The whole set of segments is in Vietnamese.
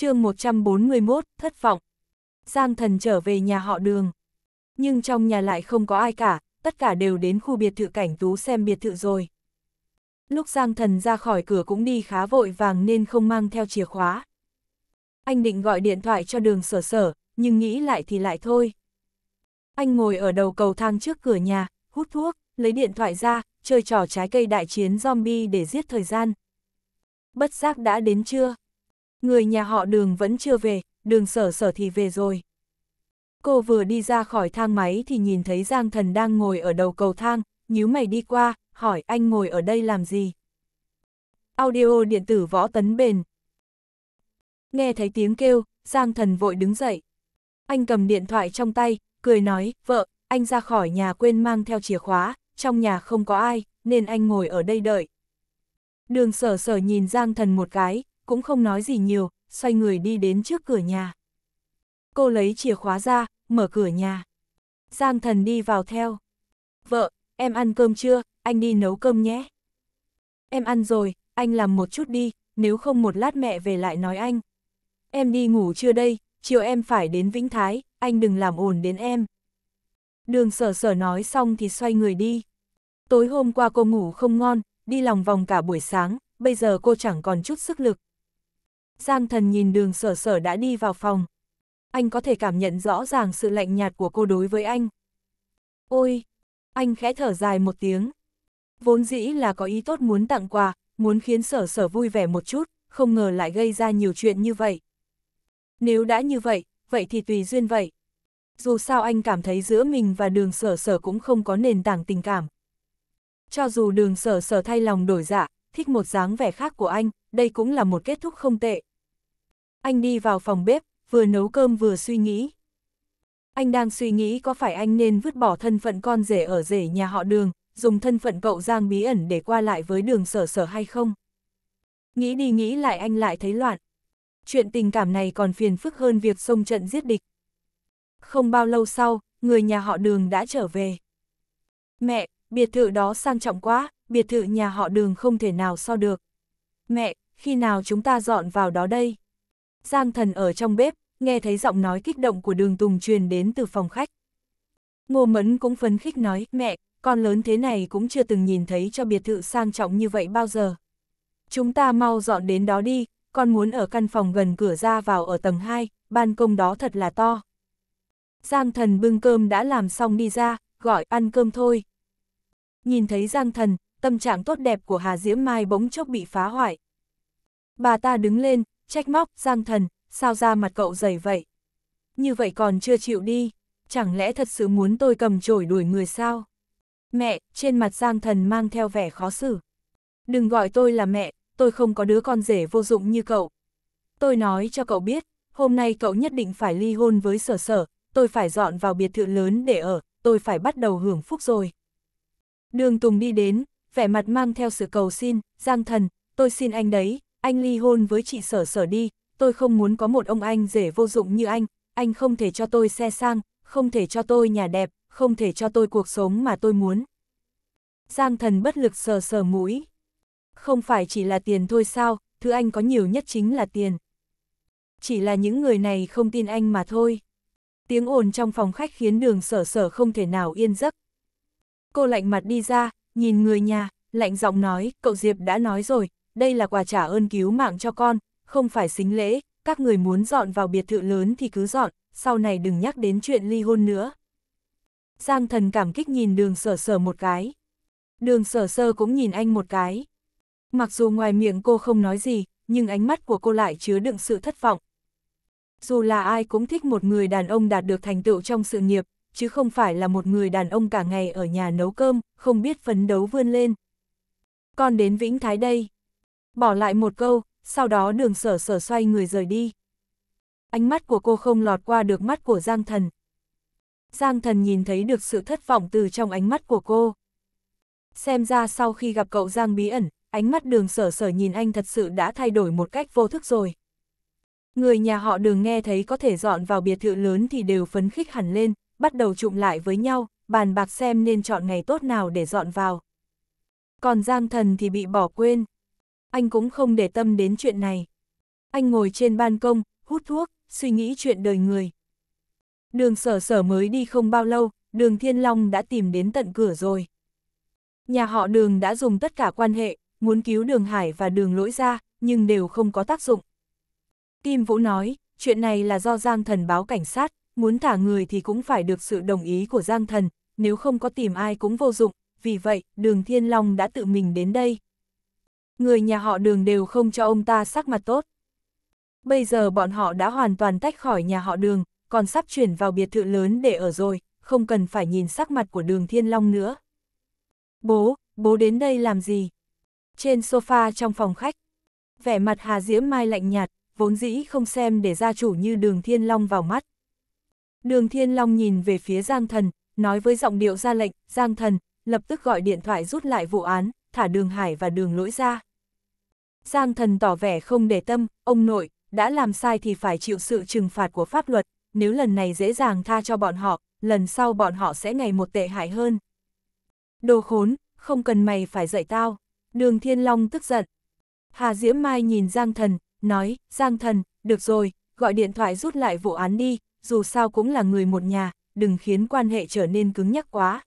chương 141, thất vọng. Giang thần trở về nhà họ đường. Nhưng trong nhà lại không có ai cả, tất cả đều đến khu biệt thự cảnh tú xem biệt thự rồi. Lúc Giang thần ra khỏi cửa cũng đi khá vội vàng nên không mang theo chìa khóa. Anh định gọi điện thoại cho đường sở sở, nhưng nghĩ lại thì lại thôi. Anh ngồi ở đầu cầu thang trước cửa nhà, hút thuốc, lấy điện thoại ra, chơi trò trái cây đại chiến zombie để giết thời gian. Bất giác đã đến chưa? Người nhà họ đường vẫn chưa về, đường sở sở thì về rồi. Cô vừa đi ra khỏi thang máy thì nhìn thấy Giang Thần đang ngồi ở đầu cầu thang, nhíu mày đi qua, hỏi anh ngồi ở đây làm gì. Audio điện tử võ tấn bền. Nghe thấy tiếng kêu, Giang Thần vội đứng dậy. Anh cầm điện thoại trong tay, cười nói, vợ, anh ra khỏi nhà quên mang theo chìa khóa, trong nhà không có ai, nên anh ngồi ở đây đợi. Đường sở sở nhìn Giang Thần một cái, cũng không nói gì nhiều, xoay người đi đến trước cửa nhà. Cô lấy chìa khóa ra, mở cửa nhà. Giang thần đi vào theo. Vợ, em ăn cơm chưa, anh đi nấu cơm nhé. Em ăn rồi, anh làm một chút đi, nếu không một lát mẹ về lại nói anh. Em đi ngủ chưa đây, chiều em phải đến Vĩnh Thái, anh đừng làm ồn đến em. Đường sở sở nói xong thì xoay người đi. Tối hôm qua cô ngủ không ngon, đi lòng vòng cả buổi sáng, bây giờ cô chẳng còn chút sức lực. Giang thần nhìn đường sở sở đã đi vào phòng. Anh có thể cảm nhận rõ ràng sự lạnh nhạt của cô đối với anh. Ôi! Anh khẽ thở dài một tiếng. Vốn dĩ là có ý tốt muốn tặng quà, muốn khiến sở sở vui vẻ một chút, không ngờ lại gây ra nhiều chuyện như vậy. Nếu đã như vậy, vậy thì tùy duyên vậy. Dù sao anh cảm thấy giữa mình và đường sở sở cũng không có nền tảng tình cảm. Cho dù đường sở sở thay lòng đổi dạ, thích một dáng vẻ khác của anh, đây cũng là một kết thúc không tệ. Anh đi vào phòng bếp, vừa nấu cơm vừa suy nghĩ. Anh đang suy nghĩ có phải anh nên vứt bỏ thân phận con rể ở rể nhà họ đường, dùng thân phận cậu Giang bí ẩn để qua lại với đường sở sở hay không? Nghĩ đi nghĩ lại anh lại thấy loạn. Chuyện tình cảm này còn phiền phức hơn việc xông trận giết địch. Không bao lâu sau, người nhà họ đường đã trở về. Mẹ, biệt thự đó sang trọng quá, biệt thự nhà họ đường không thể nào so được. Mẹ, khi nào chúng ta dọn vào đó đây? Giang thần ở trong bếp, nghe thấy giọng nói kích động của đường Tùng truyền đến từ phòng khách. Ngô Mẫn cũng phấn khích nói, mẹ, con lớn thế này cũng chưa từng nhìn thấy cho biệt thự sang trọng như vậy bao giờ. Chúng ta mau dọn đến đó đi, con muốn ở căn phòng gần cửa ra vào ở tầng 2, ban công đó thật là to. Giang thần bưng cơm đã làm xong đi ra, gọi ăn cơm thôi. Nhìn thấy Giang thần, tâm trạng tốt đẹp của Hà Diễm Mai bỗng chốc bị phá hoại. Bà ta đứng lên, trách móc, giang thần, sao ra mặt cậu dày vậy? Như vậy còn chưa chịu đi, chẳng lẽ thật sự muốn tôi cầm chổi đuổi người sao? Mẹ, trên mặt giang thần mang theo vẻ khó xử. Đừng gọi tôi là mẹ, tôi không có đứa con rể vô dụng như cậu. Tôi nói cho cậu biết, hôm nay cậu nhất định phải ly hôn với sở sở, tôi phải dọn vào biệt thự lớn để ở, tôi phải bắt đầu hưởng phúc rồi. Đường Tùng đi đến, vẻ mặt mang theo sự cầu xin, Giang Thần, tôi xin anh đấy, anh ly hôn với chị sở sở đi, tôi không muốn có một ông anh rể vô dụng như anh, anh không thể cho tôi xe sang, không thể cho tôi nhà đẹp, không thể cho tôi cuộc sống mà tôi muốn. Giang thần bất lực sờ sờ mũi. Không phải chỉ là tiền thôi sao, thứ anh có nhiều nhất chính là tiền. Chỉ là những người này không tin anh mà thôi. Tiếng ồn trong phòng khách khiến đường sở sở không thể nào yên giấc. Cô lạnh mặt đi ra, nhìn người nhà, lạnh giọng nói, cậu Diệp đã nói rồi, đây là quà trả ơn cứu mạng cho con, không phải xính lễ, các người muốn dọn vào biệt thự lớn thì cứ dọn, sau này đừng nhắc đến chuyện ly hôn nữa. Giang thần cảm kích nhìn đường sở sở một cái. Đường sở sơ cũng nhìn anh một cái. Mặc dù ngoài miệng cô không nói gì, nhưng ánh mắt của cô lại chứa đựng sự thất vọng. Dù là ai cũng thích một người đàn ông đạt được thành tựu trong sự nghiệp, chứ không phải là một người đàn ông cả ngày ở nhà nấu cơm, không biết phấn đấu vươn lên. Con đến Vĩnh Thái đây. Bỏ lại một câu, sau đó đường sở sở xoay người rời đi. Ánh mắt của cô không lọt qua được mắt của Giang Thần. Giang Thần nhìn thấy được sự thất vọng từ trong ánh mắt của cô. Xem ra sau khi gặp cậu Giang bí ẩn, ánh mắt đường sở sở nhìn anh thật sự đã thay đổi một cách vô thức rồi. Người nhà họ đường nghe thấy có thể dọn vào biệt thự lớn thì đều phấn khích hẳn lên, bắt đầu trụm lại với nhau, bàn bạc xem nên chọn ngày tốt nào để dọn vào. Còn Giang Thần thì bị bỏ quên anh cũng không để tâm đến chuyện này. Anh ngồi trên ban công, hút thuốc, suy nghĩ chuyện đời người. Đường sở sở mới đi không bao lâu, đường Thiên Long đã tìm đến tận cửa rồi. Nhà họ đường đã dùng tất cả quan hệ, muốn cứu đường Hải và đường lỗi ra, nhưng đều không có tác dụng. Kim Vũ nói, chuyện này là do Giang Thần báo cảnh sát, muốn thả người thì cũng phải được sự đồng ý của Giang Thần, nếu không có tìm ai cũng vô dụng, vì vậy đường Thiên Long đã tự mình đến đây người nhà họ đường đều không cho ông ta sắc mặt tốt. Bây giờ bọn họ đã hoàn toàn tách khỏi nhà họ đường, còn sắp chuyển vào biệt thự lớn để ở rồi, không cần phải nhìn sắc mặt của đường Thiên Long nữa. Bố, bố đến đây làm gì? Trên sofa trong phòng khách, vẻ mặt Hà Diễm Mai lạnh nhạt, vốn dĩ không xem để gia chủ như đường Thiên Long vào mắt. Đường Thiên Long nhìn về phía Giang Thần, nói với giọng điệu ra lệnh, Giang Thần, lập tức gọi điện thoại rút lại vụ án, thả đường Hải và đường lỗi ra. Giang thần tỏ vẻ không để tâm, ông nội, đã làm sai thì phải chịu sự trừng phạt của pháp luật, nếu lần này dễ dàng tha cho bọn họ, lần sau bọn họ sẽ ngày một tệ hại hơn. Đồ khốn, không cần mày phải dạy tao. Đường Thiên Long tức giận. Hà Diễm Mai nhìn Giang Thần, nói, Giang Thần, được rồi, gọi điện thoại rút lại vụ án đi, dù sao cũng là người một nhà, đừng khiến quan hệ trở nên cứng nhắc quá.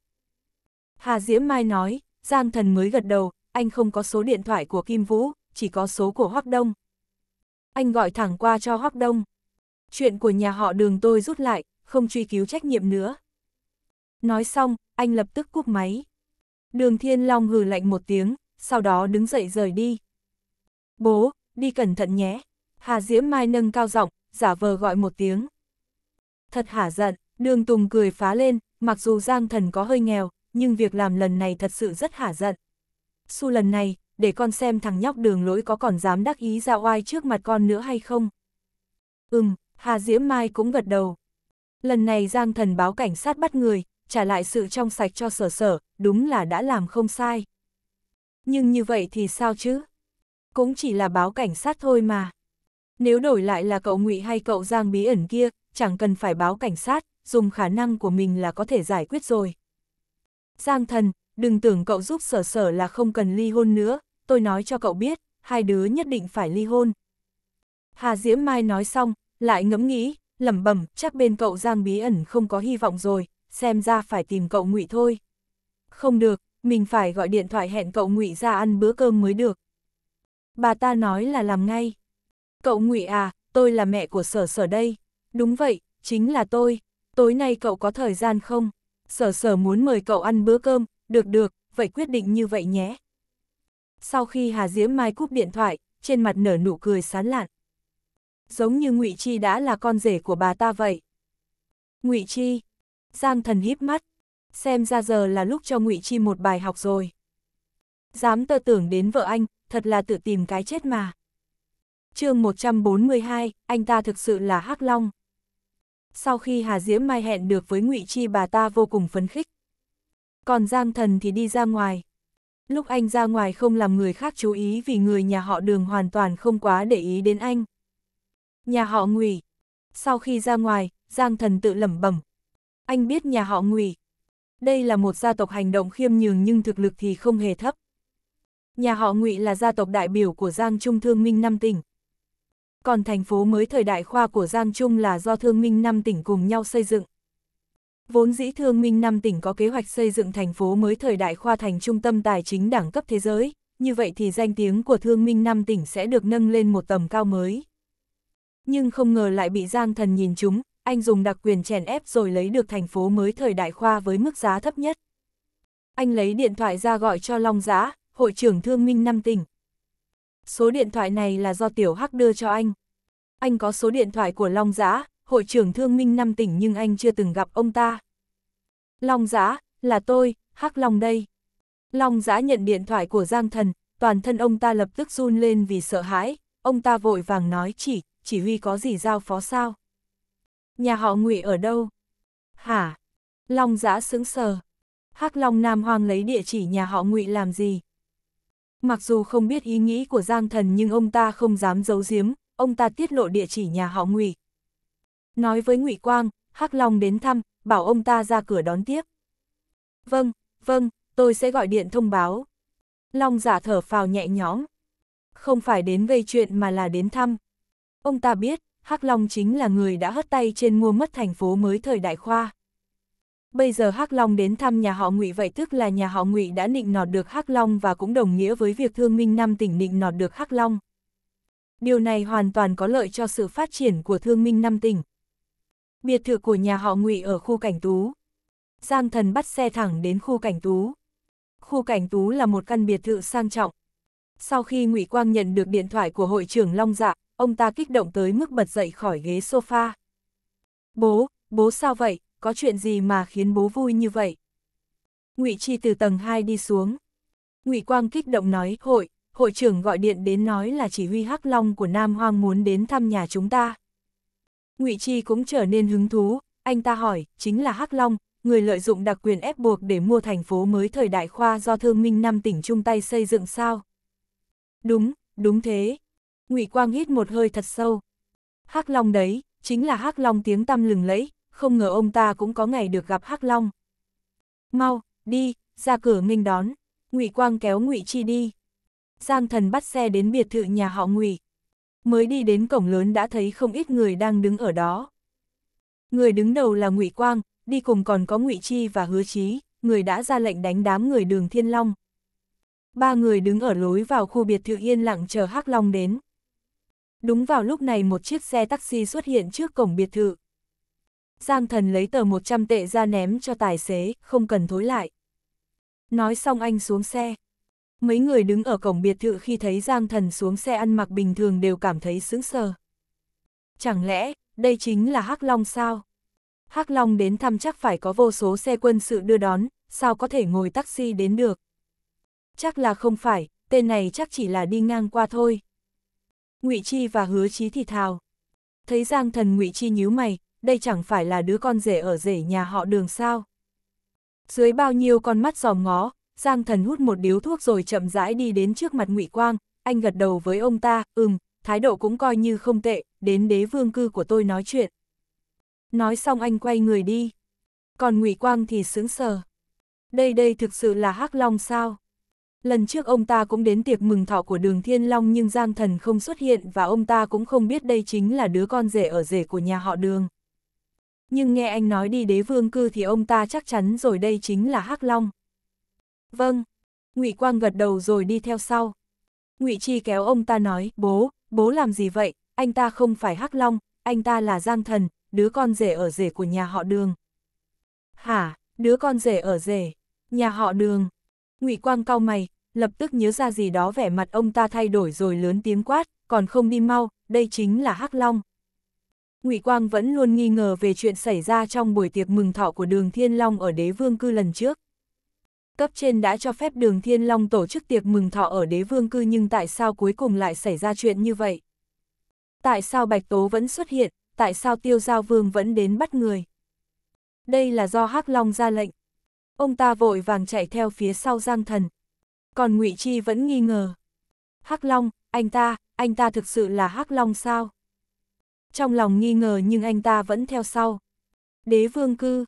Hà Diễm Mai nói, Giang Thần mới gật đầu, anh không có số điện thoại của Kim Vũ, chỉ có số của Hoắc Đông. Anh gọi thẳng qua cho Hoắc Đông. Chuyện của nhà họ đường tôi rút lại, không truy cứu trách nhiệm nữa. Nói xong, anh lập tức cúp máy. Đường Thiên Long hừ lạnh một tiếng, sau đó đứng dậy rời đi. Bố, đi cẩn thận nhé. Hà Diễm Mai nâng cao giọng, giả vờ gọi một tiếng. Thật hả giận, đường Tùng cười phá lên, mặc dù Giang Thần có hơi nghèo, nhưng việc làm lần này thật sự rất hả giận. Su lần này, để con xem thằng nhóc đường lỗi có còn dám đắc ý ra oai trước mặt con nữa hay không. Ừm, Hà Diễm Mai cũng gật đầu. Lần này Giang Thần báo cảnh sát bắt người, trả lại sự trong sạch cho sở sở, đúng là đã làm không sai. Nhưng như vậy thì sao chứ? Cũng chỉ là báo cảnh sát thôi mà. Nếu đổi lại là cậu ngụy hay cậu Giang bí ẩn kia, chẳng cần phải báo cảnh sát, dùng khả năng của mình là có thể giải quyết rồi. Giang thần, đừng tưởng cậu giúp sở sở là không cần ly hôn nữa, tôi nói cho cậu biết, hai đứa nhất định phải ly hôn. Hà Diễm Mai nói xong, lại ngẫm nghĩ, lẩm bẩm, chắc bên cậu Giang Bí ẩn không có hy vọng rồi, xem ra phải tìm cậu Ngụy thôi. Không được, mình phải gọi điện thoại hẹn cậu Ngụy ra ăn bữa cơm mới được. Bà ta nói là làm ngay. Cậu Ngụy à, tôi là mẹ của Sở Sở đây. Đúng vậy, chính là tôi. Tối nay cậu có thời gian không? Sở Sở muốn mời cậu ăn bữa cơm, được được, vậy quyết định như vậy nhé. Sau khi Hà Diễm Mai cúp điện thoại, trên mặt nở nụ cười sán lạn. Giống như ngụy Chi đã là con rể của bà ta vậy. ngụy Chi, Giang thần híp mắt, xem ra giờ là lúc cho ngụy Chi một bài học rồi. Dám tơ tưởng đến vợ anh, thật là tự tìm cái chết mà. chương 142, anh ta thực sự là hắc Long. Sau khi Hà Diễm Mai hẹn được với ngụy Chi bà ta vô cùng phấn khích. Còn Giang Thần thì đi ra ngoài. Lúc anh ra ngoài không làm người khác chú ý vì người nhà họ đường hoàn toàn không quá để ý đến anh. Nhà họ ngụy. Sau khi ra ngoài, Giang Thần tự lẩm bẩm. Anh biết nhà họ ngụy. Đây là một gia tộc hành động khiêm nhường nhưng thực lực thì không hề thấp. Nhà họ ngụy là gia tộc đại biểu của Giang Trung Thương Minh năm tỉnh. Còn thành phố mới thời đại khoa của Giang Trung là do Thương Minh năm tỉnh cùng nhau xây dựng. Vốn dĩ thương minh năm tỉnh có kế hoạch xây dựng thành phố mới thời đại khoa thành trung tâm tài chính đẳng cấp thế giới, như vậy thì danh tiếng của thương minh năm tỉnh sẽ được nâng lên một tầm cao mới. Nhưng không ngờ lại bị Giang Thần nhìn chúng, anh dùng đặc quyền chèn ép rồi lấy được thành phố mới thời đại khoa với mức giá thấp nhất. Anh lấy điện thoại ra gọi cho Long Giã, hội trưởng thương minh năm tỉnh. Số điện thoại này là do Tiểu Hắc đưa cho anh. Anh có số điện thoại của Long Giã, hội trưởng thương minh năm tỉnh nhưng anh chưa từng gặp ông ta. Long giã, là tôi, Hắc Long đây. Long giã nhận điện thoại của Giang Thần, toàn thân ông ta lập tức run lên vì sợ hãi, ông ta vội vàng nói chỉ, chỉ huy có gì giao phó sao? Nhà họ ngụy ở đâu? Hả? Long giã sững sờ. Hắc Long Nam Hoàng lấy địa chỉ nhà họ ngụy làm gì? Mặc dù không biết ý nghĩ của Giang Thần nhưng ông ta không dám giấu giếm, ông ta tiết lộ địa chỉ nhà họ ngụy nói với Ngụy Quang, Hắc Long đến thăm, bảo ông ta ra cửa đón tiếp. Vâng, vâng, tôi sẽ gọi điện thông báo. Long giả thở phào nhẹ nhõm. Không phải đến gây chuyện mà là đến thăm. Ông ta biết, Hắc Long chính là người đã hất tay trên mua mất thành phố mới thời đại khoa. Bây giờ Hắc Long đến thăm nhà họ Ngụy vậy tức là nhà họ Ngụy đã nịnh nọt được Hắc Long và cũng đồng nghĩa với việc Thương Minh năm tỉnh nịnh nọt được Hắc Long. Điều này hoàn toàn có lợi cho sự phát triển của Thương Minh năm tỉnh, biệt thự của nhà họ ngụy ở khu cảnh tú. Giang thần bắt xe thẳng đến khu cảnh tú. Khu cảnh tú là một căn biệt thự sang trọng. Sau khi ngụy Quang nhận được điện thoại của hội trưởng Long Dạ, ông ta kích động tới mức bật dậy khỏi ghế sofa. Bố, bố sao vậy, có chuyện gì mà khiến bố vui như vậy? ngụy Chi từ tầng 2 đi xuống. ngụy Quang kích động nói, hội, hội trưởng gọi điện đến nói là chỉ huy Hắc Long của Nam Hoang muốn đến thăm nhà chúng ta. Ngụy Chi cũng trở nên hứng thú, anh ta hỏi, chính là Hắc Long, người lợi dụng đặc quyền ép buộc để mua thành phố mới thời đại khoa do thương minh năm tỉnh chung tay xây dựng sao? Đúng, đúng thế. Ngụy Quang hít một hơi thật sâu. Hắc Long đấy, chính là Hắc Long tiếng tăm lừng lẫy, không ngờ ông ta cũng có ngày được gặp Hắc Long. Mau, đi, ra cửa nghênh đón. Ngụy Quang kéo Ngụy Chi đi. Giang Thần bắt xe đến biệt thự nhà họ Ngụy mới đi đến cổng lớn đã thấy không ít người đang đứng ở đó. Người đứng đầu là Ngụy Quang, đi cùng còn có Ngụy Chi và Hứa Chí, người đã ra lệnh đánh đám người đường Thiên Long. Ba người đứng ở lối vào khu biệt thự yên lặng chờ Hắc Long đến. Đúng vào lúc này một chiếc xe taxi xuất hiện trước cổng biệt thự. Giang thần lấy tờ 100 tệ ra ném cho tài xế, không cần thối lại. Nói xong anh xuống xe, mấy người đứng ở cổng biệt thự khi thấy Giang Thần xuống xe ăn mặc bình thường đều cảm thấy sững sờ. Chẳng lẽ, đây chính là Hắc Long sao? Hắc Long đến thăm chắc phải có vô số xe quân sự đưa đón, sao có thể ngồi taxi đến được? Chắc là không phải, tên này chắc chỉ là đi ngang qua thôi. Ngụy Chi và Hứa Chí thì thào. Thấy Giang Thần Ngụy Chi nhíu mày, đây chẳng phải là đứa con rể ở rể nhà họ Đường sao? Dưới bao nhiêu con mắt giòm ngó, Giang Thần hút một điếu thuốc rồi chậm rãi đi đến trước mặt Ngụy Quang, anh gật đầu với ông ta, ừm, thái độ cũng coi như không tệ, đến đế vương cư của tôi nói chuyện. Nói xong anh quay người đi. Còn Ngụy Quang thì sững sờ. Đây đây thực sự là Hắc Long sao? Lần trước ông ta cũng đến tiệc mừng thọ của đường Thiên Long nhưng Giang Thần không xuất hiện và ông ta cũng không biết đây chính là đứa con rể ở rể của nhà họ đường. Nhưng nghe anh nói đi đế vương cư thì ông ta chắc chắn rồi đây chính là Hắc Long. Vâng. Ngụy Quang gật đầu rồi đi theo sau. Ngụy Chi kéo ông ta nói, bố, bố làm gì vậy, anh ta không phải Hắc Long, anh ta là Giang Thần, đứa con rể ở rể của nhà họ đường. Hả, đứa con rể ở rể, nhà họ đường. Ngụy Quang cau mày, lập tức nhớ ra gì đó vẻ mặt ông ta thay đổi rồi lớn tiếng quát, còn không đi mau, đây chính là Hắc Long. Ngụy Quang vẫn luôn nghi ngờ về chuyện xảy ra trong buổi tiệc mừng thọ của đường Thiên Long ở đế vương cư lần trước. Cấp trên đã cho phép đường Thiên Long tổ chức tiệc mừng thọ ở đế vương cư nhưng tại sao cuối cùng lại xảy ra chuyện như vậy? Tại sao Bạch Tố vẫn xuất hiện, tại sao Tiêu Giao Vương vẫn đến bắt người? Đây là do Hắc Long ra lệnh. Ông ta vội vàng chạy theo phía sau Giang Thần. Còn Ngụy Chi vẫn nghi ngờ. Hắc Long, anh ta, anh ta thực sự là Hắc Long sao? Trong lòng nghi ngờ nhưng anh ta vẫn theo sau. Đế vương cư.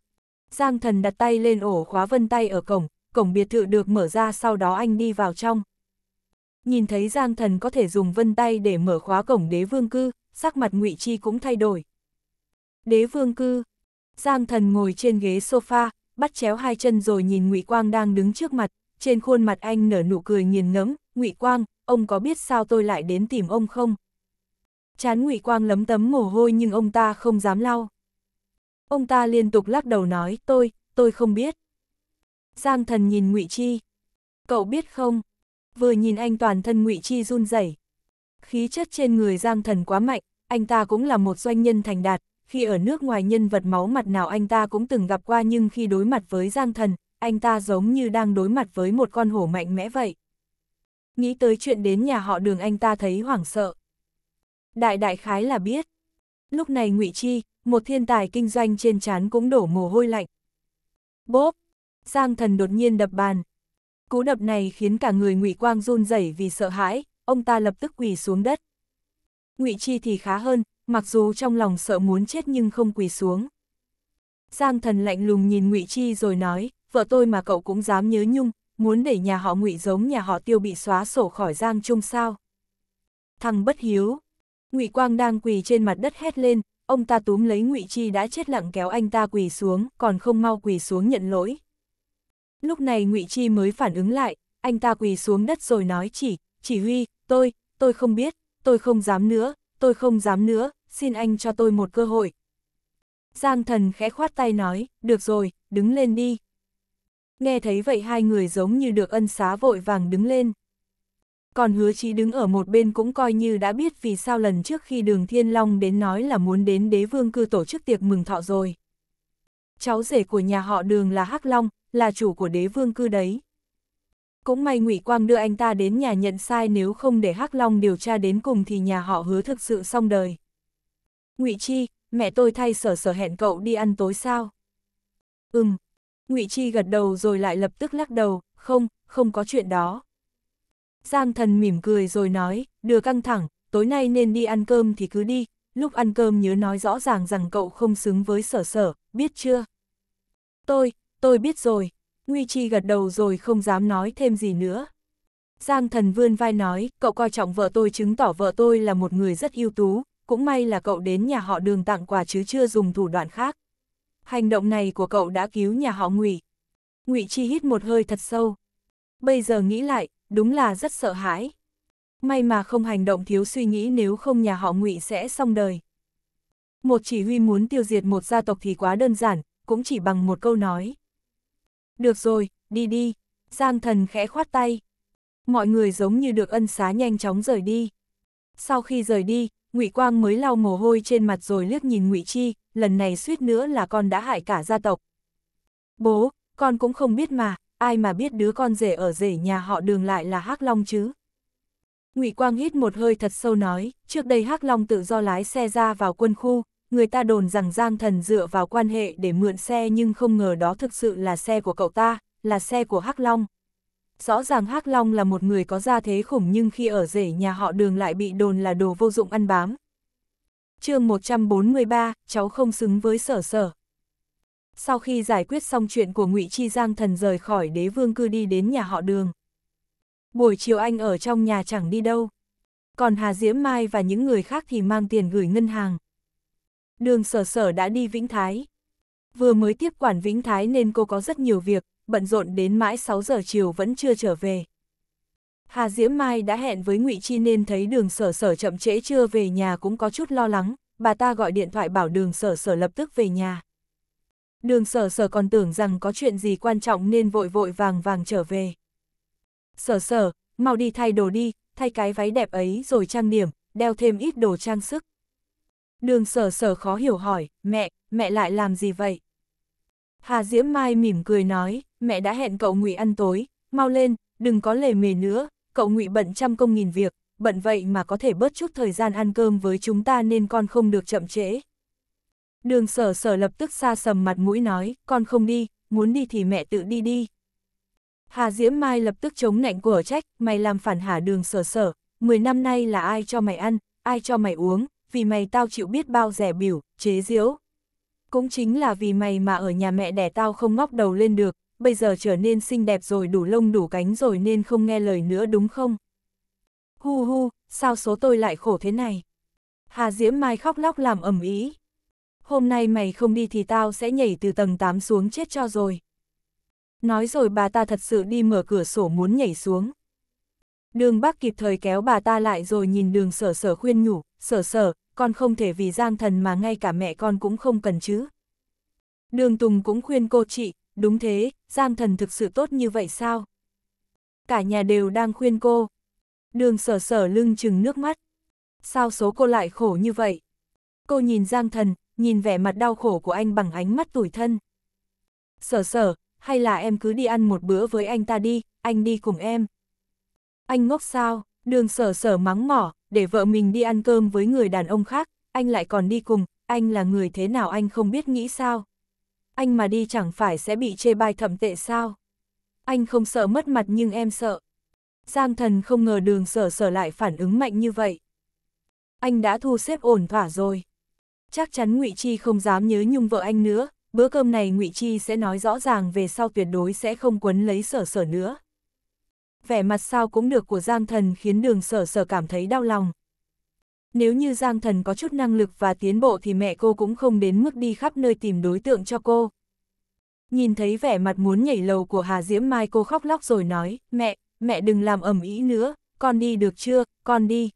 Giang Thần đặt tay lên ổ khóa vân tay ở cổng, cổng biệt thự được mở ra sau đó anh đi vào trong. Nhìn thấy Giang Thần có thể dùng vân tay để mở khóa cổng đế vương cư, sắc mặt ngụy Chi cũng thay đổi. Đế vương cư, Giang Thần ngồi trên ghế sofa, bắt chéo hai chân rồi nhìn ngụy Quang đang đứng trước mặt, trên khuôn mặt anh nở nụ cười nghiền ngẫm, ngụy Quang, ông có biết sao tôi lại đến tìm ông không? Chán ngụy Quang lấm tấm mồ hôi nhưng ông ta không dám lau. Ông ta liên tục lắc đầu nói, tôi, tôi không biết. Giang thần nhìn ngụy Chi. Cậu biết không, vừa nhìn anh toàn thân ngụy Chi run rẩy. Khí chất trên người Giang thần quá mạnh, anh ta cũng là một doanh nhân thành đạt, khi ở nước ngoài nhân vật máu mặt nào anh ta cũng từng gặp qua nhưng khi đối mặt với Giang thần, anh ta giống như đang đối mặt với một con hổ mạnh mẽ vậy. Nghĩ tới chuyện đến nhà họ đường anh ta thấy hoảng sợ. Đại đại khái là biết. Lúc này ngụy Chi, một thiên tài kinh doanh trên trán cũng đổ mồ hôi lạnh. Bốp! Giang thần đột nhiên đập bàn. Cú đập này khiến cả người Ngụy Quang run rẩy vì sợ hãi, ông ta lập tức quỳ xuống đất. Ngụy Chi thì khá hơn, mặc dù trong lòng sợ muốn chết nhưng không quỳ xuống. Giang thần lạnh lùng nhìn Ngụy Chi rồi nói, vợ tôi mà cậu cũng dám nhớ nhung, muốn để nhà họ Ngụy giống nhà họ Tiêu bị xóa sổ khỏi Giang Trung sao? Thằng bất hiếu. Ngụy Quang đang quỳ trên mặt đất hét lên, ông ta túm lấy Ngụy Chi đã chết lặng kéo anh ta quỳ xuống, còn không mau quỳ xuống nhận lỗi. Lúc này ngụy Chi mới phản ứng lại, anh ta quỳ xuống đất rồi nói chỉ, chỉ huy, tôi, tôi không biết, tôi không dám nữa, tôi không dám nữa, xin anh cho tôi một cơ hội. Giang thần khẽ khoát tay nói, được rồi, đứng lên đi. Nghe thấy vậy hai người giống như được ân xá vội vàng đứng lên. Còn hứa chí đứng ở một bên cũng coi như đã biết vì sao lần trước khi đường Thiên Long đến nói là muốn đến đế vương cư tổ chức tiệc mừng thọ rồi cháu rể của nhà họ đường là Hắc Long, là chủ của đế vương cư đấy. Cũng may ngụy Quang đưa anh ta đến nhà nhận sai nếu không để Hắc Long điều tra đến cùng thì nhà họ hứa thực sự xong đời. ngụy Chi, mẹ tôi thay sở sở hẹn cậu đi ăn tối sao? Ừm. ngụy Chi gật đầu rồi lại lập tức lắc đầu, không, không có chuyện đó. Giang thần mỉm cười rồi nói, đưa căng thẳng, tối nay nên đi ăn cơm thì cứ đi, lúc ăn cơm nhớ nói rõ ràng rằng cậu không xứng với sở sở, biết chưa? Tôi, tôi biết rồi. Nguy Chi gật đầu rồi không dám nói thêm gì nữa. Giang thần vươn vai nói, cậu coi trọng vợ tôi chứng tỏ vợ tôi là một người rất ưu tú, cũng may là cậu đến nhà họ đường tặng quà chứ chưa dùng thủ đoạn khác. Hành động này của cậu đã cứu nhà họ Ngụy. Ngụy Chi hít một hơi thật sâu. Bây giờ nghĩ lại, đúng là rất sợ hãi may mà không hành động thiếu suy nghĩ nếu không nhà họ ngụy sẽ xong đời. Một chỉ huy muốn tiêu diệt một gia tộc thì quá đơn giản, cũng chỉ bằng một câu nói. Được rồi, đi đi, Giang thần khẽ khoát tay. Mọi người giống như được ân xá nhanh chóng rời đi. Sau khi rời đi, Ngụy Quang mới lau mồ hôi trên mặt rồi liếc nhìn Ngụy Chi, lần này suýt nữa là con đã hại cả gia tộc. Bố, con cũng không biết mà, ai mà biết đứa con rể ở rể nhà họ đường lại là hắc Long chứ. Ngụy Quang hít một hơi thật sâu nói, trước đây Hắc Long tự do lái xe ra vào quân khu, người ta đồn rằng Giang Thần dựa vào quan hệ để mượn xe nhưng không ngờ đó thực sự là xe của cậu ta, là xe của Hắc Long. Rõ ràng Hắc Long là một người có gia thế khủng nhưng khi ở rể nhà họ đường lại bị đồn là đồ vô dụng ăn bám. chương 143, cháu không xứng với sở sở. Sau khi giải quyết xong chuyện của ngụy Chi Giang Thần rời khỏi đế vương cư đi đến nhà họ đường buổi chiều anh ở trong nhà chẳng đi đâu. Còn Hà Diễm Mai và những người khác thì mang tiền gửi ngân hàng. Đường sở sở đã đi Vĩnh Thái. Vừa mới tiếp quản Vĩnh Thái nên cô có rất nhiều việc, bận rộn đến mãi 6 giờ chiều vẫn chưa trở về. Hà Diễm Mai đã hẹn với ngụy Chi nên thấy đường sở sở chậm trễ chưa về nhà cũng có chút lo lắng, bà ta gọi điện thoại bảo đường sở sở lập tức về nhà. Đường sở sở còn tưởng rằng có chuyện gì quan trọng nên vội vội vàng vàng trở về. Sở sở, mau đi thay đồ đi, thay cái váy đẹp ấy rồi trang điểm, đeo thêm ít đồ trang sức. Đường sở sở khó hiểu hỏi, mẹ, mẹ lại làm gì vậy? Hà Diễm Mai mỉm cười nói, mẹ đã hẹn cậu ngụy ăn tối, mau lên, đừng có lề mề nữa, cậu ngụy bận trăm công nghìn việc, bận vậy mà có thể bớt chút thời gian ăn cơm với chúng ta nên con không được chậm trễ. Đường sở sở lập tức xa sầm mặt mũi nói, con không đi, muốn đi thì mẹ tự đi đi, Hà Diễm Mai lập tức chống nạnh của trách, mày làm phản hả đường sở sở, 10 năm nay là ai cho mày ăn, ai cho mày uống, vì mày tao chịu biết bao rẻ biểu, chế giễu. Cũng chính là vì mày mà ở nhà mẹ đẻ tao không ngóc đầu lên được, bây giờ trở nên xinh đẹp rồi đủ lông đủ cánh rồi nên không nghe lời nữa đúng không? Hu hu, sao số tôi lại khổ thế này? Hà Diễm Mai khóc lóc làm ầm ý. Hôm nay mày không đi thì tao sẽ nhảy từ tầng 8 xuống chết cho rồi nói rồi bà ta thật sự đi mở cửa sổ muốn nhảy xuống. Đường bác kịp thời kéo bà ta lại rồi nhìn đường sở sở khuyên nhủ, sở sở, con không thể vì giang thần mà ngay cả mẹ con cũng không cần chứ. Đường Tùng cũng khuyên cô chị, đúng thế, giang thần thực sự tốt như vậy sao? Cả nhà đều đang khuyên cô. Đường sở sở lưng chừng nước mắt. Sao số cô lại khổ như vậy? Cô nhìn giang thần, nhìn vẻ mặt đau khổ của anh bằng ánh mắt tủi thân. Sở sở, hay là em cứ đi ăn một bữa với anh ta đi, anh đi cùng em. Anh ngốc sao, đường sở sở mắng mỏ, để vợ mình đi ăn cơm với người đàn ông khác, anh lại còn đi cùng, anh là người thế nào anh không biết nghĩ sao. Anh mà đi chẳng phải sẽ bị chê bai thậm tệ sao. Anh không sợ mất mặt nhưng em sợ. Giang thần không ngờ đường sở sở lại phản ứng mạnh như vậy. Anh đã thu xếp ổn thỏa rồi. Chắc chắn ngụy Chi không dám nhớ nhung vợ anh nữa, bữa cơm này ngụy Chi sẽ nói rõ ràng về sau tuyệt đối sẽ không quấn lấy sở sở nữa. Vẻ mặt sao cũng được của Giang Thần khiến đường sở sở cảm thấy đau lòng. Nếu như Giang Thần có chút năng lực và tiến bộ thì mẹ cô cũng không đến mức đi khắp nơi tìm đối tượng cho cô. Nhìn thấy vẻ mặt muốn nhảy lầu của Hà Diễm Mai cô khóc lóc rồi nói, mẹ, mẹ đừng làm ẩm ý nữa, con đi được chưa, con đi.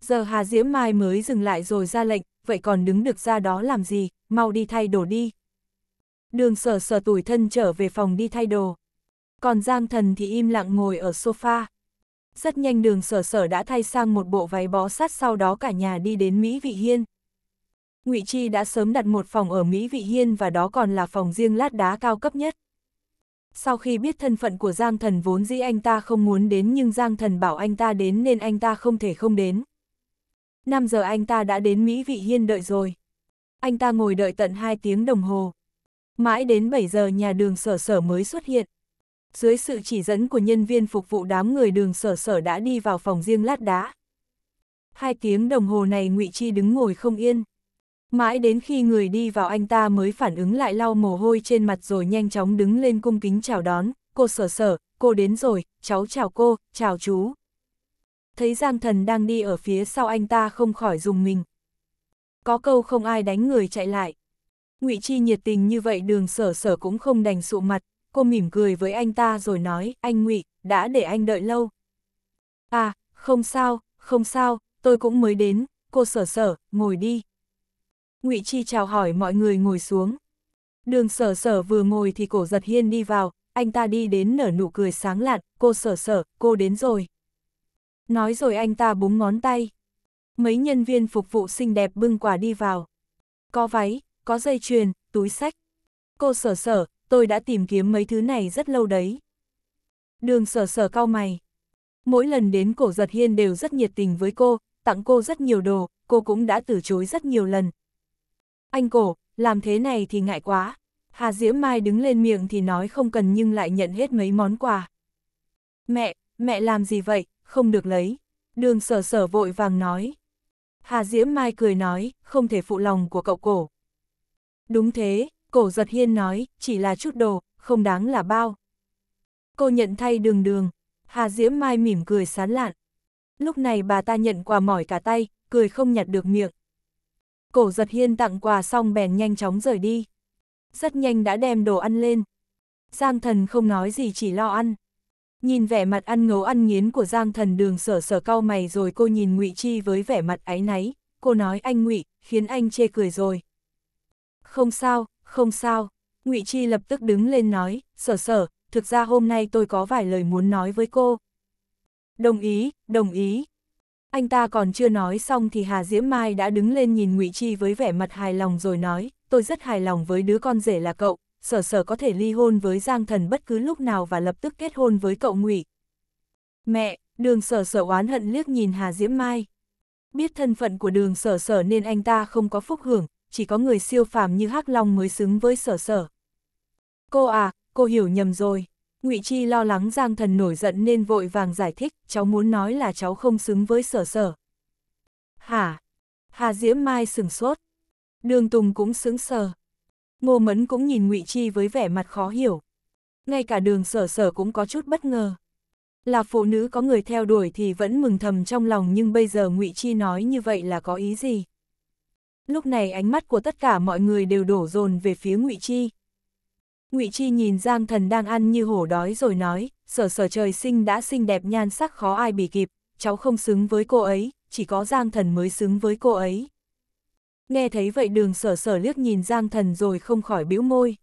Giờ Hà Diễm Mai mới dừng lại rồi ra lệnh, vậy còn đứng được ra đó làm gì? mau đi thay đồ đi. Đường sở sở tuổi thân trở về phòng đi thay đồ. Còn Giang Thần thì im lặng ngồi ở sofa. Rất nhanh đường sở sở đã thay sang một bộ váy bó sát sau đó cả nhà đi đến Mỹ Vị Hiên. ngụy Chi đã sớm đặt một phòng ở Mỹ Vị Hiên và đó còn là phòng riêng lát đá cao cấp nhất. Sau khi biết thân phận của Giang Thần vốn dĩ anh ta không muốn đến nhưng Giang Thần bảo anh ta đến nên anh ta không thể không đến. 5 giờ anh ta đã đến Mỹ Vị Hiên đợi rồi anh ta ngồi đợi tận 2 tiếng đồng hồ. Mãi đến 7 giờ nhà đường sở sở mới xuất hiện. Dưới sự chỉ dẫn của nhân viên phục vụ đám người đường sở sở đã đi vào phòng riêng lát đá. Hai tiếng đồng hồ này ngụy Chi đứng ngồi không yên. Mãi đến khi người đi vào anh ta mới phản ứng lại lau mồ hôi trên mặt rồi nhanh chóng đứng lên cung kính chào đón. Cô sở sở, cô đến rồi, cháu chào cô, chào chú. Thấy Giang Thần đang đi ở phía sau anh ta không khỏi dùng mình, có câu không ai đánh người chạy lại. ngụy Chi nhiệt tình như vậy đường sở sở cũng không đành sụ mặt, cô mỉm cười với anh ta rồi nói, anh ngụy đã để anh đợi lâu. À, không sao, không sao, tôi cũng mới đến, cô sở sở, ngồi đi. ngụy Chi chào hỏi mọi người ngồi xuống. Đường sở sở vừa ngồi thì cổ giật hiên đi vào, anh ta đi đến nở nụ cười sáng lạn, cô sở sở, cô đến rồi. Nói rồi anh ta búng ngón tay. Mấy nhân viên phục vụ xinh đẹp bưng quà đi vào. Có váy, có dây chuyền, túi sách. Cô sở sở, tôi đã tìm kiếm mấy thứ này rất lâu đấy. Đường sở sở cao mày. Mỗi lần đến cổ giật hiên đều rất nhiệt tình với cô, tặng cô rất nhiều đồ, cô cũng đã từ chối rất nhiều lần. Anh cổ, làm thế này thì ngại quá. Hà Diễm Mai đứng lên miệng thì nói không cần nhưng lại nhận hết mấy món quà. Mẹ, mẹ làm gì vậy, không được lấy. Đường sở sở vội vàng nói. Hà Diễm Mai cười nói, không thể phụ lòng của cậu cổ. Đúng thế, cổ giật hiên nói, chỉ là chút đồ, không đáng là bao. Cô nhận thay đường đường, Hà Diễm Mai mỉm cười sán lạn. Lúc này bà ta nhận quà mỏi cả tay, cười không nhặt được miệng. Cổ giật hiên tặng quà xong bèn nhanh chóng rời đi. Rất nhanh đã đem đồ ăn lên. Giang thần không nói gì chỉ lo ăn. Nhìn vẻ mặt ăn ngấu ăn nghiến của Giang Thần Đường sở sở cau mày rồi cô nhìn Ngụy Chi với vẻ mặt áy náy, cô nói anh Ngụy, khiến anh chê cười rồi. Không sao, không sao, Ngụy Chi lập tức đứng lên nói, sở sở, thực ra hôm nay tôi có vài lời muốn nói với cô. Đồng ý, đồng ý. Anh ta còn chưa nói xong thì Hà Diễm Mai đã đứng lên nhìn Ngụy Chi với vẻ mặt hài lòng rồi nói, tôi rất hài lòng với đứa con rể là cậu, sở sở có thể ly hôn với Giang Thần bất cứ lúc nào và lập tức kết hôn với cậu ngụy. Mẹ, đường sở sở oán hận liếc nhìn Hà Diễm Mai. Biết thân phận của đường sở sở nên anh ta không có phúc hưởng, chỉ có người siêu phàm như hắc Long mới xứng với sở sở. Cô à, cô hiểu nhầm rồi. ngụy Chi lo lắng Giang Thần nổi giận nên vội vàng giải thích, cháu muốn nói là cháu không xứng với sở sở. Hả? Hà Diễm Mai sửng sốt. Đường Tùng cũng sững sờ. Ngô Mẫn cũng nhìn Ngụy Chi với vẻ mặt khó hiểu. Ngay cả đường sở sở cũng có chút bất ngờ. Là phụ nữ có người theo đuổi thì vẫn mừng thầm trong lòng nhưng bây giờ Ngụy Chi nói như vậy là có ý gì? Lúc này ánh mắt của tất cả mọi người đều đổ dồn về phía Ngụy Chi. Ngụy Chi nhìn Giang Thần đang ăn như hổ đói rồi nói, sở sở trời sinh đã xinh đẹp nhan sắc khó ai bì kịp, cháu không xứng với cô ấy, chỉ có Giang Thần mới xứng với cô ấy nghe thấy vậy đường sở sở liếc nhìn Giang Thần rồi không khỏi bĩu môi.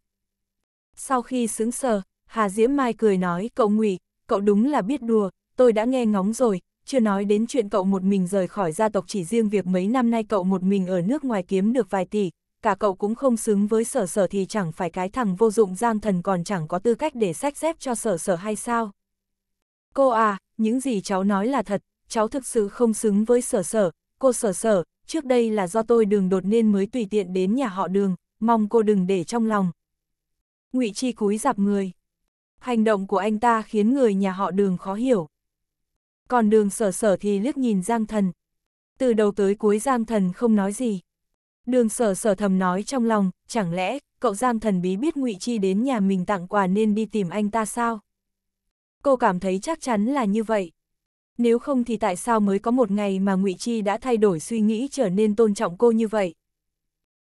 Sau khi xứng sờ, Hà Diễm Mai cười nói cậu ngụy cậu đúng là biết đùa, tôi đã nghe ngóng rồi, chưa nói đến chuyện cậu một mình rời khỏi gia tộc chỉ riêng việc mấy năm nay cậu một mình ở nước ngoài kiếm được vài tỷ, cả cậu cũng không xứng với sở sở thì chẳng phải cái thằng vô dụng Giang Thần còn chẳng có tư cách để sách dép cho sở sở hay sao. Cô à, những gì cháu nói là thật, cháu thực sự không xứng với sở sở, cô sở sở, trước đây là do tôi đường đột nên mới tùy tiện đến nhà họ đường, mong cô đừng để trong lòng. ngụy Chi cúi dạp người. Hành động của anh ta khiến người nhà họ đường khó hiểu. Còn đường sở sở thì liếc nhìn Giang Thần. Từ đầu tới cuối Giang Thần không nói gì. Đường sở sở thầm nói trong lòng, chẳng lẽ cậu Giang Thần bí biết ngụy Chi đến nhà mình tặng quà nên đi tìm anh ta sao? Cô cảm thấy chắc chắn là như vậy nếu không thì tại sao mới có một ngày mà ngụy Chi đã thay đổi suy nghĩ trở nên tôn trọng cô như vậy?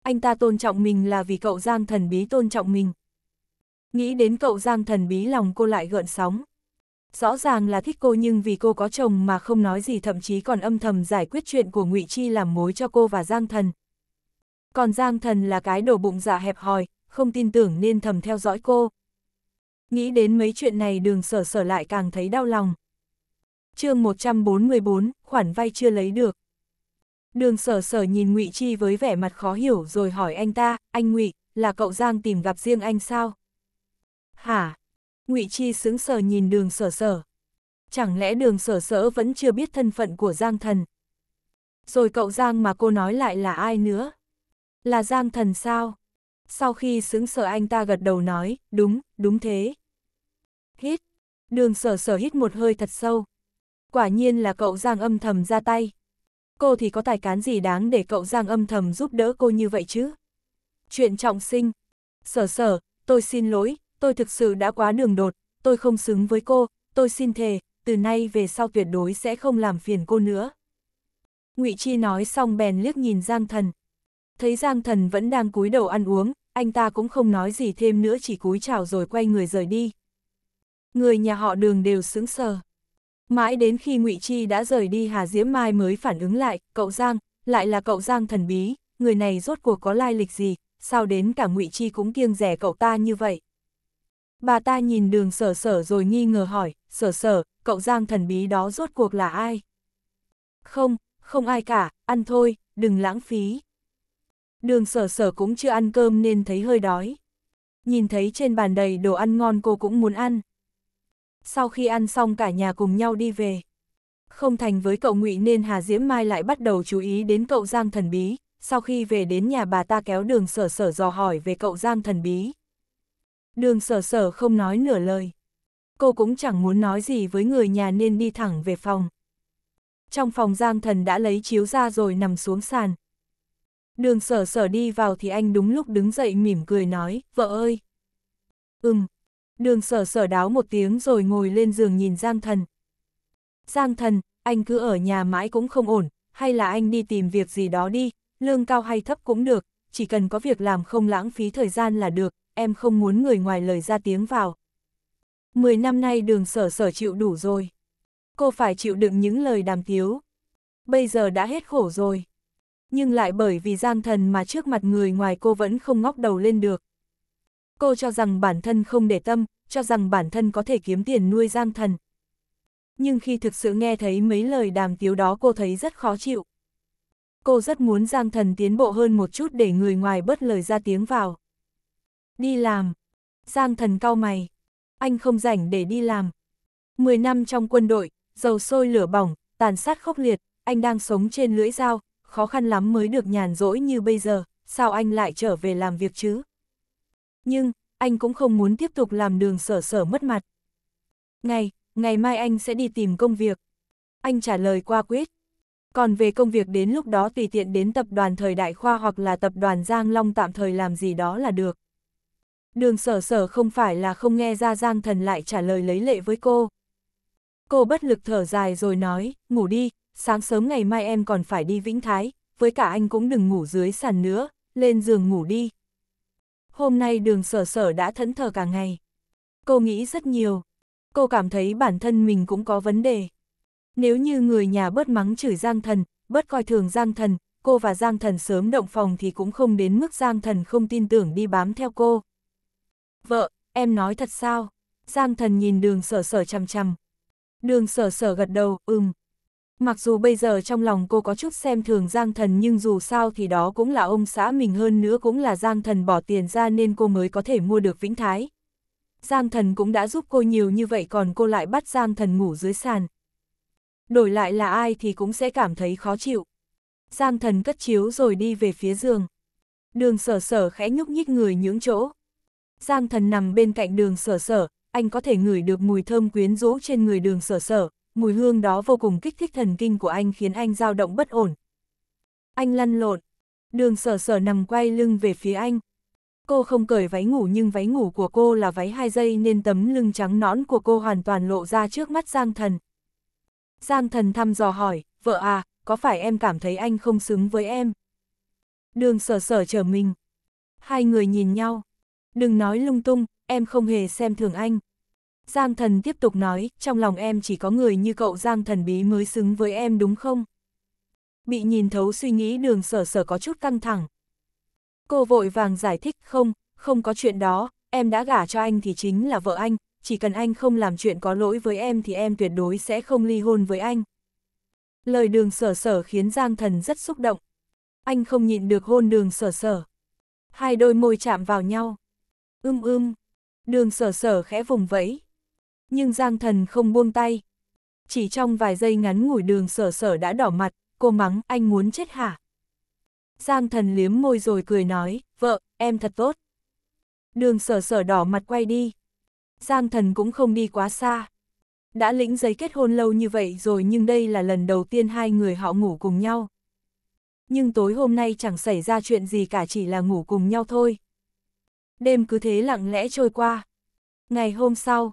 Anh ta tôn trọng mình là vì cậu Giang thần bí tôn trọng mình. Nghĩ đến cậu Giang thần bí lòng cô lại gợn sóng. Rõ ràng là thích cô nhưng vì cô có chồng mà không nói gì thậm chí còn âm thầm giải quyết chuyện của ngụy Chi làm mối cho cô và Giang thần. Còn Giang thần là cái đồ bụng giả dạ hẹp hòi, không tin tưởng nên thầm theo dõi cô. Nghĩ đến mấy chuyện này đường sở sở lại càng thấy đau lòng chương 144, khoản vay chưa lấy được. Đường sở sở nhìn ngụy Chi với vẻ mặt khó hiểu rồi hỏi anh ta, anh ngụy là cậu Giang tìm gặp riêng anh sao? Hả? ngụy Chi sững sở nhìn đường sở sở. Chẳng lẽ đường sở sở vẫn chưa biết thân phận của Giang thần? Rồi cậu Giang mà cô nói lại là ai nữa? Là Giang thần sao? Sau khi sững sở anh ta gật đầu nói, đúng, đúng thế. Hít. Đường sở sở hít một hơi thật sâu, Quả nhiên là cậu Giang âm thầm ra tay. Cô thì có tài cán gì đáng để cậu Giang âm thầm giúp đỡ cô như vậy chứ? Chuyện trọng sinh. Sở sở, tôi xin lỗi, tôi thực sự đã quá đường đột, tôi không xứng với cô, tôi xin thề, từ nay về sau tuyệt đối sẽ không làm phiền cô nữa. Ngụy Chi nói xong bèn liếc nhìn Giang Thần. Thấy Giang Thần vẫn đang cúi đầu ăn uống, anh ta cũng không nói gì thêm nữa chỉ cúi chào rồi quay người rời đi. Người nhà họ đường đều sững sờ. Mãi đến khi ngụy Chi đã rời đi Hà Diễm Mai mới phản ứng lại, cậu Giang, lại là cậu Giang thần bí, người này rốt cuộc có lai lịch gì, sao đến cả ngụy Chi cũng kiêng rẻ cậu ta như vậy. Bà ta nhìn đường sở sở rồi nghi ngờ hỏi, sở sở, cậu Giang thần bí đó rốt cuộc là ai? Không, không ai cả, ăn thôi, đừng lãng phí. Đường sở sở cũng chưa ăn cơm nên thấy hơi đói. Nhìn thấy trên bàn đầy đồ ăn ngon cô cũng muốn ăn. Sau khi ăn xong cả nhà cùng nhau đi về. Không thành với cậu ngụy nên Hà Diễm Mai lại bắt đầu chú ý đến cậu Giang thần bí, sau khi về đến nhà bà ta kéo đường sở sở dò hỏi về cậu Giang thần bí. Đường sở sở không nói nửa lời. Cô cũng chẳng muốn nói gì với người nhà nên đi thẳng về phòng. Trong phòng Giang thần đã lấy chiếu ra rồi nằm xuống sàn. Đường sở sở đi vào thì anh đúng lúc đứng dậy mỉm cười nói, vợ ơi. Ừm, đường sở sở đáo một tiếng rồi ngồi lên giường nhìn Giang Thần. Giang Thần, anh cứ ở nhà mãi cũng không ổn, hay là anh đi tìm việc gì đó đi, lương cao hay thấp cũng được, chỉ cần có việc làm không lãng phí thời gian là được, em không muốn người ngoài lời ra tiếng vào. Mười năm nay đường sở sở chịu đủ rồi. Cô phải chịu đựng những lời đàm tiếu. Bây giờ đã hết khổ rồi. Nhưng lại bởi vì Giang Thần mà trước mặt người ngoài cô vẫn không ngóc đầu lên được cô cho rằng bản thân không để tâm, cho rằng bản thân có thể kiếm tiền nuôi giang thần. Nhưng khi thực sự nghe thấy mấy lời đàm tiếu đó cô thấy rất khó chịu. Cô rất muốn giang thần tiến bộ hơn một chút để người ngoài bớt lời ra tiếng vào. Đi làm. Giang thần cau mày. Anh không rảnh để đi làm. mười năm trong quân đội, dầu sôi lửa bỏng, tàn sát khốc liệt, anh đang sống trên lưỡi dao, khó khăn lắm mới được nhàn rỗi như bây giờ, sao anh lại trở về làm việc chứ? nhưng anh cũng không muốn tiếp tục làm đường sở sở mất mặt. Ngày, ngày mai anh sẽ đi tìm công việc. Anh trả lời qua quyết. Còn về công việc đến lúc đó tùy tiện đến tập đoàn thời đại khoa hoặc là tập đoàn Giang Long tạm thời làm gì đó là được. Đường sở sở không phải là không nghe ra Giang thần lại trả lời lấy lệ với cô. Cô bất lực thở dài rồi nói, ngủ đi, sáng sớm ngày mai em còn phải đi Vĩnh Thái, với cả anh cũng đừng ngủ dưới sàn nữa, lên giường ngủ đi hôm nay đường sở sở đã thẫn thờ cả ngày. Cô nghĩ rất nhiều. Cô cảm thấy bản thân mình cũng có vấn đề. Nếu như người nhà bớt mắng chửi Giang Thần, bớt coi thường Giang Thần, cô và Giang Thần sớm động phòng thì cũng không đến mức Giang Thần không tin tưởng đi bám theo cô. Vợ, em nói thật sao? Giang Thần nhìn đường sở sở chằm chằm. Đường sở sở gật đầu, ừm, Mặc dù bây giờ trong lòng cô có chút xem thường Giang Thần nhưng dù sao thì đó cũng là ông xã mình hơn nữa cũng là Giang Thần bỏ tiền ra nên cô mới có thể mua được Vĩnh Thái. Giang Thần cũng đã giúp cô nhiều như vậy còn cô lại bắt Giang Thần ngủ dưới sàn. Đổi lại là ai thì cũng sẽ cảm thấy khó chịu. Giang Thần cất chiếu rồi đi về phía giường. Đường sở sở khẽ nhúc nhích người những chỗ. Giang Thần nằm bên cạnh đường sở sở, anh có thể ngửi được mùi thơm quyến rũ trên người đường sở sở, mùi hương đó vô cùng kích thích thần kinh của anh khiến anh dao động bất ổn. Anh lăn lộn, đường sở sở nằm quay lưng về phía anh. Cô không cởi váy ngủ nhưng váy ngủ của cô là váy hai dây nên tấm lưng trắng nõn của cô hoàn toàn lộ ra trước mắt Giang Thần. Giang Thần thăm dò hỏi, vợ à, có phải em cảm thấy anh không xứng với em? Đường sở sở trở mình. Hai người nhìn nhau. Đừng nói lung tung, em không hề xem thường anh. Giang thần tiếp tục nói, trong lòng em chỉ có người như cậu Giang thần bí mới xứng với em đúng không? Bị nhìn thấu suy nghĩ đường sở sở có chút căng thẳng. Cô vội vàng giải thích không, không có chuyện đó, em đã gả cho anh thì chính là vợ anh, chỉ cần anh không làm chuyện có lỗi với em thì em tuyệt đối sẽ không ly hôn với anh. Lời đường sở sở khiến Giang thần rất xúc động. Anh không nhịn được hôn đường sở sở. Hai đôi môi chạm vào nhau. Ưm ưm. Đường sở sở khẽ vùng vẫy nhưng Giang Thần không buông tay. Chỉ trong vài giây ngắn ngủi đường sở sở đã đỏ mặt, cô mắng, anh muốn chết hả? Giang Thần liếm môi rồi cười nói, vợ, em thật tốt. Đường sở sở đỏ mặt quay đi. Giang Thần cũng không đi quá xa. Đã lĩnh giấy kết hôn lâu như vậy rồi nhưng đây là lần đầu tiên hai người họ ngủ cùng nhau. Nhưng tối hôm nay chẳng xảy ra chuyện gì cả chỉ là ngủ cùng nhau thôi. Đêm cứ thế lặng lẽ trôi qua. Ngày hôm sau,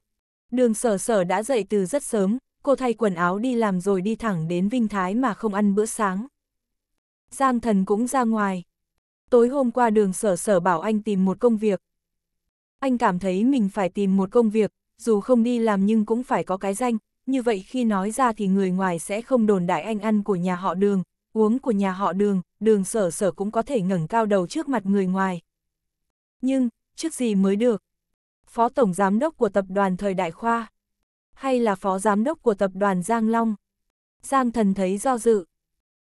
Đường sở sở đã dậy từ rất sớm, cô thay quần áo đi làm rồi đi thẳng đến Vinh Thái mà không ăn bữa sáng. Giang thần cũng ra ngoài. Tối hôm qua đường sở sở bảo anh tìm một công việc. Anh cảm thấy mình phải tìm một công việc, dù không đi làm nhưng cũng phải có cái danh, như vậy khi nói ra thì người ngoài sẽ không đồn đại anh ăn của nhà họ đường, uống của nhà họ đường, đường sở sở cũng có thể ngẩng cao đầu trước mặt người ngoài. Nhưng, trước gì mới được, Phó Tổng Giám đốc của Tập đoàn Thời Đại Khoa, hay là Phó Giám đốc của Tập đoàn Giang Long. Giang Thần thấy do dự.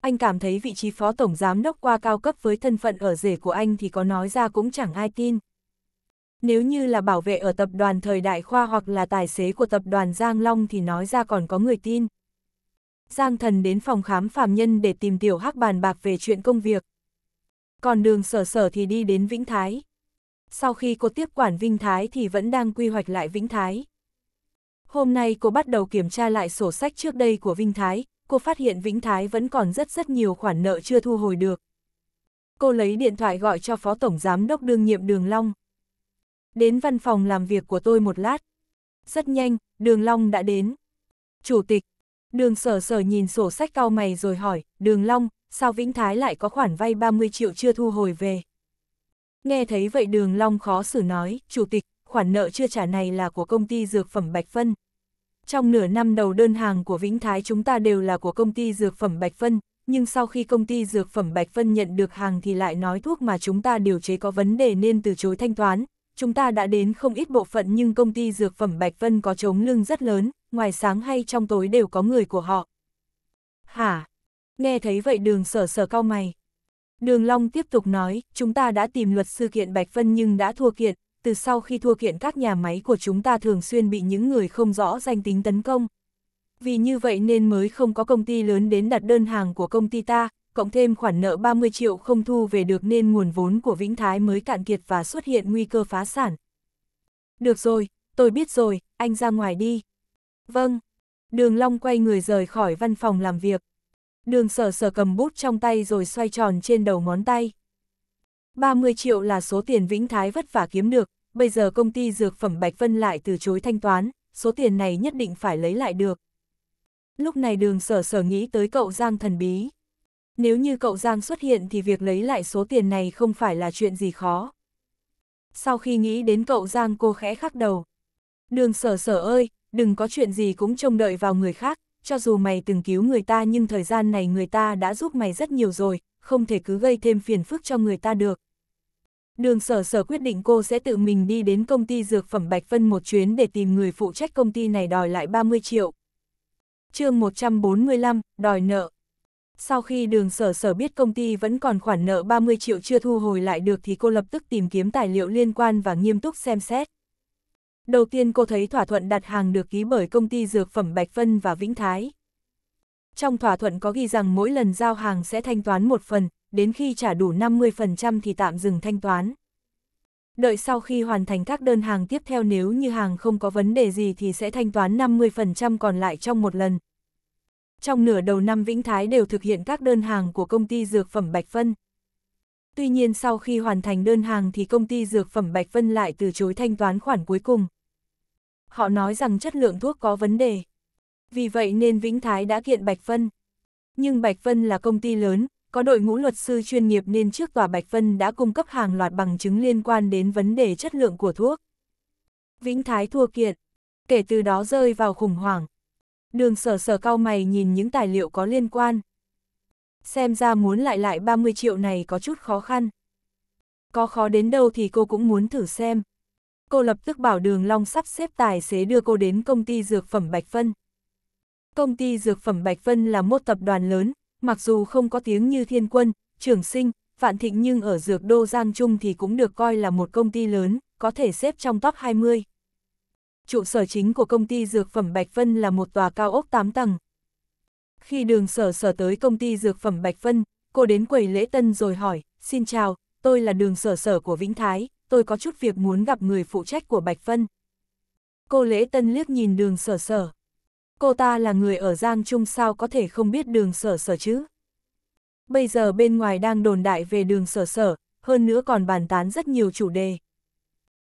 Anh cảm thấy vị trí Phó Tổng Giám đốc qua cao cấp với thân phận ở rể của anh thì có nói ra cũng chẳng ai tin. Nếu như là bảo vệ ở Tập đoàn Thời Đại Khoa hoặc là tài xế của Tập đoàn Giang Long thì nói ra còn có người tin. Giang Thần đến phòng khám phàm nhân để tìm tiểu hắc bàn bạc về chuyện công việc. Còn đường sở sở thì đi đến Vĩnh Thái sau khi cô tiếp quản Vinh Thái thì vẫn đang quy hoạch lại Vĩnh Thái. Hôm nay cô bắt đầu kiểm tra lại sổ sách trước đây của Vinh Thái, cô phát hiện Vĩnh Thái vẫn còn rất rất nhiều khoản nợ chưa thu hồi được. Cô lấy điện thoại gọi cho Phó Tổng Giám đốc đương nhiệm Đường Long. Đến văn phòng làm việc của tôi một lát. Rất nhanh, Đường Long đã đến. Chủ tịch, Đường Sở Sở nhìn sổ sách cao mày rồi hỏi, Đường Long, sao Vĩnh Thái lại có khoản vay 30 triệu chưa thu hồi về? Nghe thấy vậy đường long khó xử nói, chủ tịch, khoản nợ chưa trả này là của công ty dược phẩm Bạch Phân. Trong nửa năm đầu đơn hàng của Vĩnh Thái chúng ta đều là của công ty dược phẩm Bạch Phân, nhưng sau khi công ty dược phẩm Bạch Phân nhận được hàng thì lại nói thuốc mà chúng ta điều chế có vấn đề nên từ chối thanh toán. Chúng ta đã đến không ít bộ phận nhưng công ty dược phẩm Bạch Vân có chống lưng rất lớn, ngoài sáng hay trong tối đều có người của họ. Hả? Nghe thấy vậy đường sở sở cao mày, Đường Long tiếp tục nói, chúng ta đã tìm luật sư kiện Bạch Vân nhưng đã thua kiện, từ sau khi thua kiện các nhà máy của chúng ta thường xuyên bị những người không rõ danh tính tấn công. Vì như vậy nên mới không có công ty lớn đến đặt đơn hàng của công ty ta, cộng thêm khoản nợ 30 triệu không thu về được nên nguồn vốn của Vĩnh Thái mới cạn kiệt và xuất hiện nguy cơ phá sản. Được rồi, tôi biết rồi, anh ra ngoài đi. Vâng. Đường Long quay người rời khỏi văn phòng làm việc đường sở sở cầm bút trong tay rồi xoay tròn trên đầu ngón tay. 30 triệu là số tiền Vĩnh Thái vất vả kiếm được, bây giờ công ty dược phẩm Bạch Vân lại từ chối thanh toán, số tiền này nhất định phải lấy lại được. Lúc này đường sở sở nghĩ tới cậu Giang thần bí. Nếu như cậu Giang xuất hiện thì việc lấy lại số tiền này không phải là chuyện gì khó. Sau khi nghĩ đến cậu Giang cô khẽ khắc đầu. Đường sở sở ơi, đừng có chuyện gì cũng trông đợi vào người khác, cho dù mày từng cứu người ta nhưng thời gian này người ta đã giúp mày rất nhiều rồi, không thể cứ gây thêm phiền phức cho người ta được. Đường sở sở quyết định cô sẽ tự mình đi đến công ty dược phẩm Bạch Vân một chuyến để tìm người phụ trách công ty này đòi lại 30 triệu. chương 145, đòi nợ. Sau khi đường sở sở biết công ty vẫn còn khoản nợ 30 triệu chưa thu hồi lại được thì cô lập tức tìm kiếm tài liệu liên quan và nghiêm túc xem xét đầu tiên cô thấy thỏa thuận đặt hàng được ký bởi công ty dược phẩm Bạch Vân và Vĩnh Thái. Trong thỏa thuận có ghi rằng mỗi lần giao hàng sẽ thanh toán một phần, đến khi trả đủ 50% thì tạm dừng thanh toán. Đợi sau khi hoàn thành các đơn hàng tiếp theo nếu như hàng không có vấn đề gì thì sẽ thanh toán 50% còn lại trong một lần. Trong nửa đầu năm Vĩnh Thái đều thực hiện các đơn hàng của công ty dược phẩm Bạch Vân. Tuy nhiên sau khi hoàn thành đơn hàng thì công ty dược phẩm Bạch Vân lại từ chối thanh toán khoản cuối cùng. Họ nói rằng chất lượng thuốc có vấn đề. Vì vậy nên Vĩnh Thái đã kiện Bạch Vân. Nhưng Bạch Vân là công ty lớn, có đội ngũ luật sư chuyên nghiệp nên trước tòa Bạch Vân đã cung cấp hàng loạt bằng chứng liên quan đến vấn đề chất lượng của thuốc. Vĩnh Thái thua kiện, kể từ đó rơi vào khủng hoảng. Đường sở sở cao mày nhìn những tài liệu có liên quan. Xem ra muốn lại lại 30 triệu này có chút khó khăn. Có khó đến đâu thì cô cũng muốn thử xem. Cô lập tức bảo Đường Long sắp xếp tài xế đưa cô đến công ty dược phẩm Bạch Vân. Công ty dược phẩm Bạch Vân là một tập đoàn lớn, mặc dù không có tiếng như Thiên Quân, Trường Sinh, Vạn Thịnh nhưng ở dược đô Giang Trung thì cũng được coi là một công ty lớn, có thể xếp trong top 20. Trụ sở chính của công ty dược phẩm Bạch Vân là một tòa cao ốc 8 tầng. Khi đường sở sở tới công ty dược phẩm Bạch Vân, cô đến quầy lễ tân rồi hỏi, xin chào, tôi là đường sở sở của Vĩnh Thái, tôi có chút việc muốn gặp người phụ trách của Bạch Vân. Cô lễ tân liếc nhìn đường sở sở. Cô ta là người ở Giang Trung sao có thể không biết đường sở sở chứ? Bây giờ bên ngoài đang đồn đại về đường sở sở, hơn nữa còn bàn tán rất nhiều chủ đề.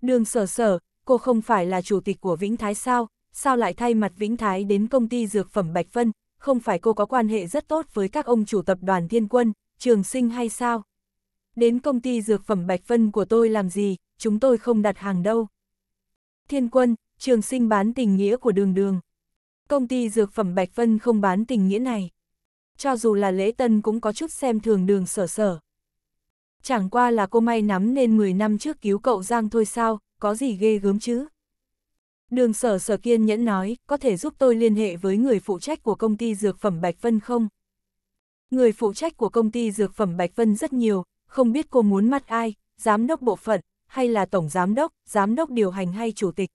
Đường sở sở, cô không phải là chủ tịch của Vĩnh Thái sao, sao lại thay mặt Vĩnh Thái đến công ty dược phẩm Bạch Vân, không phải cô có quan hệ rất tốt với các ông chủ tập đoàn thiên quân, trường sinh hay sao? đến công ty dược phẩm Bạch Vân của tôi làm gì, chúng tôi không đặt hàng đâu. Thiên quân, trường sinh bán tình nghĩa của đường đường. Công ty dược phẩm Bạch Vân không bán tình nghĩa này. Cho dù là lễ tân cũng có chút xem thường đường sở sở. Chẳng qua là cô may nắm nên 10 năm trước cứu cậu Giang thôi sao, có gì ghê gớm chứ. Đường sở sở kiên nhẫn nói, có thể giúp tôi liên hệ với người phụ trách của công ty dược phẩm Bạch Vân không? Người phụ trách của công ty dược phẩm Bạch Vân rất nhiều, không biết cô muốn mắt ai, giám đốc bộ phận, hay là tổng giám đốc, giám đốc điều hành hay chủ tịch.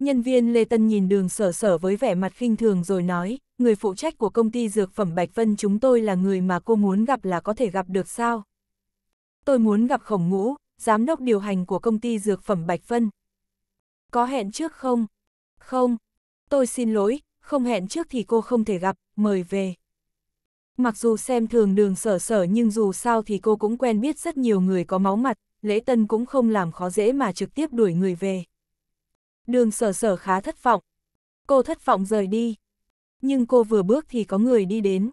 Nhân viên Lê Tân nhìn đường sở sở với vẻ mặt khinh thường rồi nói, người phụ trách của công ty dược phẩm Bạch Vân chúng tôi là người mà cô muốn gặp là có thể gặp được sao? Tôi muốn gặp khổng ngũ, giám đốc điều hành của công ty dược phẩm Bạch Vân. Có hẹn trước không? Không. Tôi xin lỗi, không hẹn trước thì cô không thể gặp, mời về. Mặc dù xem thường đường sở sở nhưng dù sao thì cô cũng quen biết rất nhiều người có máu mặt, lễ tân cũng không làm khó dễ mà trực tiếp đuổi người về. Đường sở sở khá thất vọng. Cô thất vọng rời đi. Nhưng cô vừa bước thì có người đi đến.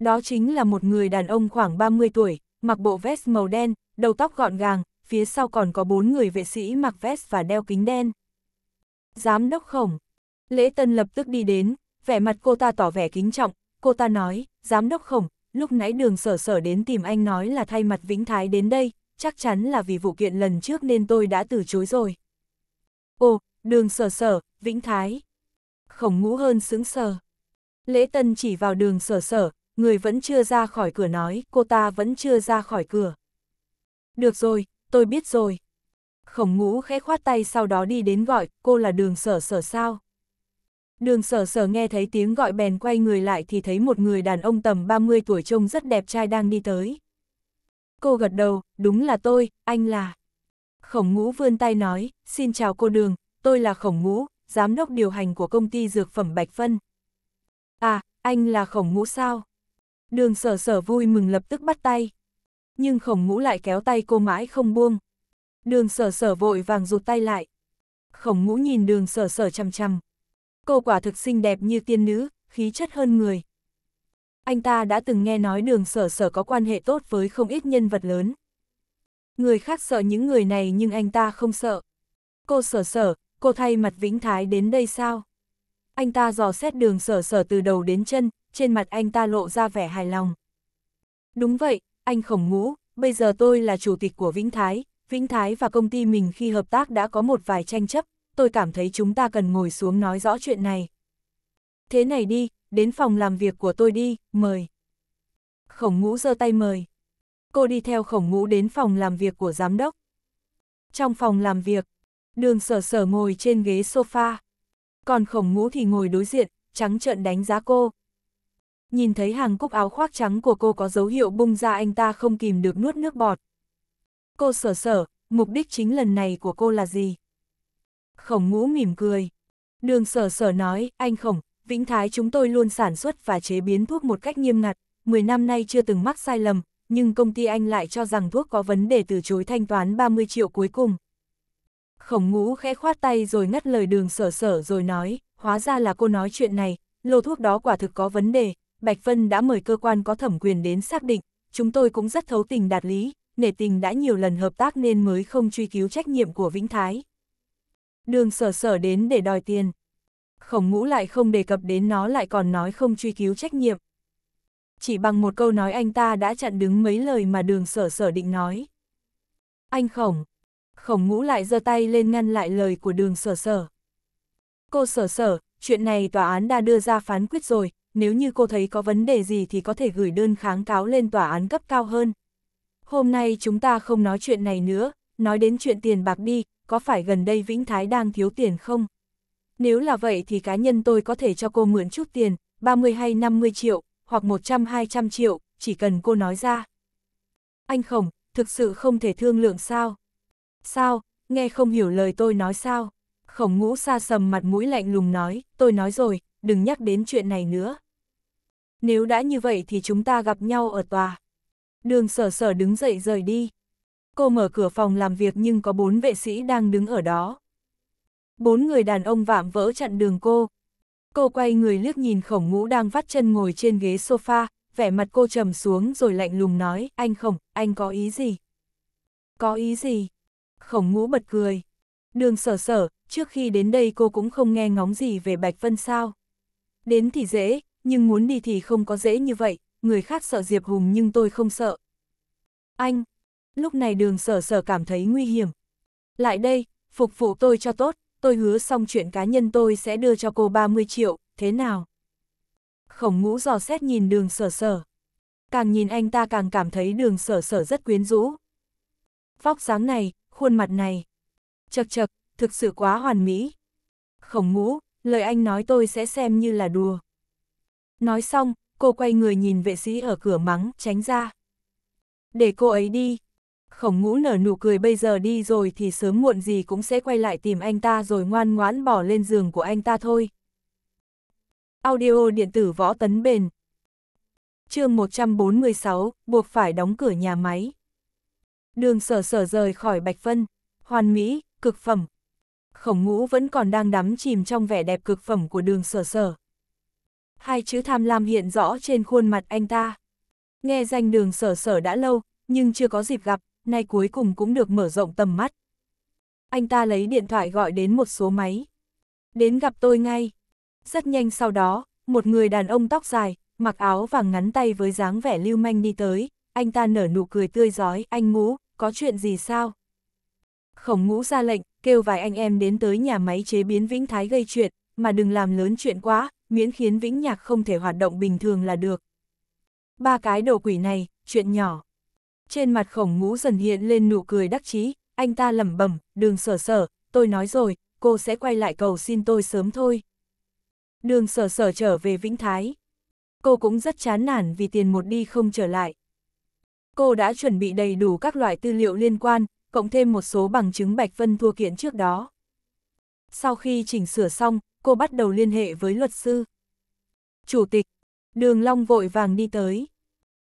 Đó chính là một người đàn ông khoảng 30 tuổi, mặc bộ vest màu đen, đầu tóc gọn gàng, phía sau còn có bốn người vệ sĩ mặc vest và đeo kính đen. Giám đốc khổng. Lễ tân lập tức đi đến, vẻ mặt cô ta tỏ vẻ kính trọng, cô ta nói, giám đốc khổng, lúc nãy đường sở sở đến tìm anh nói là thay mặt Vĩnh Thái đến đây, chắc chắn là vì vụ kiện lần trước nên tôi đã từ chối rồi. Ồ, đường sở sở, Vĩnh Thái. Khổng ngũ hơn sững sờ. Lễ tân chỉ vào đường sở sở, người vẫn chưa ra khỏi cửa nói, cô ta vẫn chưa ra khỏi cửa. Được rồi, tôi biết rồi. Khổng ngũ khẽ khoát tay sau đó đi đến gọi, cô là đường sở sở sao? Đường sở sở nghe thấy tiếng gọi bèn quay người lại thì thấy một người đàn ông tầm 30 tuổi trông rất đẹp trai đang đi tới. Cô gật đầu, đúng là tôi, anh là... Khổng ngũ vươn tay nói, xin chào cô đường, tôi là khổng ngũ, giám đốc điều hành của công ty dược phẩm Bạch Phân. À, anh là khổng ngũ sao? Đường sở sở vui mừng lập tức bắt tay. Nhưng khổng ngũ lại kéo tay cô mãi không buông. Đường sở sở vội vàng rụt tay lại. Khổng ngũ nhìn đường sở sở chằm chằm, cô quả thực xinh đẹp như tiên nữ, khí chất hơn người. Anh ta đã từng nghe nói đường sở sở có quan hệ tốt với không ít nhân vật lớn. Người khác sợ những người này nhưng anh ta không sợ. Cô sở sở, cô thay mặt Vĩnh Thái đến đây sao? Anh ta dò xét đường sở sở từ đầu đến chân, trên mặt anh ta lộ ra vẻ hài lòng. Đúng vậy, anh khổng ngũ, bây giờ tôi là chủ tịch của Vĩnh Thái, Vĩnh Thái và công ty mình khi hợp tác đã có một vài tranh chấp, tôi cảm thấy chúng ta cần ngồi xuống nói rõ chuyện này. Thế này đi, đến phòng làm việc của tôi đi, mời. Khổng ngũ giơ tay mời. Cô đi theo khổng ngũ đến phòng làm việc của giám đốc. Trong phòng làm việc, đường sở sở ngồi trên ghế sofa. Còn khổng ngũ thì ngồi đối diện, trắng trợn đánh giá cô. Nhìn thấy hàng cúc áo khoác trắng của cô có dấu hiệu bung ra anh ta không kìm được nuốt nước bọt. Cô sở sở, mục đích chính lần này của cô là gì? khổng ngũ mỉm cười. Đường sở sở nói, anh khổng, Vĩnh Thái chúng tôi luôn sản xuất và chế biến thuốc một cách nghiêm ngặt, 10 năm nay chưa từng mắc sai lầm, nhưng công ty anh lại cho rằng thuốc có vấn đề từ chối thanh toán 30 triệu cuối cùng. Khổng ngũ khẽ khoát tay rồi ngắt lời đường sở sở rồi nói, hóa ra là cô nói chuyện này, lô thuốc đó quả thực có vấn đề, Bạch Vân đã mời cơ quan có thẩm quyền đến xác định, chúng tôi cũng rất thấu tình đạt lý, nể tình đã nhiều lần hợp tác nên mới không truy cứu trách nhiệm của Vĩnh Thái đường sở sở đến để đòi tiền. Khổng ngũ lại không đề cập đến nó lại còn nói không truy cứu trách nhiệm. Chỉ bằng một câu nói anh ta đã chặn đứng mấy lời mà đường sở sở định nói. Anh khổng, khổng ngũ lại giơ tay lên ngăn lại lời của đường sở sở. Cô sở sở, chuyện này tòa án đã đưa ra phán quyết rồi, nếu như cô thấy có vấn đề gì thì có thể gửi đơn kháng cáo lên tòa án cấp cao hơn. Hôm nay chúng ta không nói chuyện này nữa, nói đến chuyện tiền bạc đi, có phải gần đây Vĩnh Thái đang thiếu tiền không? Nếu là vậy thì cá nhân tôi có thể cho cô mượn chút tiền, 30 hay 50 triệu, hoặc 100-200 triệu, chỉ cần cô nói ra. Anh Khổng, thực sự không thể thương lượng sao? Sao, nghe không hiểu lời tôi nói sao? Khổng ngũ xa sầm mặt mũi lạnh lùng nói, tôi nói rồi, đừng nhắc đến chuyện này nữa. Nếu đã như vậy thì chúng ta gặp nhau ở tòa. Đường sở sở đứng dậy rời đi cô mở cửa phòng làm việc nhưng có bốn vệ sĩ đang đứng ở đó. Bốn người đàn ông vạm vỡ chặn đường cô. Cô quay người liếc nhìn khổng ngũ đang vắt chân ngồi trên ghế sofa, vẻ mặt cô trầm xuống rồi lạnh lùng nói, anh khổng, anh có ý gì? Có ý gì? Khổng ngũ bật cười. Đường sở sở, trước khi đến đây cô cũng không nghe ngóng gì về Bạch Vân sao. Đến thì dễ, nhưng muốn đi thì không có dễ như vậy, người khác sợ Diệp Hùng nhưng tôi không sợ. Anh, lúc này đường sở sở cảm thấy nguy hiểm. Lại đây, phục vụ tôi cho tốt, tôi hứa xong chuyện cá nhân tôi sẽ đưa cho cô 30 triệu, thế nào? Khổng ngũ dò xét nhìn đường sở sở. Càng nhìn anh ta càng cảm thấy đường sở sở rất quyến rũ. Vóc dáng này, khuôn mặt này. Chật chật, thực sự quá hoàn mỹ. Khổng ngũ, lời anh nói tôi sẽ xem như là đùa. Nói xong, cô quay người nhìn vệ sĩ ở cửa mắng, tránh ra. Để cô ấy đi, khổng ngũ nở nụ cười bây giờ đi rồi thì sớm muộn gì cũng sẽ quay lại tìm anh ta rồi ngoan ngoãn bỏ lên giường của anh ta thôi. Audio điện tử võ tấn bền chương 146, buộc phải đóng cửa nhà máy. Đường sở sở rời khỏi Bạch Vân, hoàn mỹ, cực phẩm. Khổng ngũ vẫn còn đang đắm chìm trong vẻ đẹp cực phẩm của đường sở sở. Hai chữ tham lam hiện rõ trên khuôn mặt anh ta. Nghe danh đường sở sở đã lâu, nhưng chưa có dịp gặp, nay cuối cùng cũng được mở rộng tầm mắt. Anh ta lấy điện thoại gọi đến một số máy. Đến gặp tôi ngay. Rất nhanh sau đó, một người đàn ông tóc dài, mặc áo vàng ngắn tay với dáng vẻ lưu manh đi tới, anh ta nở nụ cười tươi giói, anh ngũ, có chuyện gì sao? Khổng ngũ ra lệnh, kêu vài anh em đến tới nhà máy chế biến Vĩnh Thái gây chuyện, mà đừng làm lớn chuyện quá, miễn khiến Vĩnh Nhạc không thể hoạt động bình thường là được. Ba cái đồ quỷ này, chuyện nhỏ. Trên mặt khổng ngũ dần hiện lên nụ cười đắc chí, anh ta lẩm bẩm, đường sở sở, tôi nói rồi, cô sẽ quay lại cầu xin tôi sớm thôi. Đường sở sở trở về Vĩnh Thái. Cô cũng rất chán nản vì tiền một đi không trở lại. Cô đã chuẩn bị đầy đủ các loại tư liệu liên quan, cộng thêm một số bằng chứng Bạch Vân thua kiện trước đó. Sau khi chỉnh sửa xong, cô bắt đầu liên hệ với luật sư. Chủ tịch, đường Long vội vàng đi tới.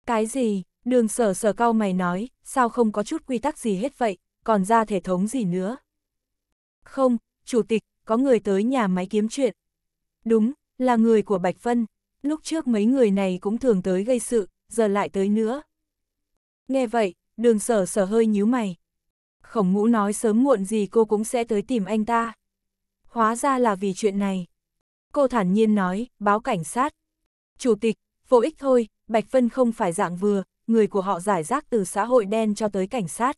Cái gì? Đường sở sở cao mày nói, sao không có chút quy tắc gì hết vậy, còn ra thể thống gì nữa. Không, chủ tịch, có người tới nhà máy kiếm chuyện. Đúng, là người của Bạch Vân, lúc trước mấy người này cũng thường tới gây sự, giờ lại tới nữa. Nghe vậy, đường sở sở hơi nhíu mày. Khổng ngũ nói sớm muộn gì cô cũng sẽ tới tìm anh ta. Hóa ra là vì chuyện này. Cô thản nhiên nói, báo cảnh sát. Chủ tịch, vô ích thôi, Bạch Vân không phải dạng vừa, người của họ giải rác từ xã hội đen cho tới cảnh sát.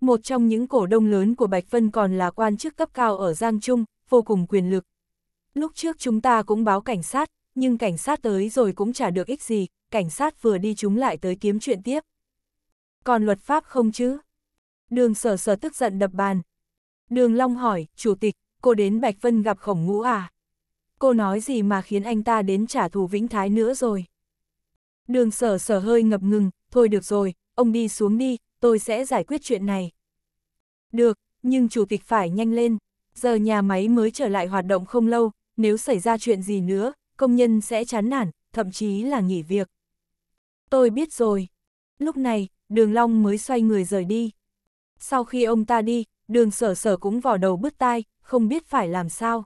Một trong những cổ đông lớn của Bạch Vân còn là quan chức cấp cao ở Giang Trung, vô cùng quyền lực. Lúc trước chúng ta cũng báo cảnh sát, nhưng cảnh sát tới rồi cũng chả được ích gì, cảnh sát vừa đi chúng lại tới kiếm chuyện tiếp. Còn luật pháp không chứ? Đường sở sở tức giận đập bàn. Đường Long hỏi, chủ tịch, cô đến Bạch Vân gặp khổng ngũ à? Cô nói gì mà khiến anh ta đến trả thù Vĩnh Thái nữa rồi? Đường sở sở hơi ngập ngừng, thôi được rồi, ông đi xuống đi, tôi sẽ giải quyết chuyện này. Được, nhưng chủ tịch phải nhanh lên, giờ nhà máy mới trở lại hoạt động không lâu, nếu xảy ra chuyện gì nữa, công nhân sẽ chán nản, thậm chí là nghỉ việc. Tôi biết rồi. Lúc này, đường long mới xoay người rời đi. Sau khi ông ta đi, đường sở sở cũng vò đầu bứt tai, không biết phải làm sao.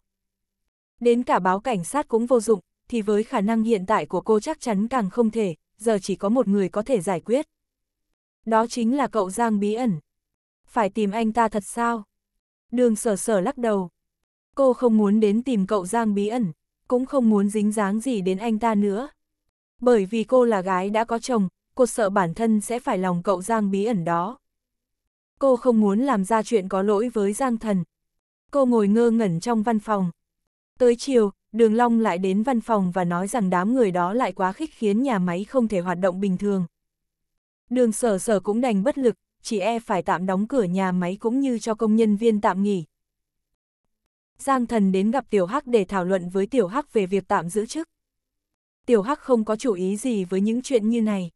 Đến cả báo cảnh sát cũng vô dụng, thì với khả năng hiện tại của cô chắc chắn càng không thể, giờ chỉ có một người có thể giải quyết. Đó chính là cậu Giang bí ẩn. Phải tìm anh ta thật sao? Đường sở sở lắc đầu. Cô không muốn đến tìm cậu Giang bí ẩn, cũng không muốn dính dáng gì đến anh ta nữa. Bởi vì cô là gái đã có chồng, cô sợ bản thân sẽ phải lòng cậu Giang bí ẩn đó. Cô không muốn làm ra chuyện có lỗi với Giang thần. Cô ngồi ngơ ngẩn trong văn phòng. Tới chiều, Đường Long lại đến văn phòng và nói rằng đám người đó lại quá khích khiến nhà máy không thể hoạt động bình thường. Đường sở sở cũng đành bất lực, chỉ e phải tạm đóng cửa nhà máy cũng như cho công nhân viên tạm nghỉ. Giang thần đến gặp Tiểu Hắc để thảo luận với Tiểu Hắc về việc tạm giữ chức. Tiểu Hắc không có chủ ý gì với những chuyện như này.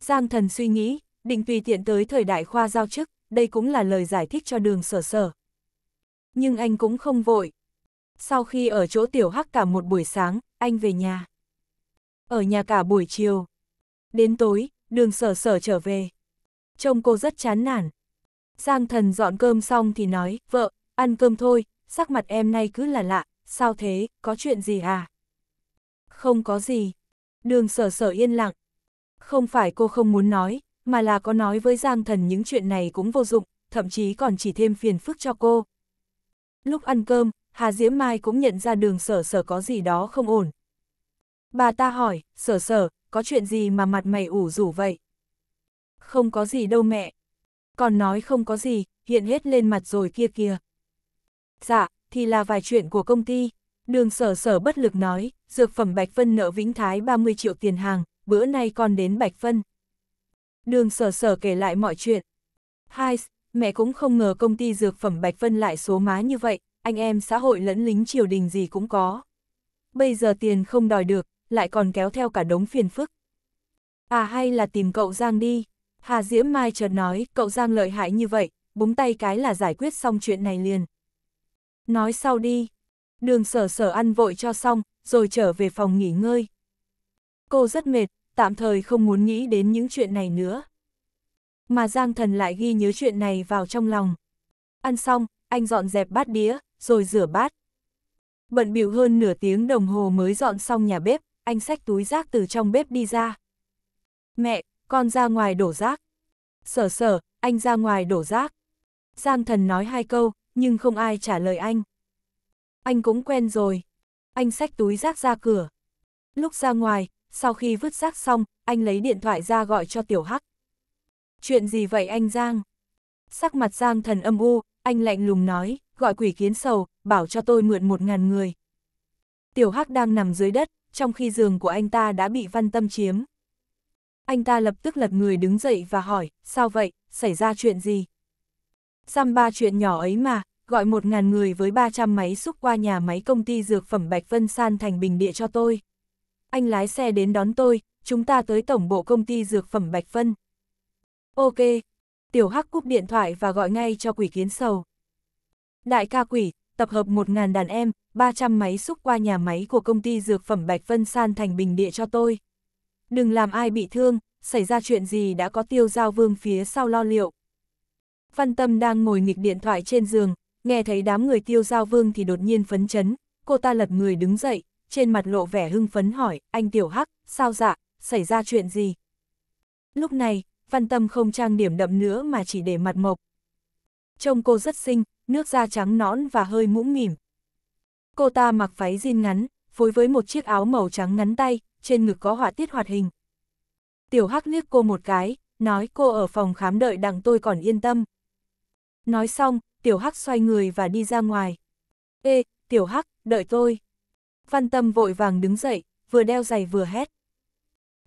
Giang thần suy nghĩ, định tùy tiện tới thời đại khoa giao chức, đây cũng là lời giải thích cho đường sở sở. Nhưng anh cũng không vội, sau khi ở chỗ tiểu hắc cả một buổi sáng, anh về nhà. Ở nhà cả buổi chiều. Đến tối, đường sở sở trở về. Trông cô rất chán nản. Giang thần dọn cơm xong thì nói, vợ, ăn cơm thôi, sắc mặt em nay cứ là lạ, sao thế, có chuyện gì à? Không có gì. Đường sở sở yên lặng. Không phải cô không muốn nói, mà là có nói với Giang thần những chuyện này cũng vô dụng, thậm chí còn chỉ thêm phiền phức cho cô. Lúc ăn cơm, Hà Diễm Mai cũng nhận ra đường sở sở có gì đó không ổn. Bà ta hỏi, sở sở, có chuyện gì mà mặt mày ủ rủ vậy? Không có gì đâu mẹ. Còn nói không có gì, hiện hết lên mặt rồi kia kia. Dạ, thì là vài chuyện của công ty. Đường sở sở bất lực nói, dược phẩm Bạch Vân nợ Vĩnh Thái 30 triệu tiền hàng, bữa nay con đến Bạch Vân. Đường sở sở kể lại mọi chuyện. Hai, mẹ cũng không ngờ công ty dược phẩm Bạch Vân lại số má như vậy, anh em xã hội lẫn lính triều đình gì cũng có. Bây giờ tiền không đòi được, lại còn kéo theo cả đống phiền phức. À hay là tìm cậu Giang đi. Hà Diễm Mai chợt nói, cậu Giang lợi hại như vậy, búng tay cái là giải quyết xong chuyện này liền. Nói sau đi. Đường sở sở ăn vội cho xong, rồi trở về phòng nghỉ ngơi. Cô rất mệt, tạm thời không muốn nghĩ đến những chuyện này nữa. Mà Giang Thần lại ghi nhớ chuyện này vào trong lòng. Ăn xong, anh dọn dẹp bát đĩa, rồi rửa bát. Bận bịu hơn nửa tiếng đồng hồ mới dọn xong nhà bếp, anh xách túi rác từ trong bếp đi ra. Mẹ, con ra ngoài đổ rác. Sở sở, anh ra ngoài đổ rác. Giang thần nói hai câu, nhưng không ai trả lời anh. Anh cũng quen rồi. Anh xách túi rác ra cửa. Lúc ra ngoài, sau khi vứt rác xong, anh lấy điện thoại ra gọi cho Tiểu Hắc. Chuyện gì vậy anh Giang? Sắc mặt Giang thần âm u, anh lạnh lùng nói gọi quỷ kiến sầu, bảo cho tôi mượn một ngàn người. Tiểu Hắc đang nằm dưới đất, trong khi giường của anh ta đã bị văn tâm chiếm. Anh ta lập tức lật người đứng dậy và hỏi, sao vậy, xảy ra chuyện gì? Xăm ba chuyện nhỏ ấy mà, gọi một ngàn người với 300 máy xúc qua nhà máy công ty dược phẩm Bạch Vân San thành bình địa cho tôi. Anh lái xe đến đón tôi, chúng ta tới tổng bộ công ty dược phẩm Bạch Vân. Ok. Tiểu Hắc cúp điện thoại và gọi ngay cho quỷ kiến sầu. Đại ca quỷ, tập hợp 1.000 đàn em, 300 máy xúc qua nhà máy của công ty dược phẩm Bạch Vân San thành bình địa cho tôi. Đừng làm ai bị thương, xảy ra chuyện gì đã có tiêu giao vương phía sau lo liệu. Văn Tâm đang ngồi nghịch điện thoại trên giường, nghe thấy đám người tiêu giao vương thì đột nhiên phấn chấn, cô ta lật người đứng dậy, trên mặt lộ vẻ hưng phấn hỏi, anh Tiểu Hắc, sao dạ, xảy ra chuyện gì? Lúc này, Văn Tâm không trang điểm đậm nữa mà chỉ để mặt mộc. Trông cô rất xinh, nước da trắng nõn và hơi mũm mỉm. Cô ta mặc váy jean ngắn, phối với một chiếc áo màu trắng ngắn tay, trên ngực có họa tiết hoạt hình. Tiểu Hắc liếc cô một cái, nói cô ở phòng khám đợi đặng tôi còn yên tâm. Nói xong, Tiểu Hắc xoay người và đi ra ngoài. Ê, Tiểu Hắc, đợi tôi. Văn Tâm vội vàng đứng dậy, vừa đeo giày vừa hét.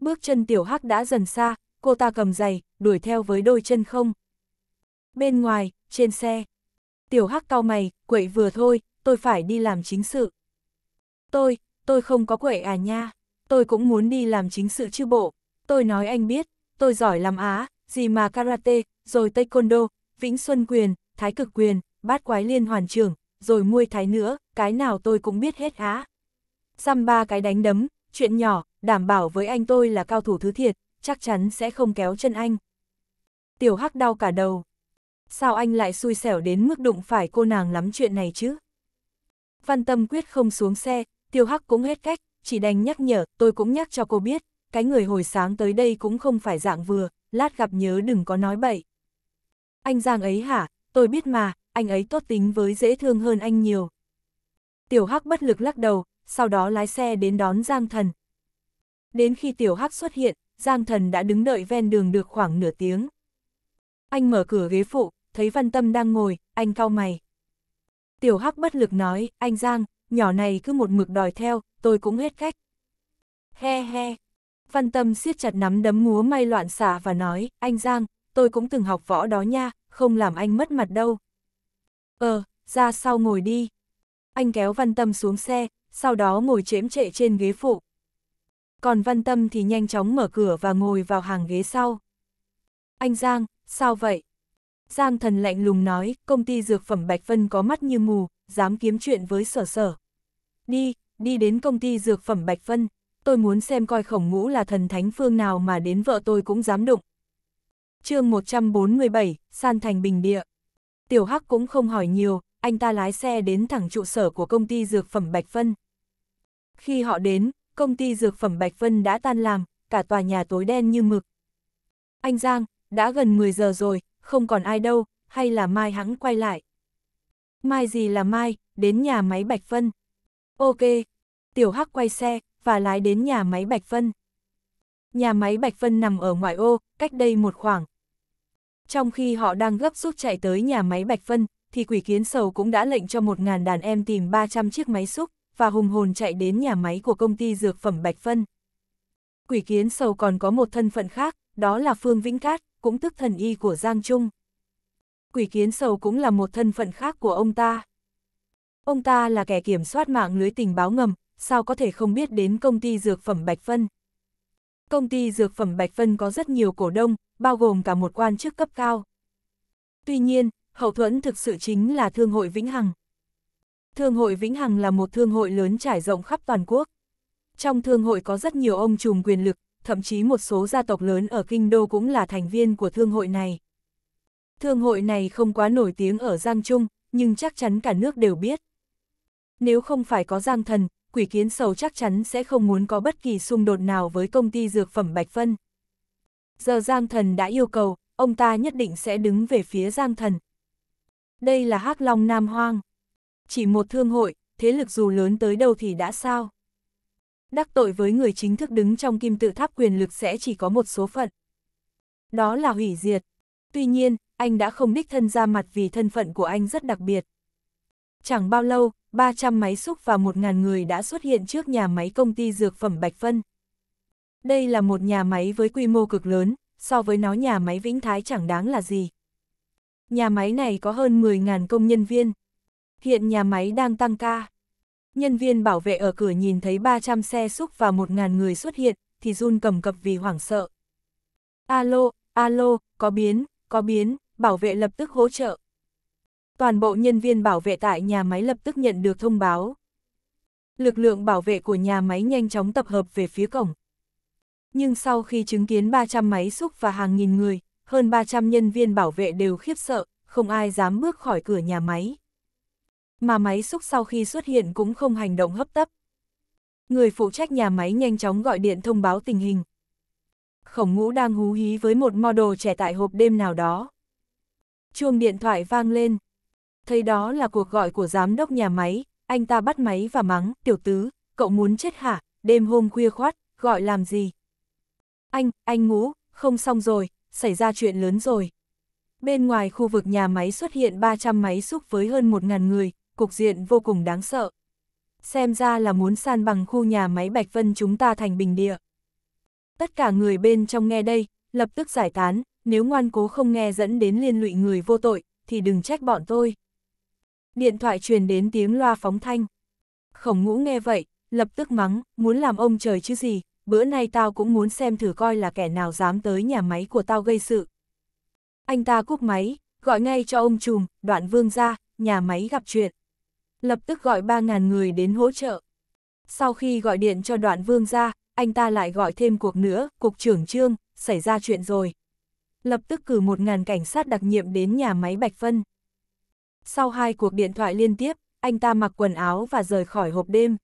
Bước chân Tiểu Hắc đã dần xa, cô ta cầm giày, đuổi theo với đôi chân không. Bên ngoài, trên xe, tiểu hắc cao mày, quậy vừa thôi, tôi phải đi làm chính sự. Tôi, tôi không có quậy à nha, tôi cũng muốn đi làm chính sự chứ bộ. Tôi nói anh biết, tôi giỏi làm á, gì mà karate, rồi taekwondo, vĩnh xuân quyền, thái cực quyền, bát quái liên hoàn trường, rồi muôi thái nữa, cái nào tôi cũng biết hết á. Xăm ba cái đánh đấm, chuyện nhỏ, đảm bảo với anh tôi là cao thủ thứ thiệt, chắc chắn sẽ không kéo chân anh. Tiểu Hắc đau cả đầu, sao anh lại xui xẻo đến mức đụng phải cô nàng lắm chuyện này chứ? Văn Tâm quyết không xuống xe, Tiêu Hắc cũng hết cách, chỉ đành nhắc nhở, tôi cũng nhắc cho cô biết, cái người hồi sáng tới đây cũng không phải dạng vừa, lát gặp nhớ đừng có nói bậy. Anh Giang ấy hả, tôi biết mà, anh ấy tốt tính với dễ thương hơn anh nhiều. Tiểu Hắc bất lực lắc đầu, sau đó lái xe đến đón Giang Thần. Đến khi Tiểu Hắc xuất hiện, Giang Thần đã đứng đợi ven đường được khoảng nửa tiếng. Anh mở cửa ghế phụ, thấy Văn Tâm đang ngồi, anh cau mày. Tiểu Hắc bất lực nói, anh Giang, nhỏ này cứ một mực đòi theo, tôi cũng hết cách. He he. Văn Tâm siết chặt nắm đấm múa may loạn xả và nói, anh Giang, tôi cũng từng học võ đó nha, không làm anh mất mặt đâu. Ờ, ra sau ngồi đi. Anh kéo Văn Tâm xuống xe, sau đó ngồi chễm trệ trên ghế phụ. Còn Văn Tâm thì nhanh chóng mở cửa và ngồi vào hàng ghế sau. Anh Giang, sao vậy? Giang thần lạnh lùng nói, công ty dược phẩm Bạch Vân có mắt như mù, dám kiếm chuyện với sở sở. Đi, đi đến công ty dược phẩm Bạch Vân, tôi muốn xem coi khổng ngũ là thần thánh phương nào mà đến vợ tôi cũng dám đụng. chương 147, San Thành Bình Địa. Tiểu Hắc cũng không hỏi nhiều, anh ta lái xe đến thẳng trụ sở của công ty dược phẩm Bạch Vân. Khi họ đến, công ty dược phẩm Bạch Vân đã tan làm, cả tòa nhà tối đen như mực. Anh Giang, đã gần 10 giờ rồi, không còn ai đâu, hay là mai hắn quay lại. Mai gì là mai, đến nhà máy Bạch Vân. Ok, tiểu hắc quay xe, và lái đến nhà máy Bạch Vân. Nhà máy Bạch Vân nằm ở ngoại ô, cách đây một khoảng. Trong khi họ đang gấp rút chạy tới nhà máy Bạch Vân, thì quỷ kiến sầu cũng đã lệnh cho 1.000 đàn em tìm 300 chiếc máy xúc, và hùng hồn chạy đến nhà máy của công ty dược phẩm Bạch Vân. Quỷ kiến sầu còn có một thân phận khác, đó là Phương Vĩnh Cát, cũng tức thần y của Giang Trung. Quỷ kiến sầu cũng là một thân phận khác của ông ta. Ông ta là kẻ kiểm soát mạng lưới tình báo ngầm, sao có thể không biết đến công ty dược phẩm Bạch Vân. Công ty dược phẩm Bạch Vân có rất nhiều cổ đông, bao gồm cả một quan chức cấp cao. Tuy nhiên, hậu thuẫn thực sự chính là Thương hội Vĩnh Hằng. Thương hội Vĩnh Hằng là một thương hội lớn trải rộng khắp toàn quốc. Trong thương hội có rất nhiều ông trùm quyền lực, thậm chí một số gia tộc lớn ở Kinh Đô cũng là thành viên của thương hội này. Thương hội này không quá nổi tiếng ở Giang Trung, nhưng chắc chắn cả nước đều biết. Nếu không phải có Giang Thần, quỷ kiến sầu chắc chắn sẽ không muốn có bất kỳ xung đột nào với công ty dược phẩm Bạch Vân. Giờ Giang Thần đã yêu cầu, ông ta nhất định sẽ đứng về phía Giang Thần. Đây là hắc Long Nam Hoang. Chỉ một thương hội, thế lực dù lớn tới đâu thì đã sao đắc tội với người chính thức đứng trong kim tự tháp quyền lực sẽ chỉ có một số phận. Đó là hủy diệt. Tuy nhiên, anh đã không đích thân ra mặt vì thân phận của anh rất đặc biệt. Chẳng bao lâu, 300 máy xúc và 1.000 người đã xuất hiện trước nhà máy công ty dược phẩm Bạch phân Đây là một nhà máy với quy mô cực lớn, so với nó nhà máy Vĩnh Thái chẳng đáng là gì. Nhà máy này có hơn 10.000 công nhân viên. Hiện nhà máy đang tăng ca. Nhân viên bảo vệ ở cửa nhìn thấy 300 xe xúc và 1.000 người xuất hiện, thì run cầm cập vì hoảng sợ. Alo, alo, có biến, có biến, bảo vệ lập tức hỗ trợ. Toàn bộ nhân viên bảo vệ tại nhà máy lập tức nhận được thông báo. Lực lượng bảo vệ của nhà máy nhanh chóng tập hợp về phía cổng. Nhưng sau khi chứng kiến 300 máy xúc và hàng nghìn người, hơn 300 nhân viên bảo vệ đều khiếp sợ, không ai dám bước khỏi cửa nhà máy mà máy xúc sau khi xuất hiện cũng không hành động hấp tấp. Người phụ trách nhà máy nhanh chóng gọi điện thông báo tình hình. Khổng ngũ đang hú hí với một model trẻ tại hộp đêm nào đó. Chuông điện thoại vang lên. Thấy đó là cuộc gọi của giám đốc nhà máy, anh ta bắt máy và mắng, tiểu tứ, cậu muốn chết hả, đêm hôm khuya khoát, gọi làm gì? Anh, anh ngũ, không xong rồi, xảy ra chuyện lớn rồi. Bên ngoài khu vực nhà máy xuất hiện 300 máy xúc với hơn 1.000 người, cục diện vô cùng đáng sợ. Xem ra là muốn san bằng khu nhà máy Bạch Vân chúng ta thành bình địa. Tất cả người bên trong nghe đây, lập tức giải tán, nếu ngoan cố không nghe dẫn đến liên lụy người vô tội, thì đừng trách bọn tôi. Điện thoại truyền đến tiếng loa phóng thanh. Khổng ngũ nghe vậy, lập tức mắng, muốn làm ông trời chứ gì, bữa nay tao cũng muốn xem thử coi là kẻ nào dám tới nhà máy của tao gây sự. Anh ta cúp máy, gọi ngay cho ông trùm, đoạn vương ra, nhà máy gặp chuyện lập tức gọi 3.000 người đến hỗ trợ. Sau khi gọi điện cho đoạn vương ra, anh ta lại gọi thêm cuộc nữa, cục trưởng trương, xảy ra chuyện rồi. Lập tức cử 1.000 cảnh sát đặc nhiệm đến nhà máy Bạch Vân. Sau hai cuộc điện thoại liên tiếp, anh ta mặc quần áo và rời khỏi hộp đêm.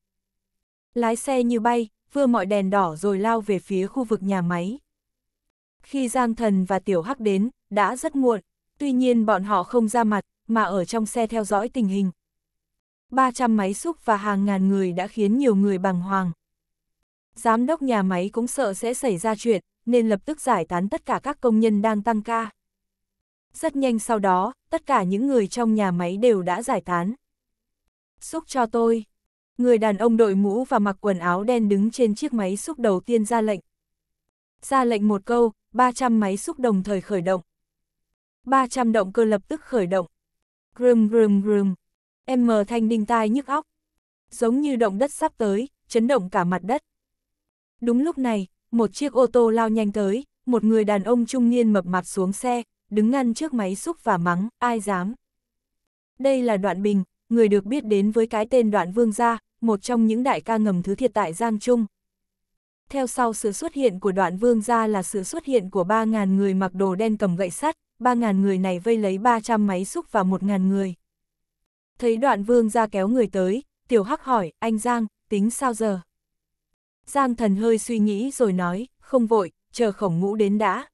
Lái xe như bay, vừa mọi đèn đỏ rồi lao về phía khu vực nhà máy. Khi Giang Thần và Tiểu Hắc đến, đã rất muộn, tuy nhiên bọn họ không ra mặt, mà ở trong xe theo dõi tình hình, 300 máy xúc và hàng ngàn người đã khiến nhiều người bàng hoàng. Giám đốc nhà máy cũng sợ sẽ xảy ra chuyện, nên lập tức giải tán tất cả các công nhân đang tăng ca. Rất nhanh sau đó, tất cả những người trong nhà máy đều đã giải tán. Xúc cho tôi. Người đàn ông đội mũ và mặc quần áo đen đứng trên chiếc máy xúc đầu tiên ra lệnh. Ra lệnh một câu, 300 máy xúc đồng thời khởi động. 300 động cơ lập tức khởi động. Grum grum grum. M thanh đinh tai nhức óc. Giống như động đất sắp tới, chấn động cả mặt đất. Đúng lúc này, một chiếc ô tô lao nhanh tới, một người đàn ông trung niên mập mặt xuống xe, đứng ngăn trước máy xúc và mắng, ai dám. Đây là đoạn bình, người được biết đến với cái tên đoạn vương gia, một trong những đại ca ngầm thứ thiệt tại Giang Trung. Theo sau sự xuất hiện của đoạn vương gia là sự xuất hiện của 3.000 người mặc đồ đen cầm gậy sắt, 3.000 người này vây lấy 300 máy xúc và 1.000 người. Thấy đoạn vương ra kéo người tới, tiểu hắc hỏi, anh Giang, tính sao giờ? Giang thần hơi suy nghĩ rồi nói, không vội, chờ khổng ngũ đến đã.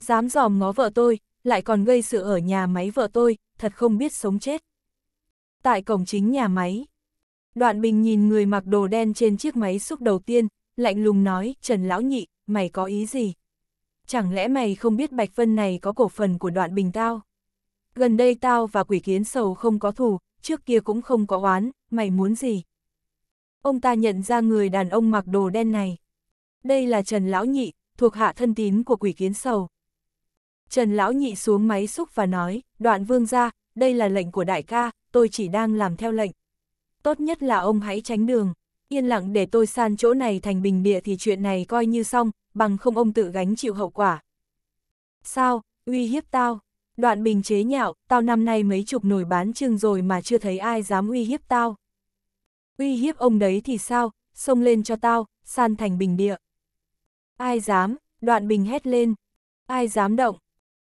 Dám dòm ngó vợ tôi, lại còn gây sự ở nhà máy vợ tôi, thật không biết sống chết. Tại cổng chính nhà máy, đoạn bình nhìn người mặc đồ đen trên chiếc máy xúc đầu tiên, lạnh lùng nói, Trần Lão Nhị, mày có ý gì? Chẳng lẽ mày không biết Bạch Vân này có cổ phần của đoạn bình tao? gần đây tao và quỷ kiến sầu không có thù, trước kia cũng không có oán, mày muốn gì? Ông ta nhận ra người đàn ông mặc đồ đen này. Đây là Trần Lão Nhị, thuộc hạ thân tín của quỷ kiến sầu. Trần Lão Nhị xuống máy xúc và nói, đoạn vương ra, đây là lệnh của đại ca, tôi chỉ đang làm theo lệnh. Tốt nhất là ông hãy tránh đường, yên lặng để tôi san chỗ này thành bình địa thì chuyện này coi như xong, bằng không ông tự gánh chịu hậu quả. Sao, uy hiếp tao, Đoạn bình chế nhạo, tao năm nay mấy chục nổi bán chừng rồi mà chưa thấy ai dám uy hiếp tao. Uy hiếp ông đấy thì sao, xông lên cho tao, san thành bình địa. Ai dám, đoạn bình hét lên. Ai dám động.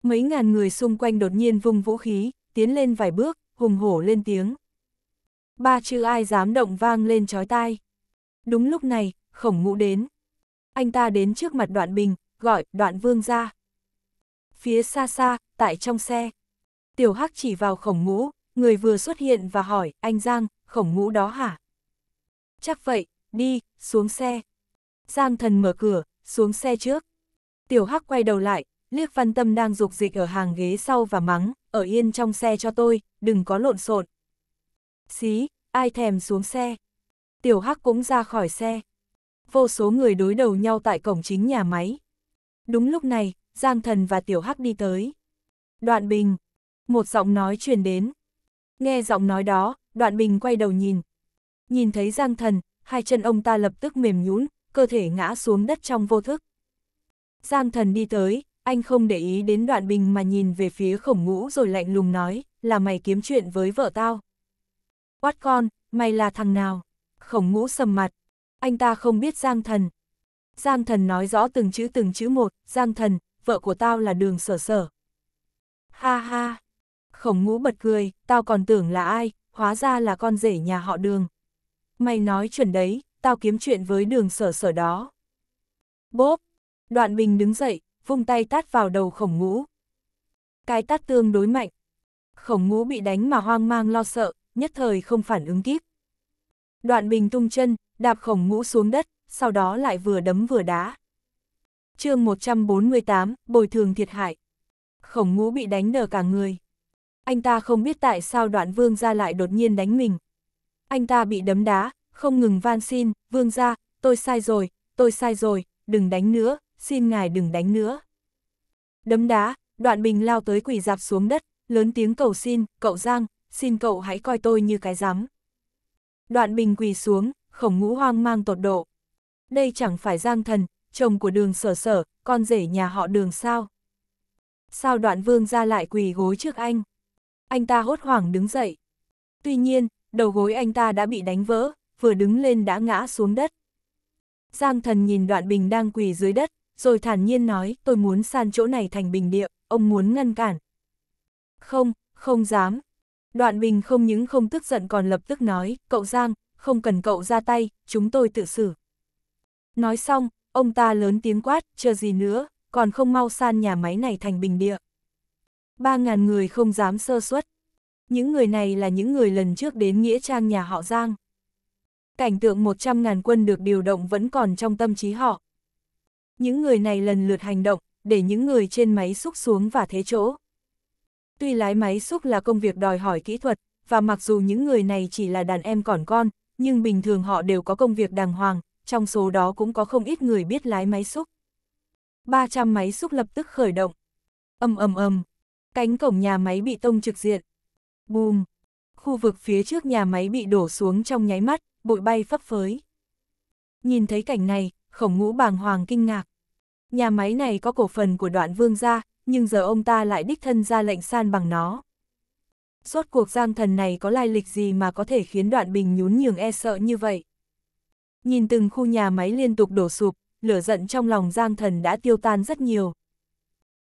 Mấy ngàn người xung quanh đột nhiên vung vũ khí, tiến lên vài bước, hùng hổ lên tiếng. Ba chữ ai dám động vang lên chói tai. Đúng lúc này, khổng ngũ đến. Anh ta đến trước mặt đoạn bình, gọi đoạn vương ra phía xa xa, tại trong xe. Tiểu Hắc chỉ vào khổng ngũ, người vừa xuất hiện và hỏi, anh Giang, khổng ngũ đó hả? Chắc vậy, đi, xuống xe. Giang thần mở cửa, xuống xe trước. Tiểu Hắc quay đầu lại, liếc văn tâm đang dục dịch ở hàng ghế sau và mắng, ở yên trong xe cho tôi, đừng có lộn xộn. Xí, ai thèm xuống xe. Tiểu Hắc cũng ra khỏi xe. Vô số người đối đầu nhau tại cổng chính nhà máy. Đúng lúc này, Giang Thần và Tiểu Hắc đi tới. Đoạn Bình, một giọng nói truyền đến. Nghe giọng nói đó, Đoạn Bình quay đầu nhìn. Nhìn thấy Giang Thần, hai chân ông ta lập tức mềm nhũn, cơ thể ngã xuống đất trong vô thức. Giang Thần đi tới, anh không để ý đến Đoạn Bình mà nhìn về phía khổng ngũ rồi lạnh lùng nói, là mày kiếm chuyện với vợ tao. Quát con, mày là thằng nào? Khổng ngũ sầm mặt. Anh ta không biết Giang Thần. Giang Thần nói rõ từng chữ từng chữ một, Giang Thần, vợ của tao là đường sở sở. Ha ha! Khổng ngũ bật cười, tao còn tưởng là ai, hóa ra là con rể nhà họ đường. Mày nói chuẩn đấy, tao kiếm chuyện với đường sở sở đó. Bốp! Đoạn bình đứng dậy, vung tay tát vào đầu khổng ngũ. Cái tát tương đối mạnh. Khổng ngũ bị đánh mà hoang mang lo sợ, nhất thời không phản ứng kịp. Đoạn bình tung chân, đạp khổng ngũ xuống đất, sau đó lại vừa đấm vừa đá chương 148, bồi thường thiệt hại. Khổng ngũ bị đánh nở cả người. Anh ta không biết tại sao đoạn vương ra lại đột nhiên đánh mình. Anh ta bị đấm đá, không ngừng van xin, vương ra, tôi sai rồi, tôi sai rồi, đừng đánh nữa, xin ngài đừng đánh nữa. Đấm đá, đoạn bình lao tới quỷ dạp xuống đất, lớn tiếng cầu xin, cậu Giang, xin cậu hãy coi tôi như cái rắm. Đoạn bình quỳ xuống, khổng ngũ hoang mang tột độ. Đây chẳng phải Giang thần, chồng của đường sở sở, con rể nhà họ đường sao? Sao đoạn vương ra lại quỳ gối trước anh? Anh ta hốt hoảng đứng dậy. Tuy nhiên, đầu gối anh ta đã bị đánh vỡ, vừa đứng lên đã ngã xuống đất. Giang thần nhìn đoạn bình đang quỳ dưới đất, rồi thản nhiên nói tôi muốn san chỗ này thành bình địa, ông muốn ngăn cản. Không, không dám. Đoạn bình không những không tức giận còn lập tức nói, cậu Giang, không cần cậu ra tay, chúng tôi tự xử. Nói xong, Ông ta lớn tiếng quát, chờ gì nữa, còn không mau san nhà máy này thành bình địa. Ba ngàn người không dám sơ suất. Những người này là những người lần trước đến Nghĩa Trang nhà họ Giang. Cảnh tượng một trăm ngàn quân được điều động vẫn còn trong tâm trí họ. Những người này lần lượt hành động, để những người trên máy xúc xuống và thế chỗ. Tuy lái máy xúc là công việc đòi hỏi kỹ thuật, và mặc dù những người này chỉ là đàn em còn con, nhưng bình thường họ đều có công việc đàng hoàng, trong số đó cũng có không ít người biết lái máy xúc. 300 máy xúc lập tức khởi động. Âm ầm ầm, cánh cổng nhà máy bị tông trực diện. Bùm, khu vực phía trước nhà máy bị đổ xuống trong nháy mắt, bụi bay phấp phới. Nhìn thấy cảnh này, khổng ngũ bàng hoàng kinh ngạc. Nhà máy này có cổ phần của đoạn vương gia, nhưng giờ ông ta lại đích thân ra lệnh san bằng nó. Suốt cuộc giang thần này có lai lịch gì mà có thể khiến đoạn bình nhún nhường e sợ như vậy? Nhìn từng khu nhà máy liên tục đổ sụp, lửa giận trong lòng Giang Thần đã tiêu tan rất nhiều.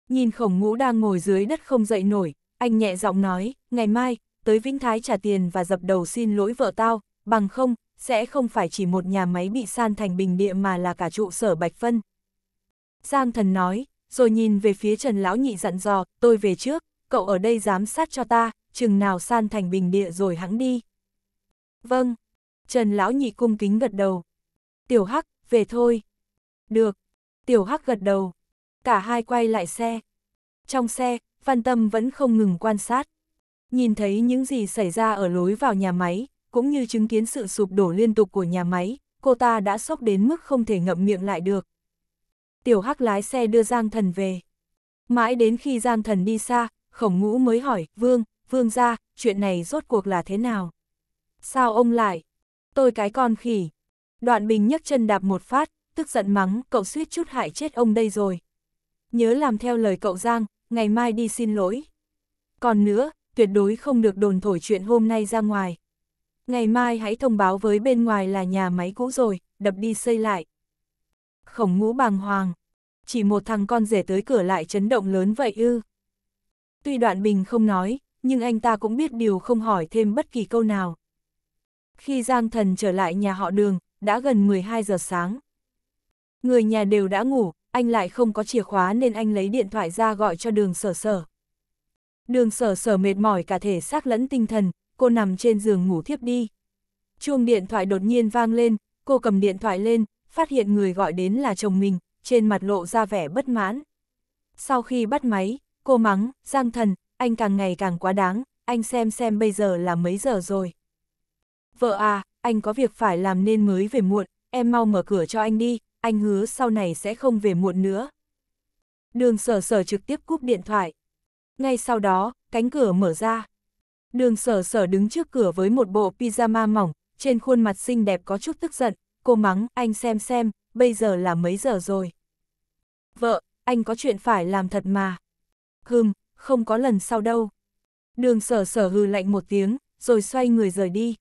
Nhìn khổng ngũ đang ngồi dưới đất không dậy nổi, anh nhẹ giọng nói, ngày mai, tới Vĩnh Thái trả tiền và dập đầu xin lỗi vợ tao, bằng không, sẽ không phải chỉ một nhà máy bị san thành bình địa mà là cả trụ sở Bạch phân. Giang thần nói, rồi nhìn về phía Trần Lão Nhị dặn dò, tôi về trước, cậu ở đây giám sát cho ta, chừng nào san thành bình địa rồi hãng đi. Vâng, Trần Lão Nhị cung kính gật đầu. Tiểu Hắc, về thôi. Được. Tiểu Hắc gật đầu. Cả hai quay lại xe. Trong xe, Văn Tâm vẫn không ngừng quan sát. Nhìn thấy những gì xảy ra ở lối vào nhà máy, cũng như chứng kiến sự sụp đổ liên tục của nhà máy, cô ta đã sốc đến mức không thể ngậm miệng lại được. Tiểu Hắc lái xe đưa Giang Thần về. Mãi đến khi Giang Thần đi xa, Khổng Ngũ mới hỏi, Vương, Vương ra, chuyện này rốt cuộc là thế nào? Sao ông lại? Tôi cái con khỉ, Đoạn bình nhấc chân đạp một phát, tức giận mắng, cậu suýt chút hại chết ông đây rồi. Nhớ làm theo lời cậu Giang, ngày mai đi xin lỗi. Còn nữa, tuyệt đối không được đồn thổi chuyện hôm nay ra ngoài. Ngày mai hãy thông báo với bên ngoài là nhà máy cũ rồi, đập đi xây lại. Khổng ngũ bàng hoàng. Chỉ một thằng con rể tới cửa lại chấn động lớn vậy ư. Tuy đoạn bình không nói, nhưng anh ta cũng biết điều không hỏi thêm bất kỳ câu nào. Khi Giang Thần trở lại nhà họ đường, đã gần 12 giờ sáng. Người nhà đều đã ngủ, anh lại không có chìa khóa nên anh lấy điện thoại ra gọi cho đường sở sở. Đường sở sở mệt mỏi cả thể xác lẫn tinh thần, cô nằm trên giường ngủ thiếp đi. Chuông điện thoại đột nhiên vang lên, cô cầm điện thoại lên, phát hiện người gọi đến là chồng mình, trên mặt lộ ra vẻ bất mãn. Sau khi bắt máy, cô mắng, Giang Thần, anh càng ngày càng quá đáng, anh xem xem bây giờ là mấy giờ rồi. Vợ à, anh có việc phải làm nên mới về muộn, em mau mở cửa cho anh đi, anh hứa sau này sẽ không về muộn nữa. Đường sở sở trực tiếp cúp điện thoại. Ngay sau đó, cánh cửa mở ra. Đường sở sở đứng trước cửa với một bộ pyjama mỏng, trên khuôn mặt xinh đẹp có chút tức giận, cô mắng, anh xem xem, bây giờ là mấy giờ rồi. Vợ, anh có chuyện phải làm thật mà. Hừm, không có lần sau đâu. Đường sở sở hừ lạnh một tiếng, rồi xoay người rời đi.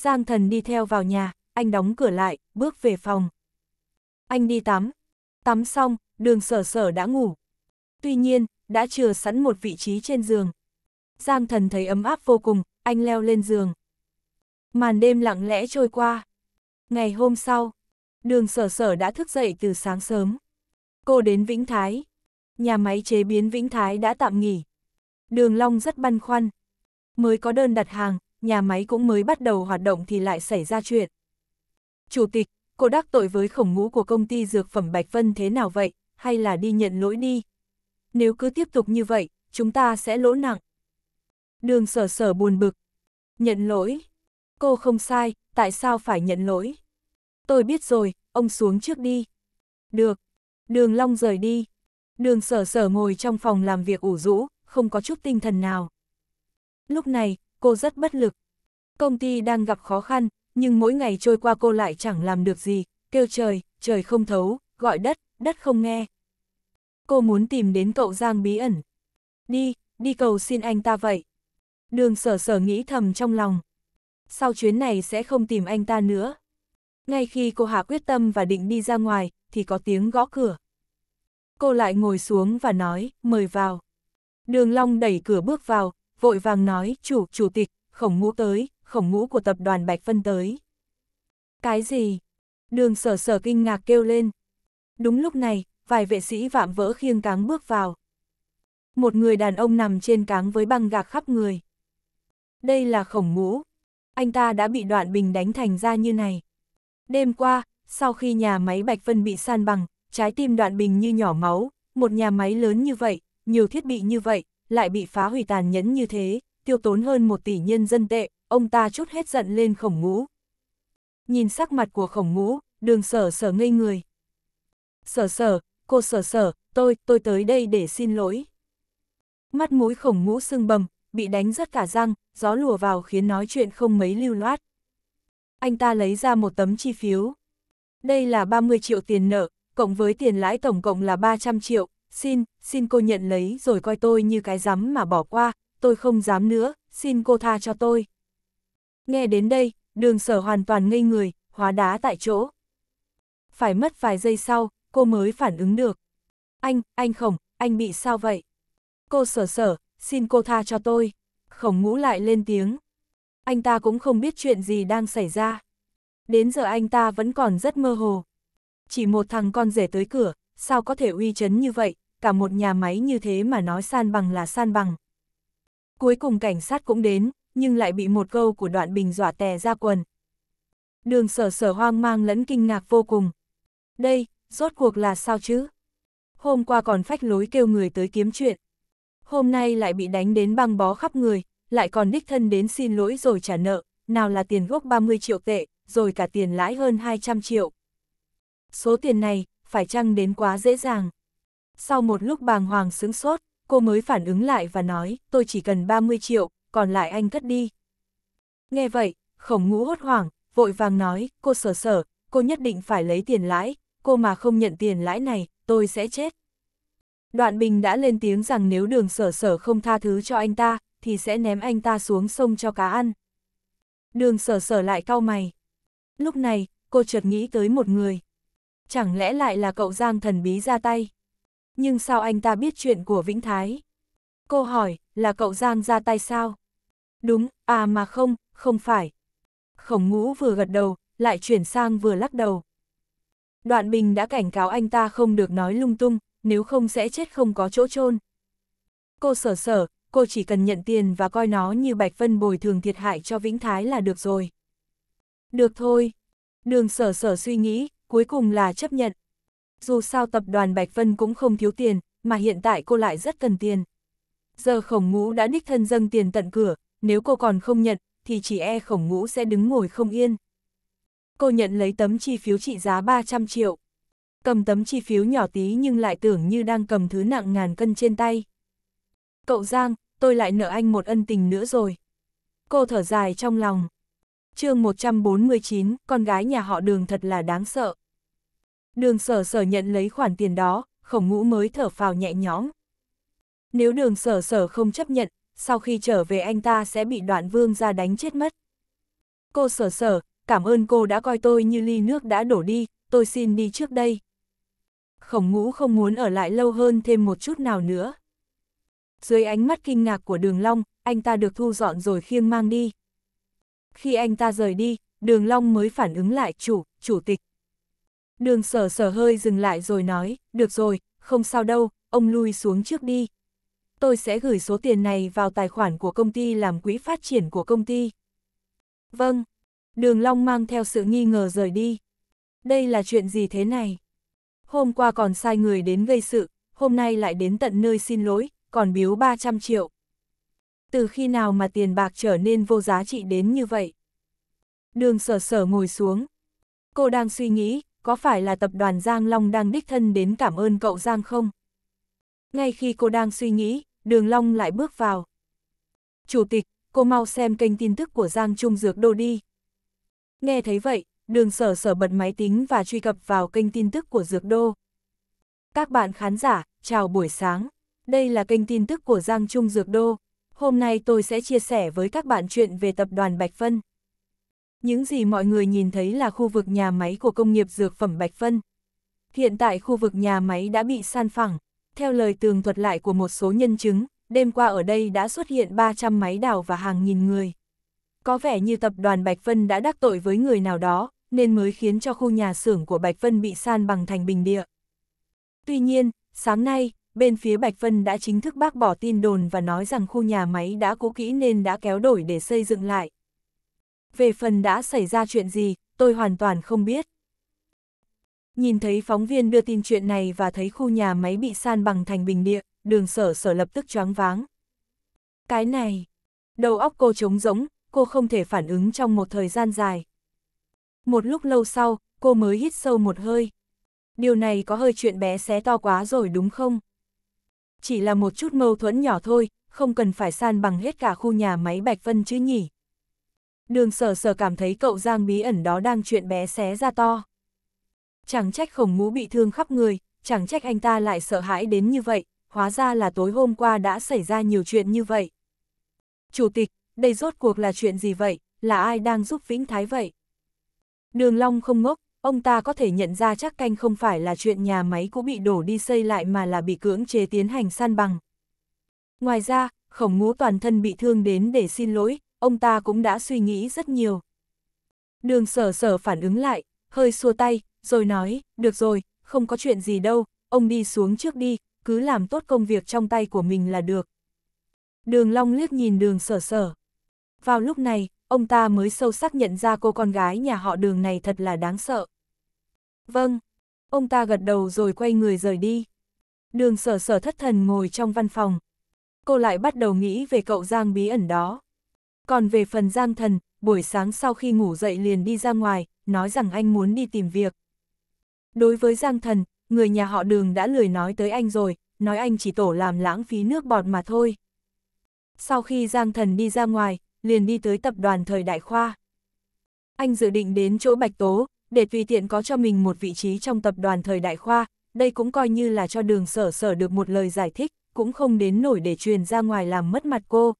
Giang thần đi theo vào nhà, anh đóng cửa lại, bước về phòng. Anh đi tắm. Tắm xong, đường sở sở đã ngủ. Tuy nhiên, đã chừa sẵn một vị trí trên giường. Giang thần thấy ấm áp vô cùng, anh leo lên giường. Màn đêm lặng lẽ trôi qua. Ngày hôm sau, đường sở sở đã thức dậy từ sáng sớm. Cô đến Vĩnh Thái. Nhà máy chế biến Vĩnh Thái đã tạm nghỉ. Đường Long rất băn khoăn. Mới có đơn đặt hàng, nhà máy cũng mới bắt đầu hoạt động thì lại xảy ra chuyện. Chủ tịch, cô đắc tội với khổng ngũ của công ty dược phẩm Bạch Vân thế nào vậy, hay là đi nhận lỗi đi? Nếu cứ tiếp tục như vậy, chúng ta sẽ lỗ nặng. Đường sở sở buồn bực. Nhận lỗi. Cô không sai, tại sao phải nhận lỗi? Tôi biết rồi, ông xuống trước đi. Được. Đường Long rời đi. Đường sở sở ngồi trong phòng làm việc ủ rũ, không có chút tinh thần nào. Lúc này, cô rất bất lực. Công ty đang gặp khó khăn, nhưng mỗi ngày trôi qua cô lại chẳng làm được gì, kêu trời, trời không thấu, gọi đất, đất không nghe. Cô muốn tìm đến cậu Giang bí ẩn. Đi, đi cầu xin anh ta vậy. Đường sở sở nghĩ thầm trong lòng. Sau chuyến này sẽ không tìm anh ta nữa. Ngay khi cô hạ quyết tâm và định đi ra ngoài, thì có tiếng gõ cửa. Cô lại ngồi xuống và nói, mời vào. Đường Long đẩy cửa bước vào, vội vàng nói, chủ, chủ tịch, khổng ngũ tới, khổng ngũ của tập đoàn Bạch Vân tới. Cái gì? Đường sở sở kinh ngạc kêu lên. Đúng lúc này, vài vệ sĩ vạm vỡ khiêng cáng bước vào. Một người đàn ông nằm trên cáng với băng gạc khắp người. Đây là khổng ngũ. Anh ta đã bị đoạn bình đánh thành ra như này. Đêm qua, sau khi nhà máy Bạch Vân bị san bằng, trái tim đoạn bình như nhỏ máu, một nhà máy lớn như vậy, nhiều thiết bị như vậy, lại bị phá hủy tàn nhẫn như thế, tiêu tốn hơn một tỷ nhân dân tệ, ông ta chút hết giận lên khổng ngũ. Nhìn sắc mặt của khổng ngũ, đường sở sở ngây người. Sở sở, cô sở sở, tôi, tôi tới đây để xin lỗi. Mắt mũi khổng ngũ sưng bầm, bị đánh rất cả răng, gió lùa vào khiến nói chuyện không mấy lưu loát. Anh ta lấy ra một tấm chi phiếu. Đây là 30 triệu tiền nợ, cộng với tiền lãi tổng cộng là 300 triệu, xin, xin cô nhận lấy rồi coi tôi như cái rắm mà bỏ qua, tôi không dám nữa, xin cô tha cho tôi. Nghe đến đây, đường sở hoàn toàn ngây người, hóa đá tại chỗ. Phải mất vài giây sau, cô mới phản ứng được. Anh, anh khổng, anh bị sao vậy? Cô sở sở, xin cô tha cho tôi. Khổng ngũ lại lên tiếng. Anh ta cũng không biết chuyện gì đang xảy ra. Đến giờ anh ta vẫn còn rất mơ hồ. Chỉ một thằng con rể tới cửa, sao có thể uy chấn như vậy, cả một nhà máy như thế mà nói san bằng là san bằng. Cuối cùng cảnh sát cũng đến, nhưng lại bị một câu của đoạn bình dọa tè ra quần. Đường sở sở hoang mang lẫn kinh ngạc vô cùng. Đây, rốt cuộc là sao chứ? Hôm qua còn phách lối kêu người tới kiếm chuyện. Hôm nay lại bị đánh đến băng bó khắp người, lại còn đích thân đến xin lỗi rồi trả nợ, nào là tiền gốc 30 triệu tệ, rồi cả tiền lãi hơn 200 triệu. Số tiền này, phải chăng đến quá dễ dàng. Sau một lúc bàng hoàng sướng sốt, cô mới phản ứng lại và nói, tôi chỉ cần 30 triệu, còn lại anh cất đi. Nghe vậy, khổng ngũ hốt hoảng, vội vàng nói, cô sở sở, cô nhất định phải lấy tiền lãi, cô mà không nhận tiền lãi này, tôi sẽ chết. Đoạn Bình đã lên tiếng rằng nếu đường sở sở không tha thứ cho anh ta, thì sẽ ném anh ta xuống sông cho cá ăn. Đường sở sở lại cau mày. Lúc này, cô chợt nghĩ tới một người chẳng lẽ lại là cậu Giang thần bí ra tay? Nhưng sao anh ta biết chuyện của Vĩnh Thái? Cô hỏi, là cậu Giang ra tay sao? Đúng, à mà không, không phải. Khổng ngũ vừa gật đầu, lại chuyển sang vừa lắc đầu. Đoạn Bình đã cảnh cáo anh ta không được nói lung tung, nếu không sẽ chết không có chỗ chôn. Cô sở sở, cô chỉ cần nhận tiền và coi nó như Bạch Vân bồi thường thiệt hại cho Vĩnh Thái là được rồi. Được thôi. Đường sở sở suy nghĩ, cuối cùng là chấp nhận. Dù sao tập đoàn Bạch Vân cũng không thiếu tiền, mà hiện tại cô lại rất cần tiền. Giờ khổng ngũ đã đích thân dâng tiền tận cửa, nếu cô còn không nhận, thì chỉ e khổng ngũ sẽ đứng ngồi không yên. Cô nhận lấy tấm chi phiếu trị giá 300 triệu. Cầm tấm chi phiếu nhỏ tí nhưng lại tưởng như đang cầm thứ nặng ngàn cân trên tay. Cậu Giang, tôi lại nợ anh một ân tình nữa rồi. Cô thở dài trong lòng chương 149, con gái nhà họ đường thật là đáng sợ. Đường sở sở nhận lấy khoản tiền đó, khổng ngũ mới thở phào nhẹ nhõm. Nếu đường sở sở không chấp nhận, sau khi trở về anh ta sẽ bị đoạn vương ra đánh chết mất. Cô sở sở, cảm ơn cô đã coi tôi như ly nước đã đổ đi, tôi xin đi trước đây. Khổng ngũ không muốn ở lại lâu hơn thêm một chút nào nữa. Dưới ánh mắt kinh ngạc của đường long, anh ta được thu dọn rồi khiêng mang đi. Khi anh ta rời đi, đường long mới phản ứng lại chủ, chủ tịch. Đường sở sở hơi dừng lại rồi nói, được rồi, không sao đâu, ông lui xuống trước đi. Tôi sẽ gửi số tiền này vào tài khoản của công ty làm quỹ phát triển của công ty. Vâng, đường long mang theo sự nghi ngờ rời đi. Đây là chuyện gì thế này? Hôm qua còn sai người đến gây sự, hôm nay lại đến tận nơi xin lỗi, còn biếu 300 triệu từ khi nào mà tiền bạc trở nên vô giá trị đến như vậy? Đường sở sở ngồi xuống. Cô đang suy nghĩ, có phải là tập đoàn Giang Long đang đích thân đến cảm ơn cậu Giang không? Ngay khi cô đang suy nghĩ, đường Long lại bước vào. Chủ tịch, cô mau xem kênh tin tức của Giang Trung Dược Đô đi. Nghe thấy vậy, đường sở sở bật máy tính và truy cập vào kênh tin tức của Dược Đô. Các bạn khán giả, chào buổi sáng. Đây là kênh tin tức của Giang Trung Dược Đô, hôm nay tôi sẽ chia sẻ với các bạn chuyện về tập đoàn Bạch Phân. Những gì mọi người nhìn thấy là khu vực nhà máy của công nghiệp dược phẩm Bạch Phân. Hiện tại khu vực nhà máy đã bị san phẳng. Theo lời tường thuật lại của một số nhân chứng, đêm qua ở đây đã xuất hiện 300 máy đào và hàng nghìn người. Có vẻ như tập đoàn Bạch Phân đã đắc tội với người nào đó, nên mới khiến cho khu nhà xưởng của Bạch Phân bị san bằng thành bình địa. Tuy nhiên, sáng nay, bên phía Bạch Vân đã chính thức bác bỏ tin đồn và nói rằng khu nhà máy đã cố kỹ nên đã kéo đổi để xây dựng lại. Về phần đã xảy ra chuyện gì, tôi hoàn toàn không biết. Nhìn thấy phóng viên đưa tin chuyện này và thấy khu nhà máy bị san bằng thành bình địa, đường sở sở lập tức choáng váng. Cái này, đầu óc cô trống rỗng, cô không thể phản ứng trong một thời gian dài. Một lúc lâu sau, cô mới hít sâu một hơi. Điều này có hơi chuyện bé xé to quá rồi đúng không? chỉ là một chút mâu thuẫn nhỏ thôi, không cần phải san bằng hết cả khu nhà máy Bạch Vân chứ nhỉ. Đường sở sở cảm thấy cậu Giang bí ẩn đó đang chuyện bé xé ra to. Chẳng trách khổng ngũ bị thương khắp người, chẳng trách anh ta lại sợ hãi đến như vậy, hóa ra là tối hôm qua đã xảy ra nhiều chuyện như vậy. Chủ tịch, đây rốt cuộc là chuyện gì vậy, là ai đang giúp Vĩnh Thái vậy? Đường Long không ngốc, ông ta có thể nhận ra chắc canh không phải là chuyện nhà máy cũ bị đổ đi xây lại mà là bị cưỡng chế tiến hành san bằng. Ngoài ra, khổng ngũ toàn thân bị thương đến để xin lỗi, ông ta cũng đã suy nghĩ rất nhiều. Đường sở sở phản ứng lại, hơi xua tay, rồi nói, được rồi, không có chuyện gì đâu, ông đi xuống trước đi, cứ làm tốt công việc trong tay của mình là được. Đường Long liếc nhìn đường sở sở. Vào lúc này, ông ta mới sâu sắc nhận ra cô con gái nhà họ đường này thật là đáng sợ. Vâng, ông ta gật đầu rồi quay người rời đi. Đường sở sở thất thần ngồi trong văn phòng. Cô lại bắt đầu nghĩ về cậu Giang bí ẩn đó. Còn về phần Giang thần, buổi sáng sau khi ngủ dậy liền đi ra ngoài, nói rằng anh muốn đi tìm việc. Đối với Giang thần, người nhà họ đường đã lười nói tới anh rồi, nói anh chỉ tổ làm lãng phí nước bọt mà thôi. Sau khi Giang thần đi ra ngoài, liền đi tới tập đoàn thời đại khoa. Anh dự định đến chỗ Bạch Tố, để tùy tiện có cho mình một vị trí trong tập đoàn thời đại khoa, đây cũng coi như là cho đường sở sở được một lời giải thích, cũng không đến nổi để truyền ra ngoài làm mất mặt cô.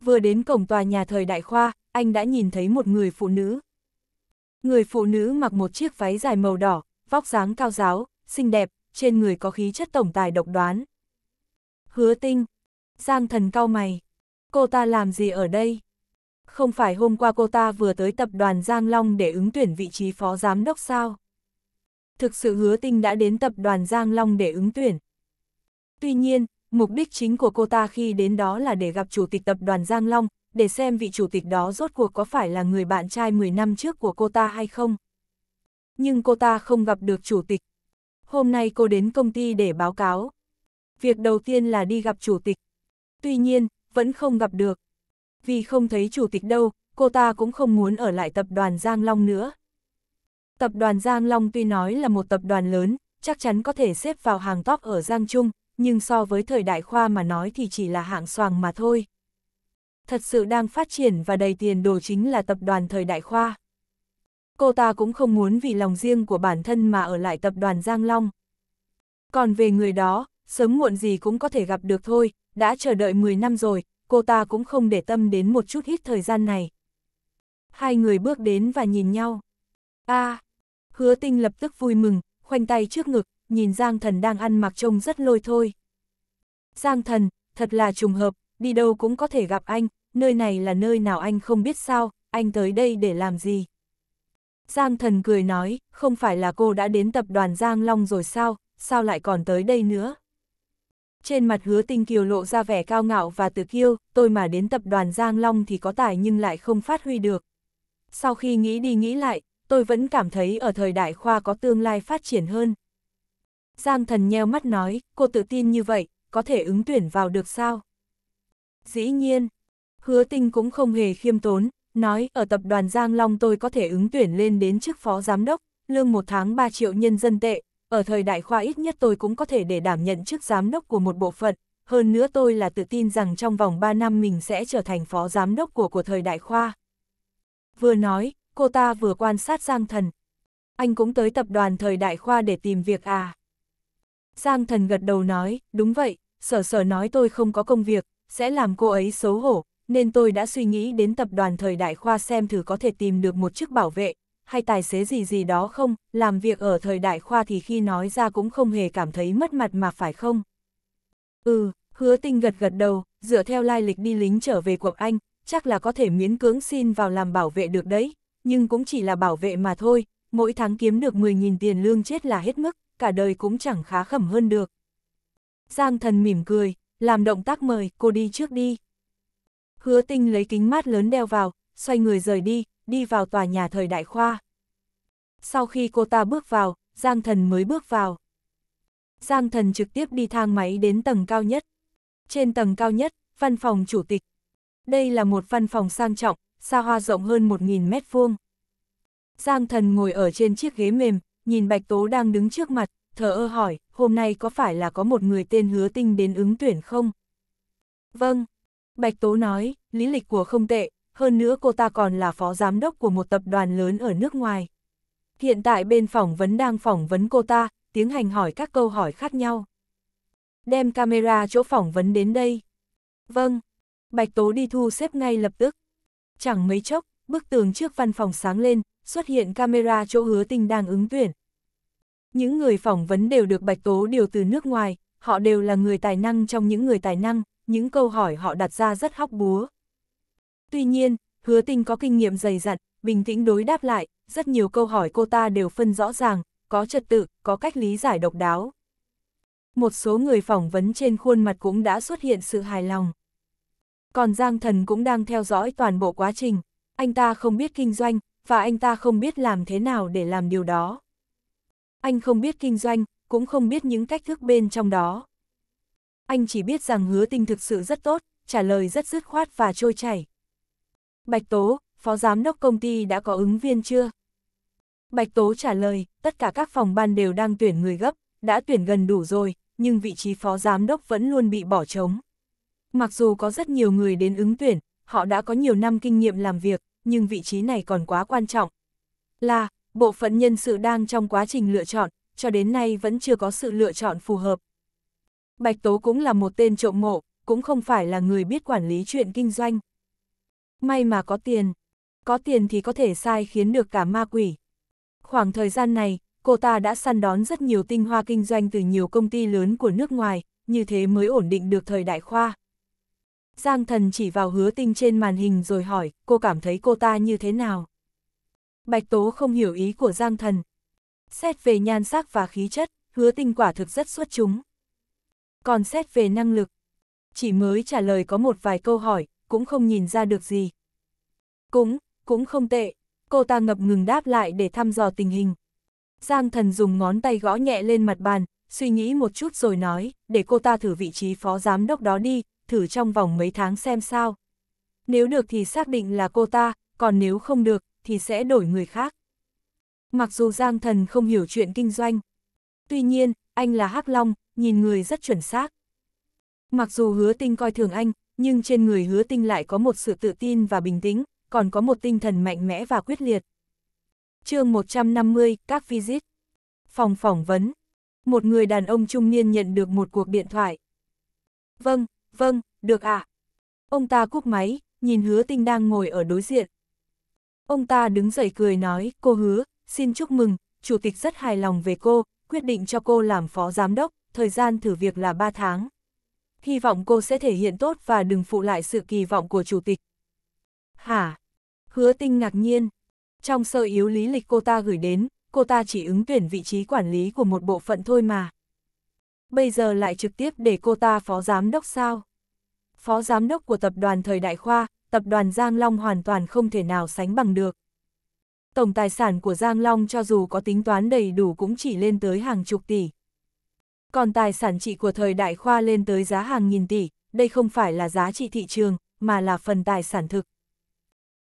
Vừa đến cổng tòa nhà thời đại khoa, anh đã nhìn thấy một người phụ nữ. Người phụ nữ mặc một chiếc váy dài màu đỏ, vóc dáng cao giáo, xinh đẹp, trên người có khí chất tổng tài độc đoán. Hứa tinh, Giang thần cao mày cô ta làm gì ở đây? Không phải hôm qua cô ta vừa tới tập đoàn Giang Long để ứng tuyển vị trí phó giám đốc sao? Thực sự hứa tinh đã đến tập đoàn Giang Long để ứng tuyển. Tuy nhiên, mục đích chính của cô ta khi đến đó là để gặp chủ tịch tập đoàn Giang Long, để xem vị chủ tịch đó rốt cuộc có phải là người bạn trai 10 năm trước của cô ta hay không. Nhưng cô ta không gặp được chủ tịch. Hôm nay cô đến công ty để báo cáo. Việc đầu tiên là đi gặp chủ tịch. Tuy nhiên, vẫn không gặp được. Vì không thấy chủ tịch đâu, cô ta cũng không muốn ở lại tập đoàn Giang Long nữa. Tập đoàn Giang Long tuy nói là một tập đoàn lớn, chắc chắn có thể xếp vào hàng top ở Giang Trung, nhưng so với thời đại khoa mà nói thì chỉ là hạng soàng mà thôi. Thật sự đang phát triển và đầy tiền đồ chính là tập đoàn thời đại khoa. Cô ta cũng không muốn vì lòng riêng của bản thân mà ở lại tập đoàn Giang Long. Còn về người đó, sớm muộn gì cũng có thể gặp được thôi, đã chờ đợi 10 năm rồi, cô ta cũng không để tâm đến một chút ít thời gian này. Hai người bước đến và nhìn nhau. a à, hứa tinh lập tức vui mừng, khoanh tay trước ngực, nhìn Giang Thần đang ăn mặc trông rất lôi thôi. Giang Thần, thật là trùng hợp, đi đâu cũng có thể gặp anh, nơi này là nơi nào anh không biết sao, anh tới đây để làm gì. Giang Thần cười nói, không phải là cô đã đến tập đoàn Giang Long rồi sao, sao lại còn tới đây nữa. Trên mặt hứa tinh kiều lộ ra vẻ cao ngạo và tự kiêu, tôi mà đến tập đoàn Giang Long thì có tài nhưng lại không phát huy được. Sau khi nghĩ đi nghĩ lại, tôi vẫn cảm thấy ở thời đại khoa có tương lai phát triển hơn. Giang thần nheo mắt nói, cô tự tin như vậy, có thể ứng tuyển vào được sao? Dĩ nhiên, hứa tinh cũng không hề khiêm tốn, nói ở tập đoàn Giang Long tôi có thể ứng tuyển lên đến chức phó giám đốc, lương một tháng 3 triệu nhân dân tệ, ở thời đại khoa ít nhất tôi cũng có thể để đảm nhận chức giám đốc của một bộ phận, hơn nữa tôi là tự tin rằng trong vòng 3 năm mình sẽ trở thành phó giám đốc của của thời đại khoa. Vừa nói, cô ta vừa quan sát Giang Thần. Anh cũng tới tập đoàn thời đại khoa để tìm việc à? Giang Thần gật đầu nói, đúng vậy, sở sở nói tôi không có công việc, sẽ làm cô ấy xấu hổ, nên tôi đã suy nghĩ đến tập đoàn thời đại khoa xem thử có thể tìm được một chức bảo vệ, hay tài xế gì gì đó không, làm việc ở thời đại khoa thì khi nói ra cũng không hề cảm thấy mất mặt mà phải không? Ừ, hứa tinh gật gật đầu, dựa theo lai lịch đi lính trở về cuộc Anh, chắc là có thể miễn cưỡng xin vào làm bảo vệ được đấy, nhưng cũng chỉ là bảo vệ mà thôi, mỗi tháng kiếm được 10.000 tiền lương chết là hết mức, cả đời cũng chẳng khá khẩm hơn được. Giang thần mỉm cười, làm động tác mời, cô đi trước đi. Hứa tinh lấy kính mát lớn đeo vào, xoay người rời đi, đi vào tòa nhà thời đại khoa. Sau khi cô ta bước vào, Giang Thần mới bước vào. Giang Thần trực tiếp đi thang máy đến tầng cao nhất. Trên tầng cao nhất, văn phòng chủ tịch. Đây là một văn phòng sang trọng, xa hoa rộng hơn 1.000 mét vuông. Giang Thần ngồi ở trên chiếc ghế mềm, nhìn Bạch Tố đang đứng trước mặt, thở ơ hỏi, hôm nay có phải là có một người tên hứa tinh đến ứng tuyển không? Vâng, Bạch Tố nói, lý lịch của không tệ, hơn nữa cô ta còn là phó giám đốc của một tập đoàn lớn ở nước ngoài. Hiện tại bên phỏng vấn đang phỏng vấn cô ta, tiến hành hỏi các câu hỏi khác nhau. Đem camera chỗ phỏng vấn đến đây. Vâng. Bạch Tố đi thu xếp ngay lập tức. Chẳng mấy chốc, bức tường trước văn phòng sáng lên, xuất hiện camera chỗ hứa tinh đang ứng tuyển. Những người phỏng vấn đều được Bạch Tố điều từ nước ngoài, họ đều là người tài năng trong những người tài năng, những câu hỏi họ đặt ra rất hóc búa. Tuy nhiên, hứa Tinh có kinh nghiệm dày dặn, bình tĩnh đối đáp lại, rất nhiều câu hỏi cô ta đều phân rõ ràng, có trật tự, có cách lý giải độc đáo. Một số người phỏng vấn trên khuôn mặt cũng đã xuất hiện sự hài lòng. Còn Giang Thần cũng đang theo dõi toàn bộ quá trình, anh ta không biết kinh doanh, và anh ta không biết làm thế nào để làm điều đó. Anh không biết kinh doanh, cũng không biết những cách thức bên trong đó. Anh chỉ biết rằng hứa Tinh thực sự rất tốt, trả lời rất dứt khoát và trôi chảy. Bạch Tố, phó giám đốc công ty đã có ứng viên chưa? Bạch Tố trả lời, tất cả các phòng ban đều đang tuyển người gấp, đã tuyển gần đủ rồi, nhưng vị trí phó giám đốc vẫn luôn bị bỏ trống. Mặc dù có rất nhiều người đến ứng tuyển, họ đã có nhiều năm kinh nghiệm làm việc, nhưng vị trí này còn quá quan trọng. Là, bộ phận nhân sự đang trong quá trình lựa chọn, cho đến nay vẫn chưa có sự lựa chọn phù hợp. Bạch Tố cũng là một tên trộm mộ, cũng không phải là người biết quản lý chuyện kinh doanh. May mà có tiền. Có tiền thì có thể sai khiến được cả ma quỷ. Khoảng thời gian này, cô ta đã săn đón rất nhiều tinh hoa kinh doanh từ nhiều công ty lớn của nước ngoài, như thế mới ổn định được thời đại khoa. Giang thần chỉ vào hứa tinh trên màn hình rồi hỏi, cô cảm thấy cô ta như thế nào? Bạch Tố không hiểu ý của Giang thần. Xét về nhan sắc và khí chất, hứa tinh quả thực rất xuất chúng. Còn xét về năng lực, chỉ mới trả lời có một vài câu hỏi, cũng không nhìn ra được gì. Cũng, cũng không tệ, cô ta ngập ngừng đáp lại để thăm dò tình hình. Giang thần dùng ngón tay gõ nhẹ lên mặt bàn, suy nghĩ một chút rồi nói, để cô ta thử vị trí phó giám đốc đó đi, thử trong vòng mấy tháng xem sao. Nếu được thì xác định là cô ta, còn nếu không được, thì sẽ đổi người khác. Mặc dù Giang Thần không hiểu chuyện kinh doanh, tuy nhiên, anh là Hắc Long, nhìn người rất chuẩn xác. Mặc dù hứa tinh coi thường anh, nhưng trên người hứa tinh lại có một sự tự tin và bình tĩnh, còn có một tinh thần mạnh mẽ và quyết liệt. chương 150, các visit. Phòng phỏng vấn. Một người đàn ông trung niên nhận được một cuộc điện thoại. Vâng, vâng, được ạ. À. Ông ta cúp máy, nhìn hứa tinh đang ngồi ở đối diện. Ông ta đứng dậy cười nói, cô hứa, xin chúc mừng, chủ tịch rất hài lòng về cô, quyết định cho cô làm phó giám đốc, thời gian thử việc là 3 tháng hy vọng cô sẽ thể hiện tốt và đừng phụ lại sự kỳ vọng của chủ tịch. Hả? Hứa tinh ngạc nhiên. Trong sơ yếu lý lịch cô ta gửi đến, cô ta chỉ ứng tuyển vị trí quản lý của một bộ phận thôi mà. Bây giờ lại trực tiếp để cô ta phó giám đốc sao? Phó giám đốc của tập đoàn thời đại khoa, tập đoàn Giang Long hoàn toàn không thể nào sánh bằng được. Tổng tài sản của Giang Long cho dù có tính toán đầy đủ cũng chỉ lên tới hàng chục tỷ, còn tài sản trị của thời đại khoa lên tới giá hàng nghìn tỷ, đây không phải là giá trị thị trường, mà là phần tài sản thực.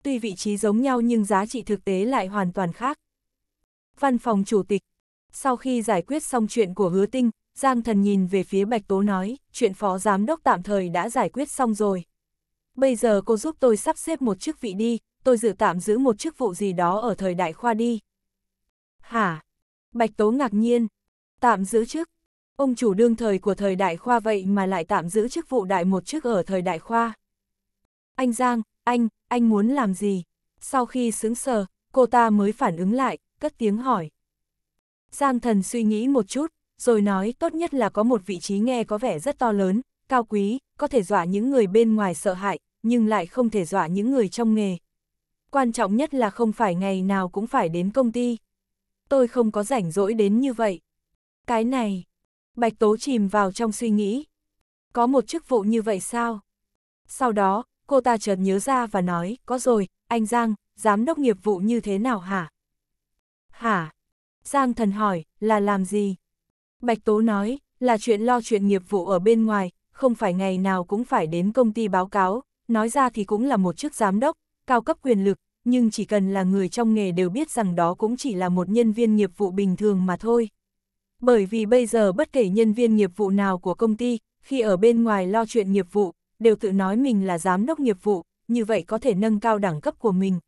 Tuy vị trí giống nhau nhưng giá trị thực tế lại hoàn toàn khác. Văn phòng chủ tịch Sau khi giải quyết xong chuyện của hứa tinh, Giang thần nhìn về phía Bạch Tố nói, chuyện phó giám đốc tạm thời đã giải quyết xong rồi. Bây giờ cô giúp tôi sắp xếp một chức vị đi, tôi dự tạm giữ một chức vụ gì đó ở thời đại khoa đi. Hả? Bạch Tố ngạc nhiên. Tạm giữ chức. Ông chủ đương thời của thời đại khoa vậy mà lại tạm giữ chức vụ đại một chức ở thời đại khoa. Anh Giang, anh, anh muốn làm gì? Sau khi sững sờ, cô ta mới phản ứng lại, cất tiếng hỏi. Giang thần suy nghĩ một chút, rồi nói tốt nhất là có một vị trí nghe có vẻ rất to lớn, cao quý, có thể dọa những người bên ngoài sợ hại, nhưng lại không thể dọa những người trong nghề. Quan trọng nhất là không phải ngày nào cũng phải đến công ty. Tôi không có rảnh rỗi đến như vậy. Cái này, Bạch Tố chìm vào trong suy nghĩ. Có một chức vụ như vậy sao? Sau đó, cô ta chợt nhớ ra và nói, có rồi, anh Giang, giám đốc nghiệp vụ như thế nào hả? Hả? Giang thần hỏi, là làm gì? Bạch Tố nói, là chuyện lo chuyện nghiệp vụ ở bên ngoài, không phải ngày nào cũng phải đến công ty báo cáo, nói ra thì cũng là một chức giám đốc, cao cấp quyền lực, nhưng chỉ cần là người trong nghề đều biết rằng đó cũng chỉ là một nhân viên nghiệp vụ bình thường mà thôi. Bởi vì bây giờ bất kể nhân viên nghiệp vụ nào của công ty, khi ở bên ngoài lo chuyện nghiệp vụ, đều tự nói mình là giám đốc nghiệp vụ, như vậy có thể nâng cao đẳng cấp của mình.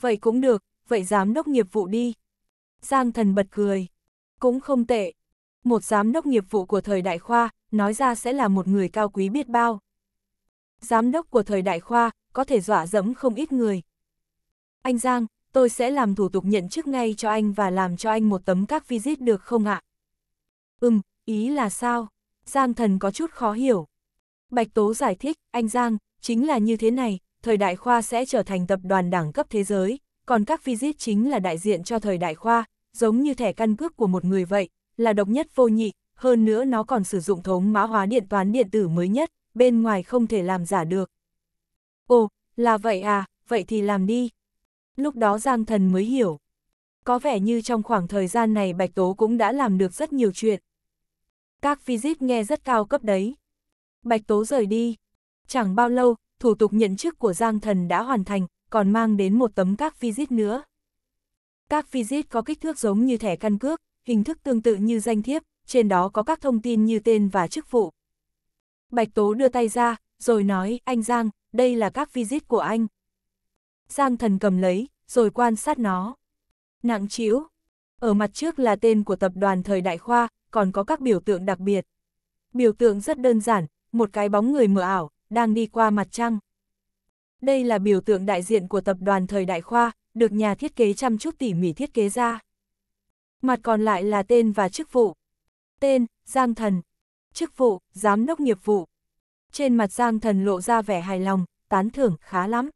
Vậy cũng được, vậy giám đốc nghiệp vụ đi. Giang thần bật cười. Cũng không tệ. Một giám đốc nghiệp vụ của thời đại khoa, nói ra sẽ là một người cao quý biết bao. Giám đốc của thời đại khoa, có thể dọa dẫm không ít người. Anh Giang, tôi sẽ làm thủ tục nhận chức ngay cho anh và làm cho anh một tấm các visit được không ạ? Ừm, ý là sao? Giang thần có chút khó hiểu. Bạch Tố giải thích, anh Giang, chính là như thế này, thời đại khoa sẽ trở thành tập đoàn đẳng cấp thế giới, còn các visit chính là đại diện cho thời đại khoa, giống như thẻ căn cước của một người vậy, là độc nhất vô nhị, hơn nữa nó còn sử dụng thống mã hóa điện toán điện tử mới nhất, bên ngoài không thể làm giả được. Ồ, là vậy à, vậy thì làm đi lúc đó Giang Thần mới hiểu. Có vẻ như trong khoảng thời gian này Bạch Tố cũng đã làm được rất nhiều chuyện. Các visit nghe rất cao cấp đấy. Bạch Tố rời đi. Chẳng bao lâu, thủ tục nhận chức của Giang Thần đã hoàn thành, còn mang đến một tấm các visit nữa. Các visit có kích thước giống như thẻ căn cước, hình thức tương tự như danh thiếp, trên đó có các thông tin như tên và chức vụ. Bạch Tố đưa tay ra, rồi nói, anh Giang, đây là các visit của anh. Giang thần cầm lấy, rồi quan sát nó. Nặng chĩu. Ở mặt trước là tên của tập đoàn thời đại khoa, còn có các biểu tượng đặc biệt. Biểu tượng rất đơn giản, một cái bóng người mờ ảo, đang đi qua mặt trăng. Đây là biểu tượng đại diện của tập đoàn thời đại khoa, được nhà thiết kế chăm chút tỉ mỉ thiết kế ra. Mặt còn lại là tên và chức vụ. Tên, Giang Thần. Chức vụ, Giám đốc nghiệp vụ. Trên mặt Giang Thần lộ ra vẻ hài lòng, tán thưởng khá lắm.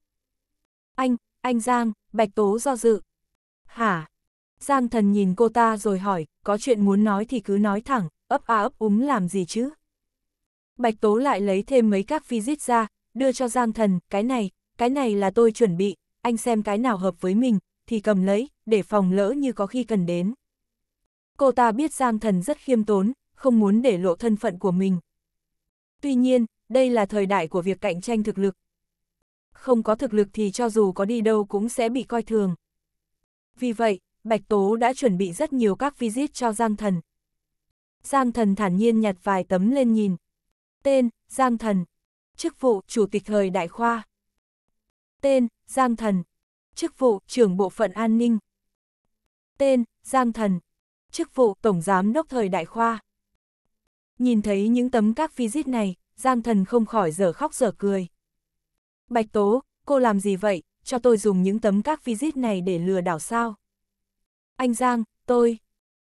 Anh, anh Giang, Bạch Tố do dự. Hả? Giang thần nhìn cô ta rồi hỏi, có chuyện muốn nói thì cứ nói thẳng, ấp a ấp úng làm gì chứ? Bạch Tố lại lấy thêm mấy các visit ra, đưa cho Giang thần, cái này, cái này là tôi chuẩn bị, anh xem cái nào hợp với mình, thì cầm lấy, để phòng lỡ như có khi cần đến. Cô ta biết Giang thần rất khiêm tốn, không muốn để lộ thân phận của mình. Tuy nhiên, đây là thời đại của việc cạnh tranh thực lực, không có thực lực thì cho dù có đi đâu cũng sẽ bị coi thường. Vì vậy, Bạch Tố đã chuẩn bị rất nhiều các visit cho Giang Thần. Giang Thần thản nhiên nhặt vài tấm lên nhìn. Tên, Giang Thần. Chức vụ, Chủ tịch thời Đại Khoa. Tên, Giang Thần. Chức vụ, trưởng bộ phận an ninh. Tên, Giang Thần. Chức vụ, Tổng Giám Đốc thời Đại Khoa. Nhìn thấy những tấm các visit này, Giang Thần không khỏi dở khóc dở cười. Bạch Tố, cô làm gì vậy, cho tôi dùng những tấm các visit này để lừa đảo sao? Anh Giang, tôi...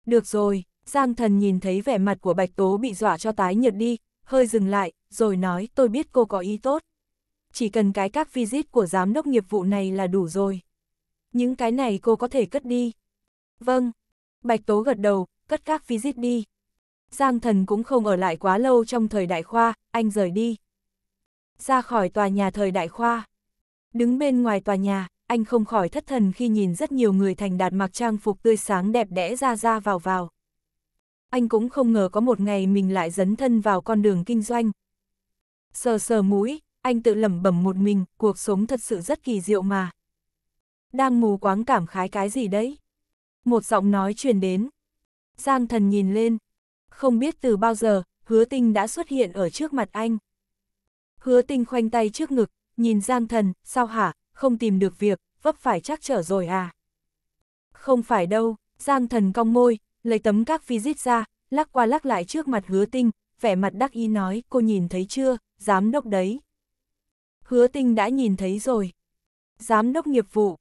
Được rồi, Giang thần nhìn thấy vẻ mặt của Bạch Tố bị dọa cho tái nhợt đi, hơi dừng lại, rồi nói tôi biết cô có ý tốt. Chỉ cần cái các visit của giám đốc nghiệp vụ này là đủ rồi. Những cái này cô có thể cất đi. Vâng. Bạch Tố gật đầu, cất các visit đi. Giang thần cũng không ở lại quá lâu trong thời đại khoa, anh rời đi ra khỏi tòa nhà thời đại khoa. Đứng bên ngoài tòa nhà, anh không khỏi thất thần khi nhìn rất nhiều người thành đạt mặc trang phục tươi sáng đẹp đẽ ra ra vào vào. Anh cũng không ngờ có một ngày mình lại dấn thân vào con đường kinh doanh. Sờ sờ mũi, anh tự lẩm bẩm một mình, cuộc sống thật sự rất kỳ diệu mà. Đang mù quáng cảm khái cái gì đấy? Một giọng nói truyền đến. Giang thần nhìn lên. Không biết từ bao giờ, hứa tinh đã xuất hiện ở trước mặt anh. Hứa tinh khoanh tay trước ngực, nhìn Giang Thần, sao hả, không tìm được việc, vấp phải chắc trở rồi à? Không phải đâu, Giang Thần cong môi, lấy tấm các visit ra, lắc qua lắc lại trước mặt hứa tinh, vẻ mặt đắc ý nói, cô nhìn thấy chưa, giám đốc đấy. Hứa tinh đã nhìn thấy rồi. Giám đốc nghiệp vụ.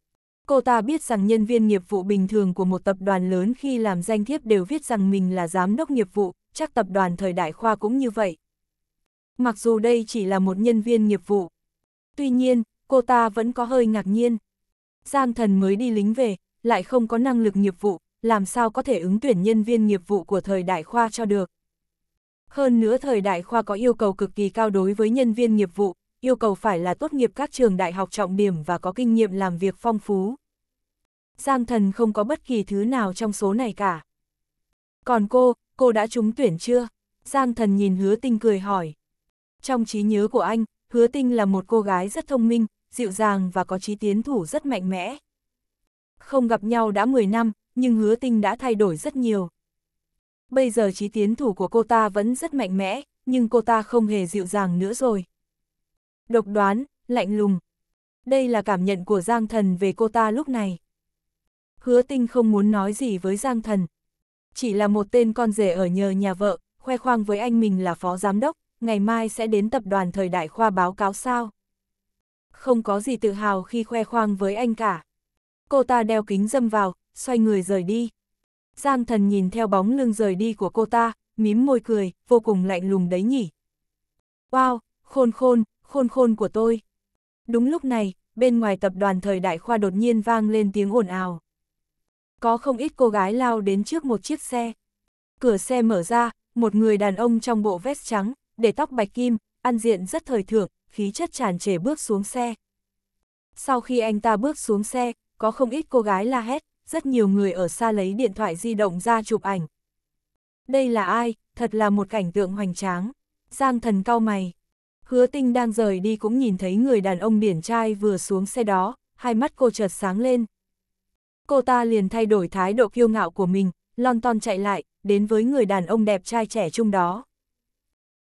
Cô ta biết rằng nhân viên nghiệp vụ bình thường của một tập đoàn lớn khi làm danh thiếp đều viết rằng mình là giám đốc nghiệp vụ, chắc tập đoàn thời đại khoa cũng như vậy mặc dù đây chỉ là một nhân viên nghiệp vụ. Tuy nhiên, cô ta vẫn có hơi ngạc nhiên. Giang thần mới đi lính về, lại không có năng lực nghiệp vụ, làm sao có thể ứng tuyển nhân viên nghiệp vụ của thời đại khoa cho được. Hơn nữa thời đại khoa có yêu cầu cực kỳ cao đối với nhân viên nghiệp vụ, yêu cầu phải là tốt nghiệp các trường đại học trọng điểm và có kinh nghiệm làm việc phong phú. Giang thần không có bất kỳ thứ nào trong số này cả. Còn cô, cô đã trúng tuyển chưa? Giang thần nhìn hứa tinh cười hỏi. Trong trí nhớ của anh, hứa tinh là một cô gái rất thông minh, dịu dàng và có trí tiến thủ rất mạnh mẽ. Không gặp nhau đã 10 năm, nhưng hứa tinh đã thay đổi rất nhiều. Bây giờ trí tiến thủ của cô ta vẫn rất mạnh mẽ, nhưng cô ta không hề dịu dàng nữa rồi. Độc đoán, lạnh lùng. Đây là cảm nhận của Giang Thần về cô ta lúc này. Hứa tinh không muốn nói gì với Giang Thần. Chỉ là một tên con rể ở nhờ nhà vợ, khoe khoang với anh mình là phó giám đốc, ngày mai sẽ đến tập đoàn thời đại khoa báo cáo sao? Không có gì tự hào khi khoe khoang với anh cả. Cô ta đeo kính dâm vào, xoay người rời đi. Giang thần nhìn theo bóng lưng rời đi của cô ta, mím môi cười, vô cùng lạnh lùng đấy nhỉ. Wow, khôn khôn, khôn khôn của tôi. Đúng lúc này, bên ngoài tập đoàn thời đại khoa đột nhiên vang lên tiếng ồn ào. Có không ít cô gái lao đến trước một chiếc xe. Cửa xe mở ra, một người đàn ông trong bộ vest trắng, để tóc bạch kim, ăn diện rất thời thượng, khí chất tràn trề bước xuống xe. Sau khi anh ta bước xuống xe, có không ít cô gái la hét, rất nhiều người ở xa lấy điện thoại di động ra chụp ảnh. Đây là ai, thật là một cảnh tượng hoành tráng. Giang thần cao mày. Hứa tinh đang rời đi cũng nhìn thấy người đàn ông điển trai vừa xuống xe đó, hai mắt cô chợt sáng lên. Cô ta liền thay đổi thái độ kiêu ngạo của mình, lon ton chạy lại, đến với người đàn ông đẹp trai trẻ trung đó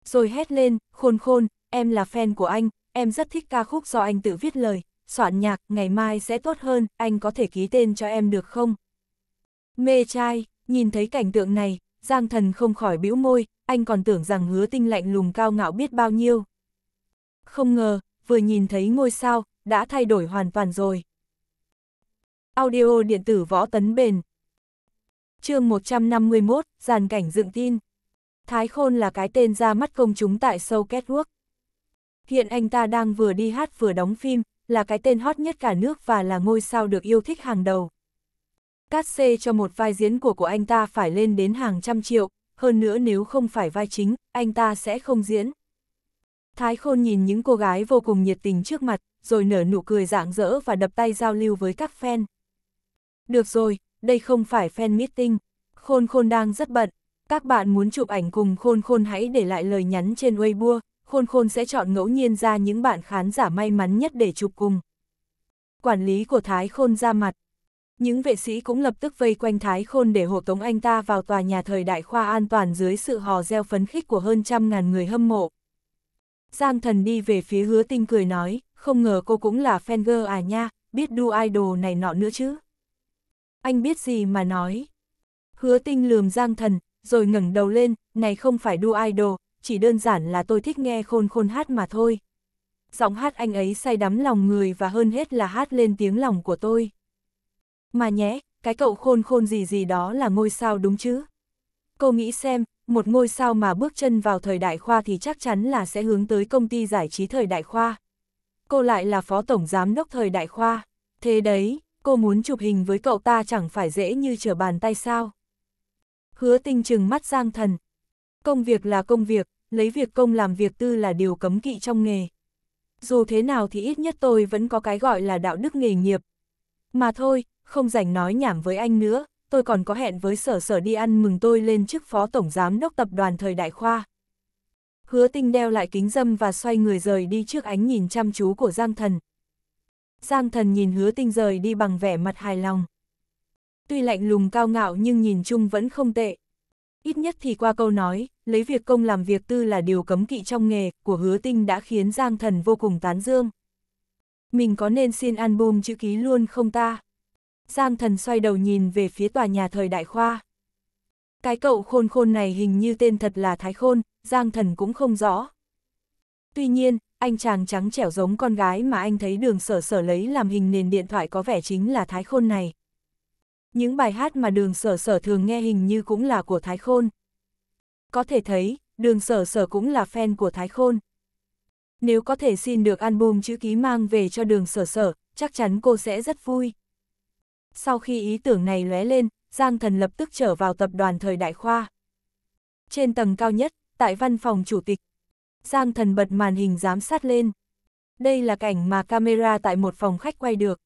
rồi hét lên, khôn khôn, em là fan của anh, em rất thích ca khúc do anh tự viết lời, soạn nhạc, ngày mai sẽ tốt hơn, anh có thể ký tên cho em được không? Mê trai, nhìn thấy cảnh tượng này, Giang thần không khỏi bĩu môi, anh còn tưởng rằng hứa tinh lạnh lùng cao ngạo biết bao nhiêu. Không ngờ, vừa nhìn thấy ngôi sao, đã thay đổi hoàn toàn rồi. Audio điện tử võ tấn bền Chương 151, giàn cảnh dựng tin Thái Khôn là cái tên ra mắt công chúng tại show Catwalk. Hiện anh ta đang vừa đi hát vừa đóng phim, là cái tên hot nhất cả nước và là ngôi sao được yêu thích hàng đầu. Cát xê cho một vai diễn của của anh ta phải lên đến hàng trăm triệu, hơn nữa nếu không phải vai chính, anh ta sẽ không diễn. Thái Khôn nhìn những cô gái vô cùng nhiệt tình trước mặt, rồi nở nụ cười rạng rỡ và đập tay giao lưu với các fan. Được rồi, đây không phải fan meeting. Khôn Khôn đang rất bận, các bạn muốn chụp ảnh cùng Khôn Khôn hãy để lại lời nhắn trên Weibo, Khôn Khôn sẽ chọn ngẫu nhiên ra những bạn khán giả may mắn nhất để chụp cùng. Quản lý của Thái Khôn ra mặt. Những vệ sĩ cũng lập tức vây quanh Thái Khôn để hộ tống anh ta vào tòa nhà thời đại khoa an toàn dưới sự hò reo phấn khích của hơn trăm ngàn người hâm mộ. Giang thần đi về phía hứa tinh cười nói, không ngờ cô cũng là fan girl à nha, biết đu idol này nọ nữa chứ. Anh biết gì mà nói. Hứa tinh lườm Giang thần, rồi ngẩng đầu lên, này không phải đu idol, chỉ đơn giản là tôi thích nghe khôn khôn hát mà thôi. Giọng hát anh ấy say đắm lòng người và hơn hết là hát lên tiếng lòng của tôi. Mà nhé, cái cậu khôn khôn gì gì đó là ngôi sao đúng chứ? Cô nghĩ xem, một ngôi sao mà bước chân vào thời đại khoa thì chắc chắn là sẽ hướng tới công ty giải trí thời đại khoa. Cô lại là phó tổng giám đốc thời đại khoa. Thế đấy, cô muốn chụp hình với cậu ta chẳng phải dễ như trở bàn tay sao? hứa tinh trừng mắt giang thần. Công việc là công việc, lấy việc công làm việc tư là điều cấm kỵ trong nghề. Dù thế nào thì ít nhất tôi vẫn có cái gọi là đạo đức nghề nghiệp. Mà thôi, không rảnh nói nhảm với anh nữa, tôi còn có hẹn với sở sở đi ăn mừng tôi lên chức phó tổng giám đốc tập đoàn thời đại khoa. Hứa tinh đeo lại kính dâm và xoay người rời đi trước ánh nhìn chăm chú của Giang Thần. Giang Thần nhìn hứa tinh rời đi bằng vẻ mặt hài lòng tuy lạnh lùng cao ngạo nhưng nhìn chung vẫn không tệ. Ít nhất thì qua câu nói, lấy việc công làm việc tư là điều cấm kỵ trong nghề của hứa tinh đã khiến Giang Thần vô cùng tán dương. Mình có nên xin album chữ ký luôn không ta? Giang Thần xoay đầu nhìn về phía tòa nhà thời đại khoa. Cái cậu khôn khôn này hình như tên thật là Thái Khôn, Giang Thần cũng không rõ. Tuy nhiên, anh chàng trắng trẻo giống con gái mà anh thấy đường sở sở lấy làm hình nền điện thoại có vẻ chính là Thái Khôn này những bài hát mà đường sở sở thường nghe hình như cũng là của Thái Khôn. Có thể thấy, đường sở sở cũng là fan của Thái Khôn. Nếu có thể xin được album chữ ký mang về cho đường sở sở, chắc chắn cô sẽ rất vui. Sau khi ý tưởng này lóe lên, Giang Thần lập tức trở vào tập đoàn thời đại khoa. Trên tầng cao nhất, tại văn phòng chủ tịch, Giang Thần bật màn hình giám sát lên. Đây là cảnh mà camera tại một phòng khách quay được.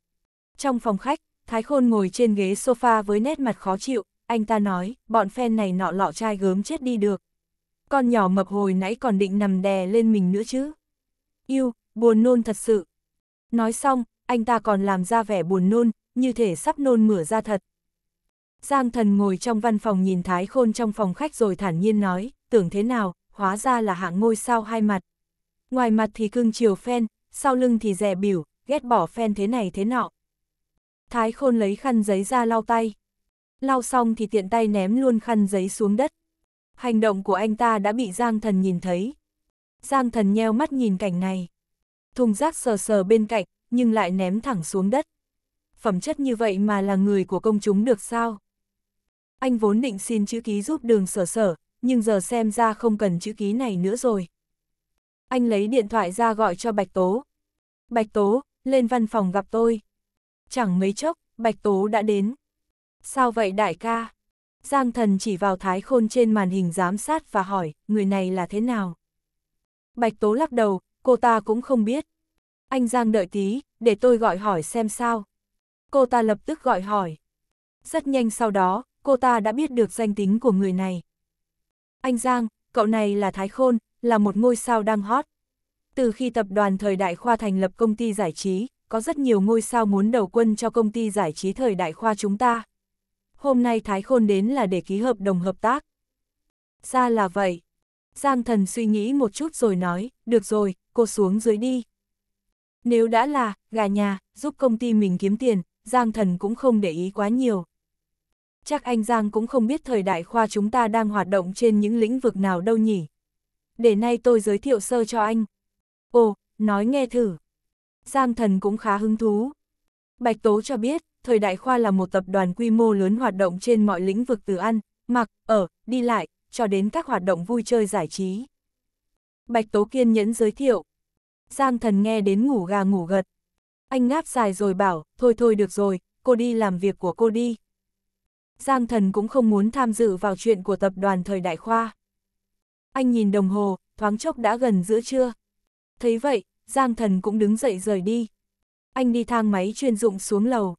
Trong phòng khách, Thái Khôn ngồi trên ghế sofa với nét mặt khó chịu, anh ta nói, bọn phen này nọ lọ trai gớm chết đi được. Con nhỏ mập hồi nãy còn định nằm đè lên mình nữa chứ. Yêu, buồn nôn thật sự. Nói xong, anh ta còn làm ra vẻ buồn nôn, như thể sắp nôn mửa ra thật. Giang thần ngồi trong văn phòng nhìn Thái Khôn trong phòng khách rồi thản nhiên nói, tưởng thế nào, hóa ra là hạng ngôi sao hai mặt. Ngoài mặt thì cưng chiều phen, sau lưng thì rẻ biểu, ghét bỏ phen thế này thế nọ, Thái khôn lấy khăn giấy ra lau tay. Lau xong thì tiện tay ném luôn khăn giấy xuống đất. Hành động của anh ta đã bị Giang thần nhìn thấy. Giang thần nheo mắt nhìn cảnh này. Thùng rác sờ sờ bên cạnh, nhưng lại ném thẳng xuống đất. Phẩm chất như vậy mà là người của công chúng được sao? Anh vốn định xin chữ ký giúp đường sở sở, nhưng giờ xem ra không cần chữ ký này nữa rồi. Anh lấy điện thoại ra gọi cho Bạch Tố. Bạch Tố, lên văn phòng gặp tôi chẳng mấy chốc, Bạch Tố đã đến. Sao vậy đại ca? Giang thần chỉ vào thái khôn trên màn hình giám sát và hỏi, người này là thế nào? Bạch Tố lắc đầu, cô ta cũng không biết. Anh Giang đợi tí, để tôi gọi hỏi xem sao. Cô ta lập tức gọi hỏi. Rất nhanh sau đó, cô ta đã biết được danh tính của người này. Anh Giang, cậu này là Thái Khôn, là một ngôi sao đang hot. Từ khi tập đoàn thời đại khoa thành lập công ty giải trí, có rất nhiều ngôi sao muốn đầu quân cho công ty giải trí thời đại khoa chúng ta. Hôm nay Thái Khôn đến là để ký hợp đồng hợp tác. Ra là vậy. Giang thần suy nghĩ một chút rồi nói, được rồi, cô xuống dưới đi. Nếu đã là, gà nhà, giúp công ty mình kiếm tiền, Giang thần cũng không để ý quá nhiều. Chắc anh Giang cũng không biết thời đại khoa chúng ta đang hoạt động trên những lĩnh vực nào đâu nhỉ. Để nay tôi giới thiệu sơ cho anh. Ồ, nói nghe thử, Giang Thần cũng khá hứng thú. Bạch Tố cho biết, Thời Đại Khoa là một tập đoàn quy mô lớn hoạt động trên mọi lĩnh vực từ ăn, mặc, ở, đi lại, cho đến các hoạt động vui chơi giải trí. Bạch Tố kiên nhẫn giới thiệu. Giang Thần nghe đến ngủ gà ngủ gật. Anh ngáp dài rồi bảo, thôi thôi được rồi, cô đi làm việc của cô đi. Giang Thần cũng không muốn tham dự vào chuyện của tập đoàn Thời Đại Khoa. Anh nhìn đồng hồ, thoáng chốc đã gần giữa trưa. Thấy vậy, Giang thần cũng đứng dậy rời đi. Anh đi thang máy chuyên dụng xuống lầu.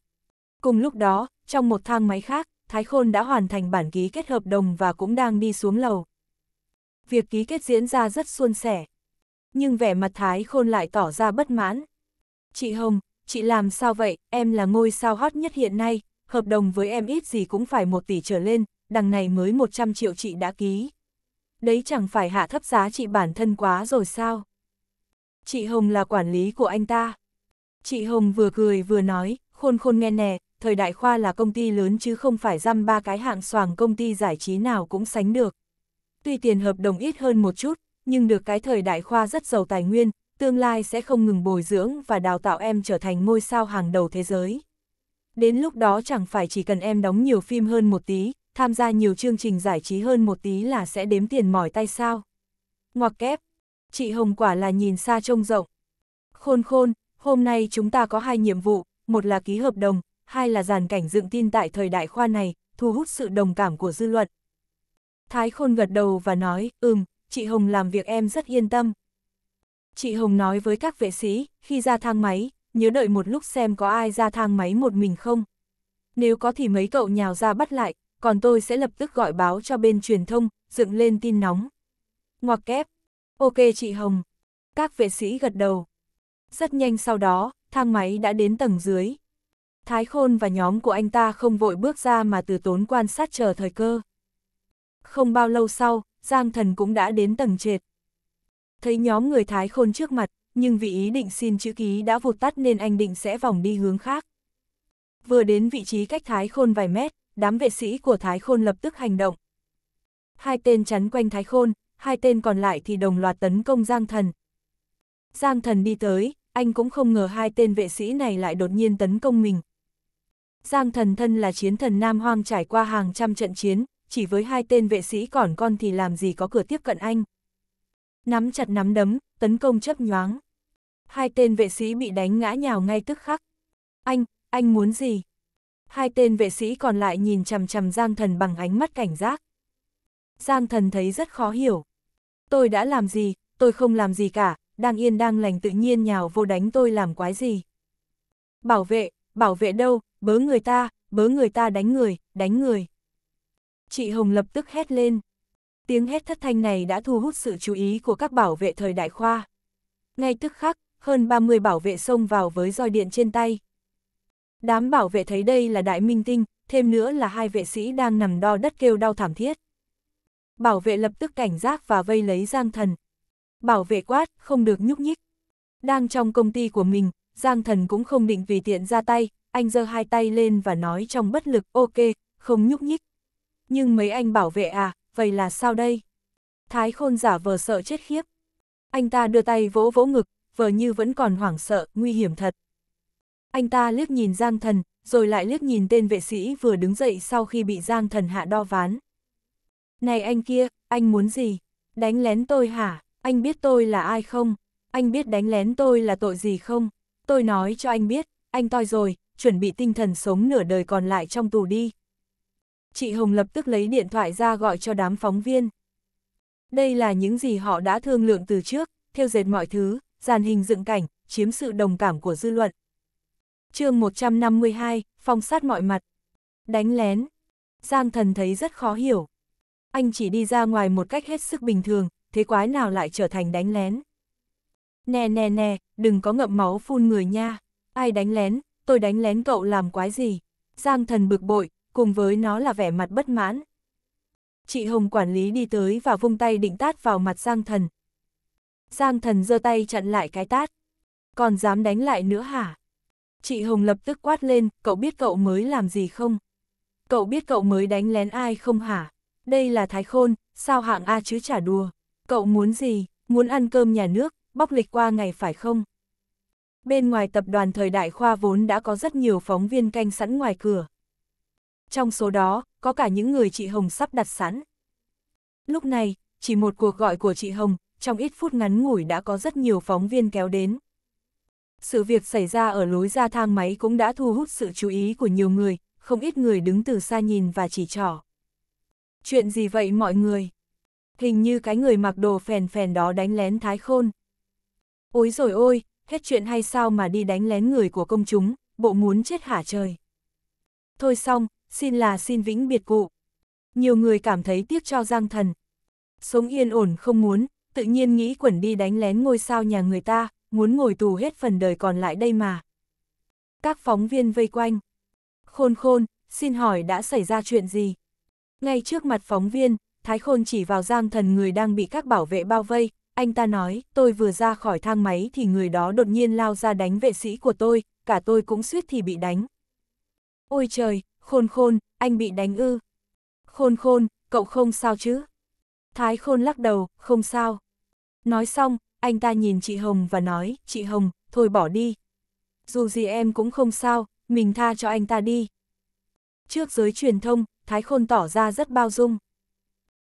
Cùng lúc đó, trong một thang máy khác, Thái Khôn đã hoàn thành bản ký kết hợp đồng và cũng đang đi xuống lầu. Việc ký kết diễn ra rất suôn sẻ. Nhưng vẻ mặt Thái Khôn lại tỏ ra bất mãn. Chị Hồng, chị làm sao vậy, em là ngôi sao hot nhất hiện nay, hợp đồng với em ít gì cũng phải một tỷ trở lên, đằng này mới 100 triệu chị đã ký. Đấy chẳng phải hạ thấp giá trị bản thân quá rồi sao? chị Hồng là quản lý của anh ta. Chị Hồng vừa cười vừa nói, khôn khôn nghe nè, thời đại khoa là công ty lớn chứ không phải dăm ba cái hạng soàng công ty giải trí nào cũng sánh được. Tuy tiền hợp đồng ít hơn một chút, nhưng được cái thời đại khoa rất giàu tài nguyên, tương lai sẽ không ngừng bồi dưỡng và đào tạo em trở thành ngôi sao hàng đầu thế giới. Đến lúc đó chẳng phải chỉ cần em đóng nhiều phim hơn một tí, tham gia nhiều chương trình giải trí hơn một tí là sẽ đếm tiền mỏi tay sao. Ngoặc kép, chị Hồng quả là nhìn xa trông rộng. Khôn khôn, hôm nay chúng ta có hai nhiệm vụ, một là ký hợp đồng, hai là giàn cảnh dựng tin tại thời đại khoa này, thu hút sự đồng cảm của dư luận. Thái Khôn gật đầu và nói, ừm, chị Hồng làm việc em rất yên tâm. Chị Hồng nói với các vệ sĩ, khi ra thang máy, nhớ đợi một lúc xem có ai ra thang máy một mình không. Nếu có thì mấy cậu nhào ra bắt lại, còn tôi sẽ lập tức gọi báo cho bên truyền thông, dựng lên tin nóng. Ngoặc kép, Ok chị Hồng. Các vệ sĩ gật đầu. Rất nhanh sau đó, thang máy đã đến tầng dưới. Thái Khôn và nhóm của anh ta không vội bước ra mà từ tốn quan sát chờ thời cơ. Không bao lâu sau, Giang Thần cũng đã đến tầng trệt. Thấy nhóm người Thái Khôn trước mặt, nhưng vì ý định xin chữ ký đã vụt tắt nên anh định sẽ vòng đi hướng khác. Vừa đến vị trí cách Thái Khôn vài mét, đám vệ sĩ của Thái Khôn lập tức hành động. Hai tên chắn quanh Thái Khôn, hai tên còn lại thì đồng loạt tấn công Giang Thần. Giang Thần đi tới, anh cũng không ngờ hai tên vệ sĩ này lại đột nhiên tấn công mình. Giang Thần thân là chiến thần Nam Hoang trải qua hàng trăm trận chiến, chỉ với hai tên vệ sĩ còn con thì làm gì có cửa tiếp cận anh. Nắm chặt nắm đấm, tấn công chấp nhoáng. Hai tên vệ sĩ bị đánh ngã nhào ngay tức khắc. Anh, anh muốn gì? Hai tên vệ sĩ còn lại nhìn chằm chằm Giang Thần bằng ánh mắt cảnh giác. Giang Thần thấy rất khó hiểu tôi đã làm gì, tôi không làm gì cả, đang yên đang lành tự nhiên nhào vô đánh tôi làm quái gì. Bảo vệ, bảo vệ đâu, bớ người ta, bớ người ta đánh người, đánh người. Chị Hồng lập tức hét lên. Tiếng hét thất thanh này đã thu hút sự chú ý của các bảo vệ thời đại khoa. Ngay tức khắc, hơn 30 bảo vệ xông vào với roi điện trên tay. Đám bảo vệ thấy đây là đại minh tinh, thêm nữa là hai vệ sĩ đang nằm đo đất kêu đau thảm thiết bảo vệ lập tức cảnh giác và vây lấy Giang Thần. Bảo vệ quát, không được nhúc nhích. Đang trong công ty của mình, Giang Thần cũng không định vì tiện ra tay, anh giơ hai tay lên và nói trong bất lực, ok, không nhúc nhích. Nhưng mấy anh bảo vệ à, vậy là sao đây? Thái khôn giả vờ sợ chết khiếp. Anh ta đưa tay vỗ vỗ ngực, vờ như vẫn còn hoảng sợ, nguy hiểm thật. Anh ta liếc nhìn Giang Thần, rồi lại liếc nhìn tên vệ sĩ vừa đứng dậy sau khi bị Giang Thần hạ đo ván. Này anh kia, anh muốn gì? Đánh lén tôi hả? Anh biết tôi là ai không? Anh biết đánh lén tôi là tội gì không? Tôi nói cho anh biết, anh toi rồi, chuẩn bị tinh thần sống nửa đời còn lại trong tù đi. Chị Hồng lập tức lấy điện thoại ra gọi cho đám phóng viên. Đây là những gì họ đã thương lượng từ trước, theo dệt mọi thứ, dàn hình dựng cảnh, chiếm sự đồng cảm của dư luận. chương 152, phong sát mọi mặt. Đánh lén. Giang thần thấy rất khó hiểu, anh chỉ đi ra ngoài một cách hết sức bình thường, thế quái nào lại trở thành đánh lén. Nè nè nè, đừng có ngậm máu phun người nha, ai đánh lén, tôi đánh lén cậu làm quái gì. Giang thần bực bội, cùng với nó là vẻ mặt bất mãn. Chị Hồng quản lý đi tới và vung tay định tát vào mặt Giang thần. Giang thần giơ tay chặn lại cái tát. Còn dám đánh lại nữa hả? Chị Hồng lập tức quát lên, cậu biết cậu mới làm gì không? Cậu biết cậu mới đánh lén ai không hả? Đây là Thái Khôn, sao hạng A chứ trả đùa. Cậu muốn gì, muốn ăn cơm nhà nước, bóc lịch qua ngày phải không? Bên ngoài tập đoàn thời đại khoa vốn đã có rất nhiều phóng viên canh sẵn ngoài cửa. Trong số đó, có cả những người chị Hồng sắp đặt sẵn. Lúc này, chỉ một cuộc gọi của chị Hồng, trong ít phút ngắn ngủi đã có rất nhiều phóng viên kéo đến. Sự việc xảy ra ở lối ra thang máy cũng đã thu hút sự chú ý của nhiều người, không ít người đứng từ xa nhìn và chỉ trỏ. Chuyện gì vậy mọi người? Hình như cái người mặc đồ phèn phèn đó đánh lén thái khôn. Ôi rồi ôi, hết chuyện hay sao mà đi đánh lén người của công chúng, bộ muốn chết hả trời. Thôi xong, xin là xin vĩnh biệt cụ. Nhiều người cảm thấy tiếc cho Giang Thần. Sống yên ổn không muốn, tự nhiên nghĩ quẩn đi đánh lén ngôi sao nhà người ta, muốn ngồi tù hết phần đời còn lại đây mà. Các phóng viên vây quanh. Khôn khôn, xin hỏi đã xảy ra chuyện gì? Ngay trước mặt phóng viên, Thái Khôn chỉ vào giang thần người đang bị các bảo vệ bao vây, anh ta nói, tôi vừa ra khỏi thang máy thì người đó đột nhiên lao ra đánh vệ sĩ của tôi, cả tôi cũng suýt thì bị đánh. Ôi trời, khôn khôn, anh bị đánh ư. Khôn khôn, cậu không sao chứ? Thái khôn lắc đầu, không sao. Nói xong, anh ta nhìn chị Hồng và nói, chị Hồng, thôi bỏ đi. Dù gì em cũng không sao, mình tha cho anh ta đi. Trước giới truyền thông, Thái Khôn tỏ ra rất bao dung.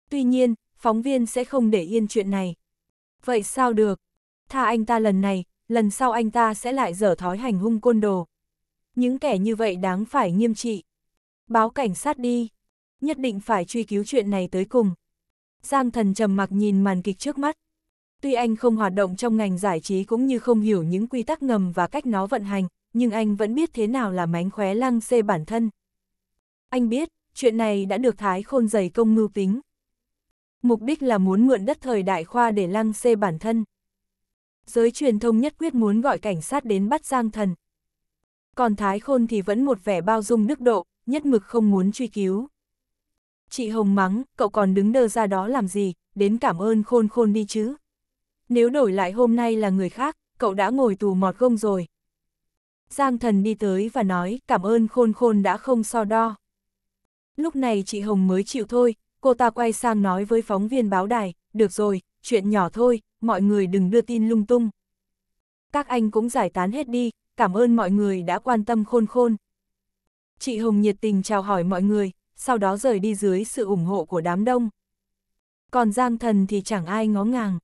Tuy nhiên, phóng viên sẽ không để yên chuyện này. Vậy sao được? Tha anh ta lần này, lần sau anh ta sẽ lại dở thói hành hung côn đồ. Những kẻ như vậy đáng phải nghiêm trị. Báo cảnh sát đi. Nhất định phải truy cứu chuyện này tới cùng. Giang thần trầm mặc nhìn màn kịch trước mắt. Tuy anh không hoạt động trong ngành giải trí cũng như không hiểu những quy tắc ngầm và cách nó vận hành, nhưng anh vẫn biết thế nào là mánh khóe lăng xê bản thân. Anh biết, chuyện này đã được Thái Khôn dày công mưu tính. Mục đích là muốn mượn đất thời đại khoa để lăng xê bản thân. Giới truyền thông nhất quyết muốn gọi cảnh sát đến bắt Giang Thần. Còn Thái Khôn thì vẫn một vẻ bao dung đức độ, nhất mực không muốn truy cứu. Chị Hồng mắng, cậu còn đứng đơ ra đó làm gì, đến cảm ơn khôn khôn đi chứ. Nếu đổi lại hôm nay là người khác, cậu đã ngồi tù mọt gông rồi. Giang thần đi tới và nói cảm ơn khôn khôn đã không so đo. Lúc này chị Hồng mới chịu thôi, cô ta quay sang nói với phóng viên báo đài, được rồi, chuyện nhỏ thôi, mọi người đừng đưa tin lung tung. Các anh cũng giải tán hết đi, cảm ơn mọi người đã quan tâm khôn khôn. Chị Hồng nhiệt tình chào hỏi mọi người, sau đó rời đi dưới sự ủng hộ của đám đông. Còn Giang Thần thì chẳng ai ngó ngàng.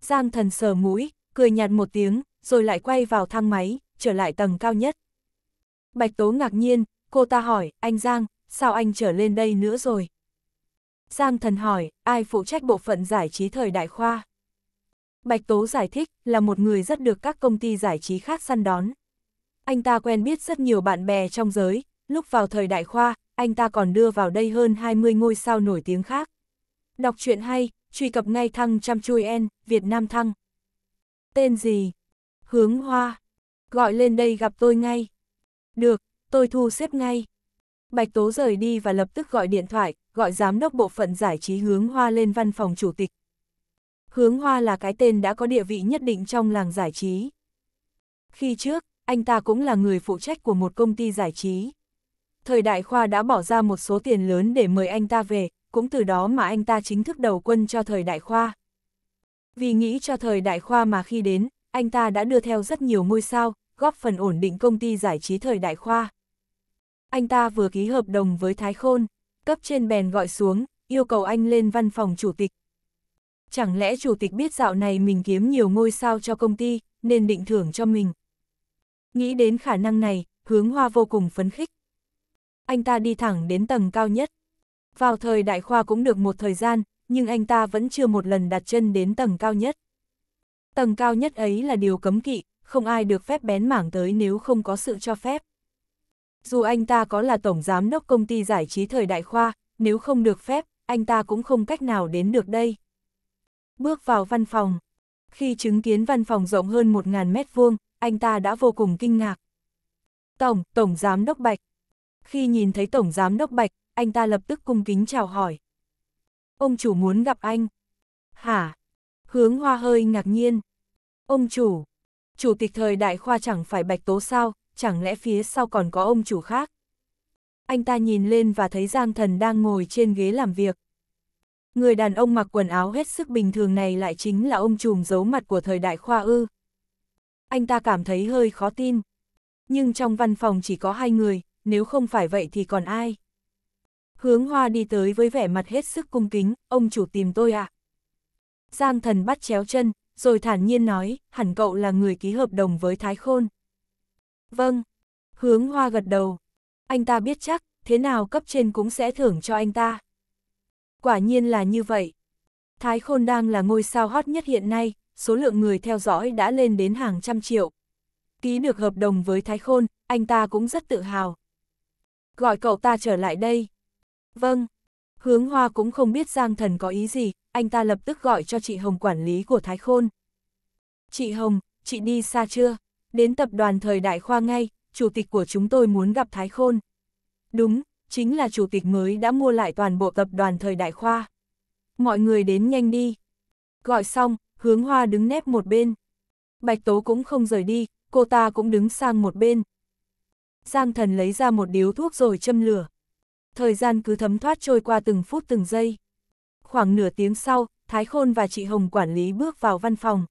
Giang Thần sờ mũi, cười nhạt một tiếng, rồi lại quay vào thang máy, trở lại tầng cao nhất. Bạch Tố ngạc nhiên, cô ta hỏi, anh Giang, sao anh trở lên đây nữa rồi? Giang thần hỏi, ai phụ trách bộ phận giải trí thời đại khoa? Bạch Tố giải thích là một người rất được các công ty giải trí khác săn đón. Anh ta quen biết rất nhiều bạn bè trong giới, lúc vào thời đại khoa, anh ta còn đưa vào đây hơn 20 ngôi sao nổi tiếng khác. Đọc truyện hay, truy cập ngay thăng chăm chui en, Việt Nam thăng. Tên gì? Hướng Hoa. Gọi lên đây gặp tôi ngay. Được, tôi thu xếp ngay. Bạch Tố rời đi và lập tức gọi điện thoại, gọi giám đốc bộ phận giải trí Hướng Hoa lên văn phòng chủ tịch. Hướng Hoa là cái tên đã có địa vị nhất định trong làng giải trí. Khi trước, anh ta cũng là người phụ trách của một công ty giải trí. Thời đại Khoa đã bỏ ra một số tiền lớn để mời anh ta về, cũng từ đó mà anh ta chính thức đầu quân cho thời đại Khoa. Vì nghĩ cho thời đại Khoa mà khi đến, anh ta đã đưa theo rất nhiều ngôi sao, góp phần ổn định công ty giải trí thời đại Khoa anh ta vừa ký hợp đồng với Thái Khôn, cấp trên bèn gọi xuống, yêu cầu anh lên văn phòng chủ tịch. Chẳng lẽ chủ tịch biết dạo này mình kiếm nhiều ngôi sao cho công ty, nên định thưởng cho mình. Nghĩ đến khả năng này, hướng hoa vô cùng phấn khích. Anh ta đi thẳng đến tầng cao nhất. Vào thời đại khoa cũng được một thời gian, nhưng anh ta vẫn chưa một lần đặt chân đến tầng cao nhất. Tầng cao nhất ấy là điều cấm kỵ, không ai được phép bén mảng tới nếu không có sự cho phép dù anh ta có là tổng giám đốc công ty giải trí thời đại khoa, nếu không được phép, anh ta cũng không cách nào đến được đây. Bước vào văn phòng. Khi chứng kiến văn phòng rộng hơn 1.000 mét vuông, anh ta đã vô cùng kinh ngạc. Tổng, Tổng Giám Đốc Bạch. Khi nhìn thấy Tổng Giám Đốc Bạch, anh ta lập tức cung kính chào hỏi. Ông chủ muốn gặp anh. Hả? Hướng hoa hơi ngạc nhiên. Ông chủ, chủ tịch thời đại khoa chẳng phải Bạch Tố sao, chẳng lẽ phía sau còn có ông chủ khác? Anh ta nhìn lên và thấy Giang Thần đang ngồi trên ghế làm việc. Người đàn ông mặc quần áo hết sức bình thường này lại chính là ông trùm giấu mặt của thời đại khoa ư. Anh ta cảm thấy hơi khó tin. Nhưng trong văn phòng chỉ có hai người, nếu không phải vậy thì còn ai? Hướng hoa đi tới với vẻ mặt hết sức cung kính, ông chủ tìm tôi ạ. À? Giang thần bắt chéo chân, rồi thản nhiên nói, hẳn cậu là người ký hợp đồng với Thái Khôn. Vâng. Hướng hoa gật đầu. Anh ta biết chắc, thế nào cấp trên cũng sẽ thưởng cho anh ta. Quả nhiên là như vậy. Thái Khôn đang là ngôi sao hot nhất hiện nay, số lượng người theo dõi đã lên đến hàng trăm triệu. Ký được hợp đồng với Thái Khôn, anh ta cũng rất tự hào. Gọi cậu ta trở lại đây. Vâng. Hướng Hoa cũng không biết Giang Thần có ý gì, anh ta lập tức gọi cho chị Hồng quản lý của Thái Khôn. Chị Hồng, chị đi xa chưa? đến tập đoàn thời đại khoa ngay, chủ tịch của chúng tôi muốn gặp Thái Khôn. Đúng, chính là chủ tịch mới đã mua lại toàn bộ tập đoàn thời đại khoa. Mọi người đến nhanh đi. Gọi xong, hướng hoa đứng nép một bên. Bạch Tố cũng không rời đi, cô ta cũng đứng sang một bên. Giang thần lấy ra một điếu thuốc rồi châm lửa. Thời gian cứ thấm thoát trôi qua từng phút từng giây. Khoảng nửa tiếng sau, Thái Khôn và chị Hồng quản lý bước vào văn phòng.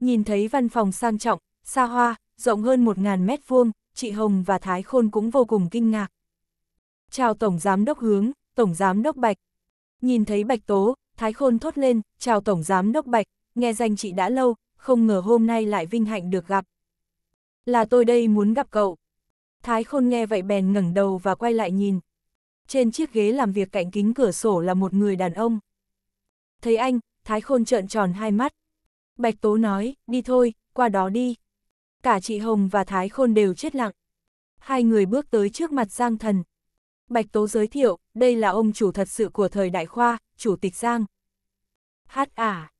Nhìn thấy văn phòng sang trọng, xa hoa, rộng hơn 1.000 mét vuông, chị Hồng và Thái Khôn cũng vô cùng kinh ngạc. Chào Tổng Giám Đốc Hướng, Tổng Giám Đốc Bạch. Nhìn thấy Bạch Tố, Thái Khôn thốt lên, chào Tổng Giám Đốc Bạch, nghe danh chị đã lâu, không ngờ hôm nay lại vinh hạnh được gặp. Là tôi đây muốn gặp cậu. Thái Khôn nghe vậy bèn ngẩng đầu và quay lại nhìn. Trên chiếc ghế làm việc cạnh kính cửa sổ là một người đàn ông. Thấy anh, Thái Khôn trợn tròn hai mắt. Bạch Tố nói, đi thôi, qua đó đi cả chị Hồng và Thái Khôn đều chết lặng. Hai người bước tới trước mặt Giang Thần. Bạch Tố giới thiệu, đây là ông chủ thật sự của thời đại khoa, chủ tịch Giang. Hát à!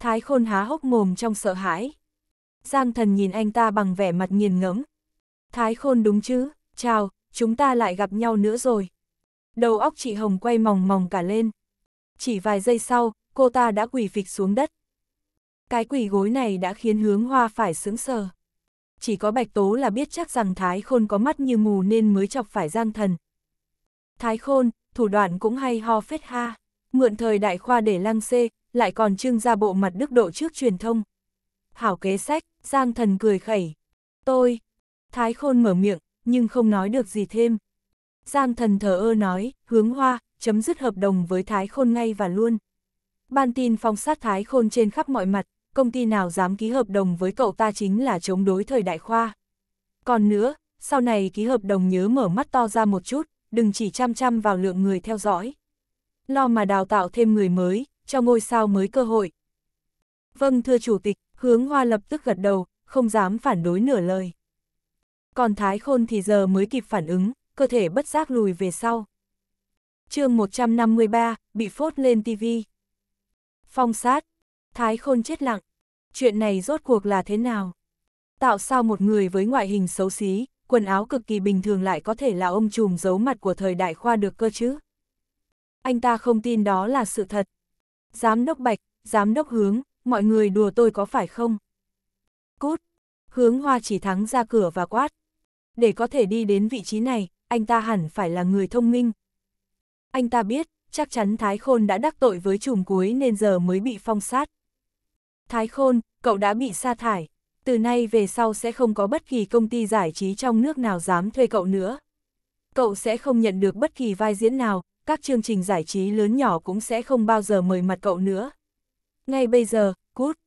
Thái Khôn há hốc mồm trong sợ hãi. Giang Thần nhìn anh ta bằng vẻ mặt nghiền ngẫm. Thái Khôn đúng chứ, chào, chúng ta lại gặp nhau nữa rồi. Đầu óc chị Hồng quay mòng mòng cả lên. Chỉ vài giây sau, cô ta đã quỳ phịch xuống đất. Cái quỳ gối này đã khiến hướng hoa phải sững sờ chỉ có Bạch Tố là biết chắc rằng Thái Khôn có mắt như mù nên mới chọc phải Giang Thần. Thái Khôn, thủ đoạn cũng hay ho phết ha, mượn thời đại khoa để lăng xê, lại còn trưng ra bộ mặt đức độ trước truyền thông. Hảo kế sách, Giang Thần cười khẩy. Tôi, Thái Khôn mở miệng, nhưng không nói được gì thêm. Giang Thần thờ ơ nói, hướng hoa, chấm dứt hợp đồng với Thái Khôn ngay và luôn. Ban tin phong sát Thái Khôn trên khắp mọi mặt, công ty nào dám ký hợp đồng với cậu ta chính là chống đối thời đại khoa. Còn nữa, sau này ký hợp đồng nhớ mở mắt to ra một chút, đừng chỉ chăm chăm vào lượng người theo dõi. Lo mà đào tạo thêm người mới, cho ngôi sao mới cơ hội. Vâng thưa chủ tịch, hướng hoa lập tức gật đầu, không dám phản đối nửa lời. Còn Thái Khôn thì giờ mới kịp phản ứng, cơ thể bất giác lùi về sau. chương 153, bị phốt lên TV. Phong sát, Thái khôn chết lặng. Chuyện này rốt cuộc là thế nào? Tạo sao một người với ngoại hình xấu xí, quần áo cực kỳ bình thường lại có thể là ông trùm giấu mặt của thời đại khoa được cơ chứ? Anh ta không tin đó là sự thật. Giám đốc Bạch, giám đốc Hướng, mọi người đùa tôi có phải không? Cút! Hướng Hoa chỉ thắng ra cửa và quát. Để có thể đi đến vị trí này, anh ta hẳn phải là người thông minh. Anh ta biết, chắc chắn Thái Khôn đã đắc tội với trùm cuối nên giờ mới bị phong sát. Thái Khôn, cậu đã bị sa thải. Từ nay về sau sẽ không có bất kỳ công ty giải trí trong nước nào dám thuê cậu nữa. Cậu sẽ không nhận được bất kỳ vai diễn nào, các chương trình giải trí lớn nhỏ cũng sẽ không bao giờ mời mặt cậu nữa. Ngay bây giờ, cút.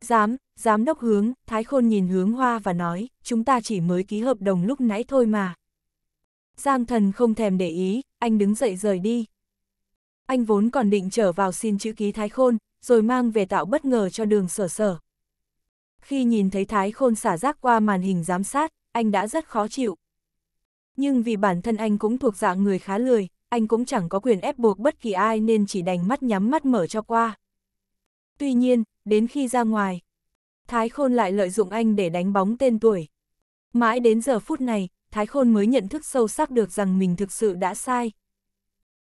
Dám, giám đốc hướng, Thái Khôn nhìn hướng hoa và nói, chúng ta chỉ mới ký hợp đồng lúc nãy thôi mà. Giang thần không thèm để ý, anh đứng dậy rời đi. Anh vốn còn định trở vào xin chữ ký Thái Khôn, rồi mang về tạo bất ngờ cho đường sở sở. Khi nhìn thấy Thái Khôn xả rác qua màn hình giám sát, anh đã rất khó chịu. Nhưng vì bản thân anh cũng thuộc dạng người khá lười, anh cũng chẳng có quyền ép buộc bất kỳ ai nên chỉ đành mắt nhắm mắt mở cho qua. Tuy nhiên, đến khi ra ngoài, Thái Khôn lại lợi dụng anh để đánh bóng tên tuổi. Mãi đến giờ phút này, Thái Khôn mới nhận thức sâu sắc được rằng mình thực sự đã sai.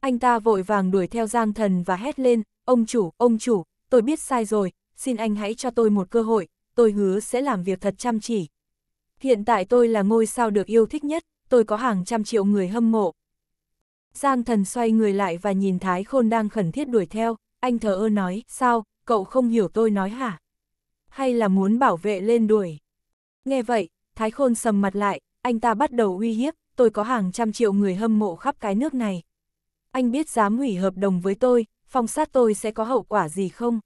Anh ta vội vàng đuổi theo Giang Thần và hét lên, ông chủ, ông chủ, tôi biết sai rồi, xin anh hãy cho tôi một cơ hội, tôi hứa sẽ làm việc thật chăm chỉ. Hiện tại tôi là ngôi sao được yêu thích nhất, tôi có hàng trăm triệu người hâm mộ. Giang Thần xoay người lại và nhìn Thái Khôn đang khẩn thiết đuổi theo, anh thờ ơ nói, sao, cậu không hiểu tôi nói hả? Hay là muốn bảo vệ lên đuổi? Nghe vậy, Thái Khôn sầm mặt lại, anh ta bắt đầu uy hiếp, tôi có hàng trăm triệu người hâm mộ khắp cái nước này anh biết dám hủy hợp đồng với tôi, phong sát tôi sẽ có hậu quả gì không?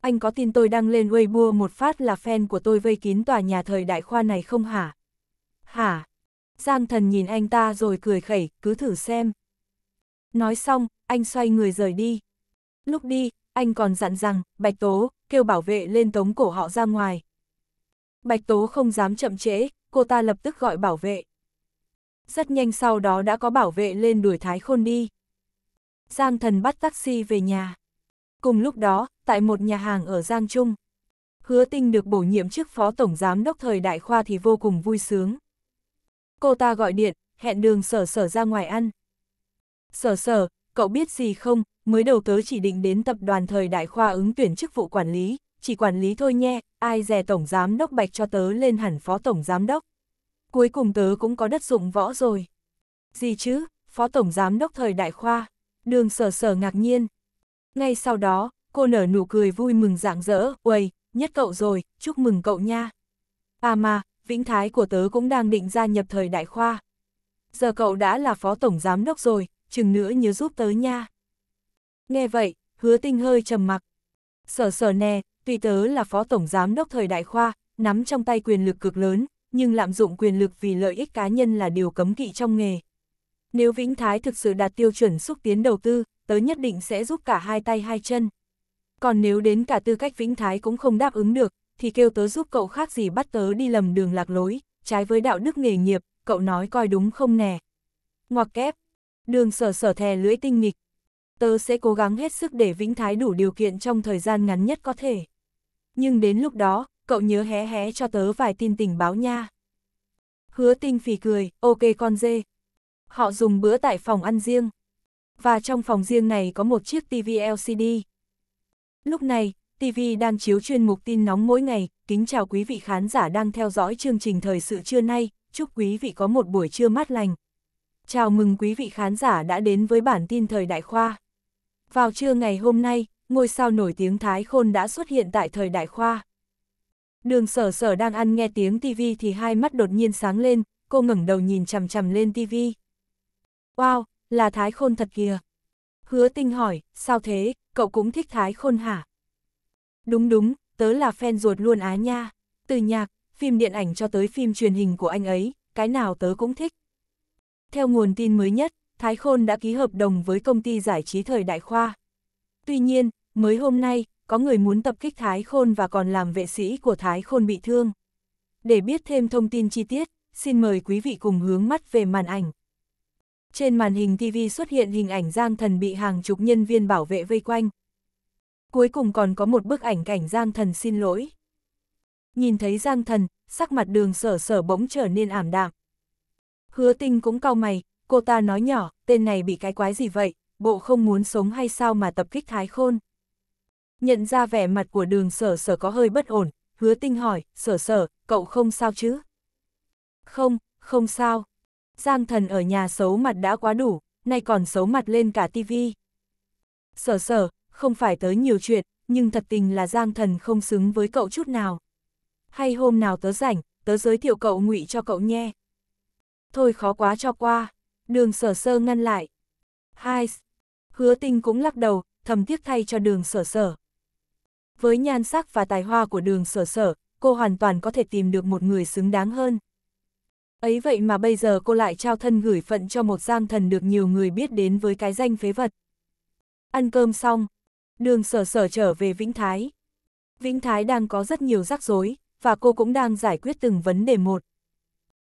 Anh có tin tôi đăng lên Weibo một phát là fan của tôi vây kín tòa nhà thời đại khoa này không hả? Hả? Giang thần nhìn anh ta rồi cười khẩy, cứ thử xem. Nói xong, anh xoay người rời đi. Lúc đi, anh còn dặn rằng, Bạch Tố, kêu bảo vệ lên tống cổ họ ra ngoài. Bạch Tố không dám chậm trễ, cô ta lập tức gọi bảo vệ. Rất nhanh sau đó đã có bảo vệ lên đuổi Thái Khôn đi. Giang Thần bắt taxi về nhà. Cùng lúc đó, tại một nhà hàng ở Giang Trung, Hứa Tinh được bổ nhiệm chức phó tổng giám đốc thời Đại Khoa thì vô cùng vui sướng. Cô ta gọi điện, hẹn đường sở sở ra ngoài ăn. Sở sở, cậu biết gì không, mới đầu tớ chỉ định đến tập đoàn thời Đại Khoa ứng tuyển chức vụ quản lý, chỉ quản lý thôi nhé, ai dè tổng giám đốc bạch cho tớ lên hẳn phó tổng giám đốc. Cuối cùng tớ cũng có đất dụng võ rồi. Gì chứ, phó tổng giám đốc thời Đại Khoa. Đường sở sở ngạc nhiên. Ngay sau đó, cô nở nụ cười vui mừng rạng rỡ, uầy, nhất cậu rồi, chúc mừng cậu nha. À mà, vĩnh thái của tớ cũng đang định gia nhập thời đại khoa. Giờ cậu đã là phó tổng giám đốc rồi, chừng nữa nhớ giúp tớ nha. Nghe vậy, hứa tinh hơi trầm mặc. Sở sở nè, tuy tớ là phó tổng giám đốc thời đại khoa, nắm trong tay quyền lực cực lớn, nhưng lạm dụng quyền lực vì lợi ích cá nhân là điều cấm kỵ trong nghề, nếu Vĩnh Thái thực sự đạt tiêu chuẩn xúc tiến đầu tư, tớ nhất định sẽ giúp cả hai tay hai chân. Còn nếu đến cả tư cách Vĩnh Thái cũng không đáp ứng được, thì kêu tớ giúp cậu khác gì bắt tớ đi lầm đường lạc lối, trái với đạo đức nghề nghiệp, cậu nói coi đúng không nè. Ngoặc kép, đường sở sở thè lưỡi tinh nghịch. Tớ sẽ cố gắng hết sức để Vĩnh Thái đủ điều kiện trong thời gian ngắn nhất có thể. Nhưng đến lúc đó, cậu nhớ hé hé cho tớ vài tin tình báo nha. Hứa tinh phì cười, ok con dê, Họ dùng bữa tại phòng ăn riêng. Và trong phòng riêng này có một chiếc TV LCD. Lúc này, TV đang chiếu chuyên mục tin nóng mỗi ngày. Kính chào quý vị khán giả đang theo dõi chương trình thời sự trưa nay. Chúc quý vị có một buổi trưa mát lành. Chào mừng quý vị khán giả đã đến với bản tin thời đại khoa. Vào trưa ngày hôm nay, ngôi sao nổi tiếng Thái Khôn đã xuất hiện tại thời đại khoa. Đường sở sở đang ăn nghe tiếng TV thì hai mắt đột nhiên sáng lên, cô ngẩng đầu nhìn chằm chằm lên TV. Wow, là Thái Khôn thật kìa. Hứa tinh hỏi, sao thế, cậu cũng thích Thái Khôn hả? Đúng đúng, tớ là fan ruột luôn á nha. Từ nhạc, phim điện ảnh cho tới phim truyền hình của anh ấy, cái nào tớ cũng thích. Theo nguồn tin mới nhất, Thái Khôn đã ký hợp đồng với công ty giải trí thời đại khoa. Tuy nhiên, mới hôm nay, có người muốn tập kích Thái Khôn và còn làm vệ sĩ của Thái Khôn bị thương. Để biết thêm thông tin chi tiết, xin mời quý vị cùng hướng mắt về màn ảnh. Trên màn hình TV xuất hiện hình ảnh Giang Thần bị hàng chục nhân viên bảo vệ vây quanh. Cuối cùng còn có một bức ảnh cảnh Giang Thần xin lỗi. Nhìn thấy Giang Thần, sắc mặt đường sở sở bỗng trở nên ảm đạm. Hứa tinh cũng cau mày, cô ta nói nhỏ, tên này bị cái quái gì vậy, bộ không muốn sống hay sao mà tập kích thái khôn. Nhận ra vẻ mặt của đường sở sở có hơi bất ổn, hứa tinh hỏi, sở sở, cậu không sao chứ? Không, không sao. Giang thần ở nhà xấu mặt đã quá đủ, nay còn xấu mặt lên cả tivi. Sở sở, không phải tới nhiều chuyện, nhưng thật tình là Giang thần không xứng với cậu chút nào. Hay hôm nào tớ rảnh, tớ giới thiệu cậu ngụy cho cậu nhé. Thôi khó quá cho qua, đường sở sơ ngăn lại. Hai, hứa tinh cũng lắc đầu, thầm tiếc thay cho đường sở sở. Với nhan sắc và tài hoa của đường sở sở, cô hoàn toàn có thể tìm được một người xứng đáng hơn. Ấy vậy mà bây giờ cô lại trao thân gửi phận cho một gian thần được nhiều người biết đến với cái danh phế vật. Ăn cơm xong, đường sở sở trở về Vĩnh Thái. Vĩnh Thái đang có rất nhiều rắc rối, và cô cũng đang giải quyết từng vấn đề một.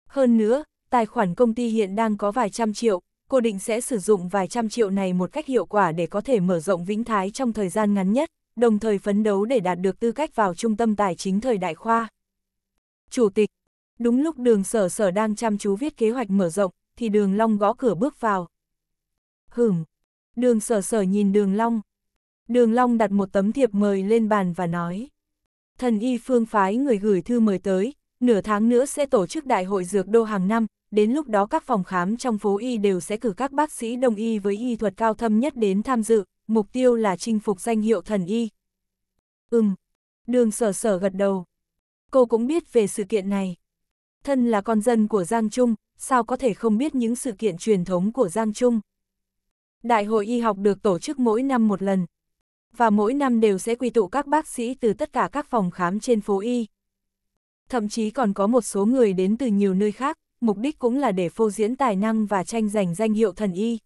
Hơn nữa, tài khoản công ty hiện đang có vài trăm triệu, cô định sẽ sử dụng vài trăm triệu này một cách hiệu quả để có thể mở rộng Vĩnh Thái trong thời gian ngắn nhất, đồng thời phấn đấu để đạt được tư cách vào trung tâm tài chính thời đại khoa. Chủ tịch, Đúng lúc đường sở sở đang chăm chú viết kế hoạch mở rộng, thì đường long gõ cửa bước vào. Hửm! Đường sở sở nhìn đường long. Đường long đặt một tấm thiệp mời lên bàn và nói. Thần y phương phái người gửi thư mời tới, nửa tháng nữa sẽ tổ chức đại hội dược đô hàng năm, đến lúc đó các phòng khám trong phố y đều sẽ cử các bác sĩ đồng y với y thuật cao thâm nhất đến tham dự, mục tiêu là chinh phục danh hiệu thần y. Ừm, đường sở sở gật đầu. Cô cũng biết về sự kiện này thân là con dân của Giang Trung, sao có thể không biết những sự kiện truyền thống của Giang Trung. Đại hội y học được tổ chức mỗi năm một lần, và mỗi năm đều sẽ quy tụ các bác sĩ từ tất cả các phòng khám trên phố y. Thậm chí còn có một số người đến từ nhiều nơi khác, mục đích cũng là để phô diễn tài năng và tranh giành danh hiệu thần y.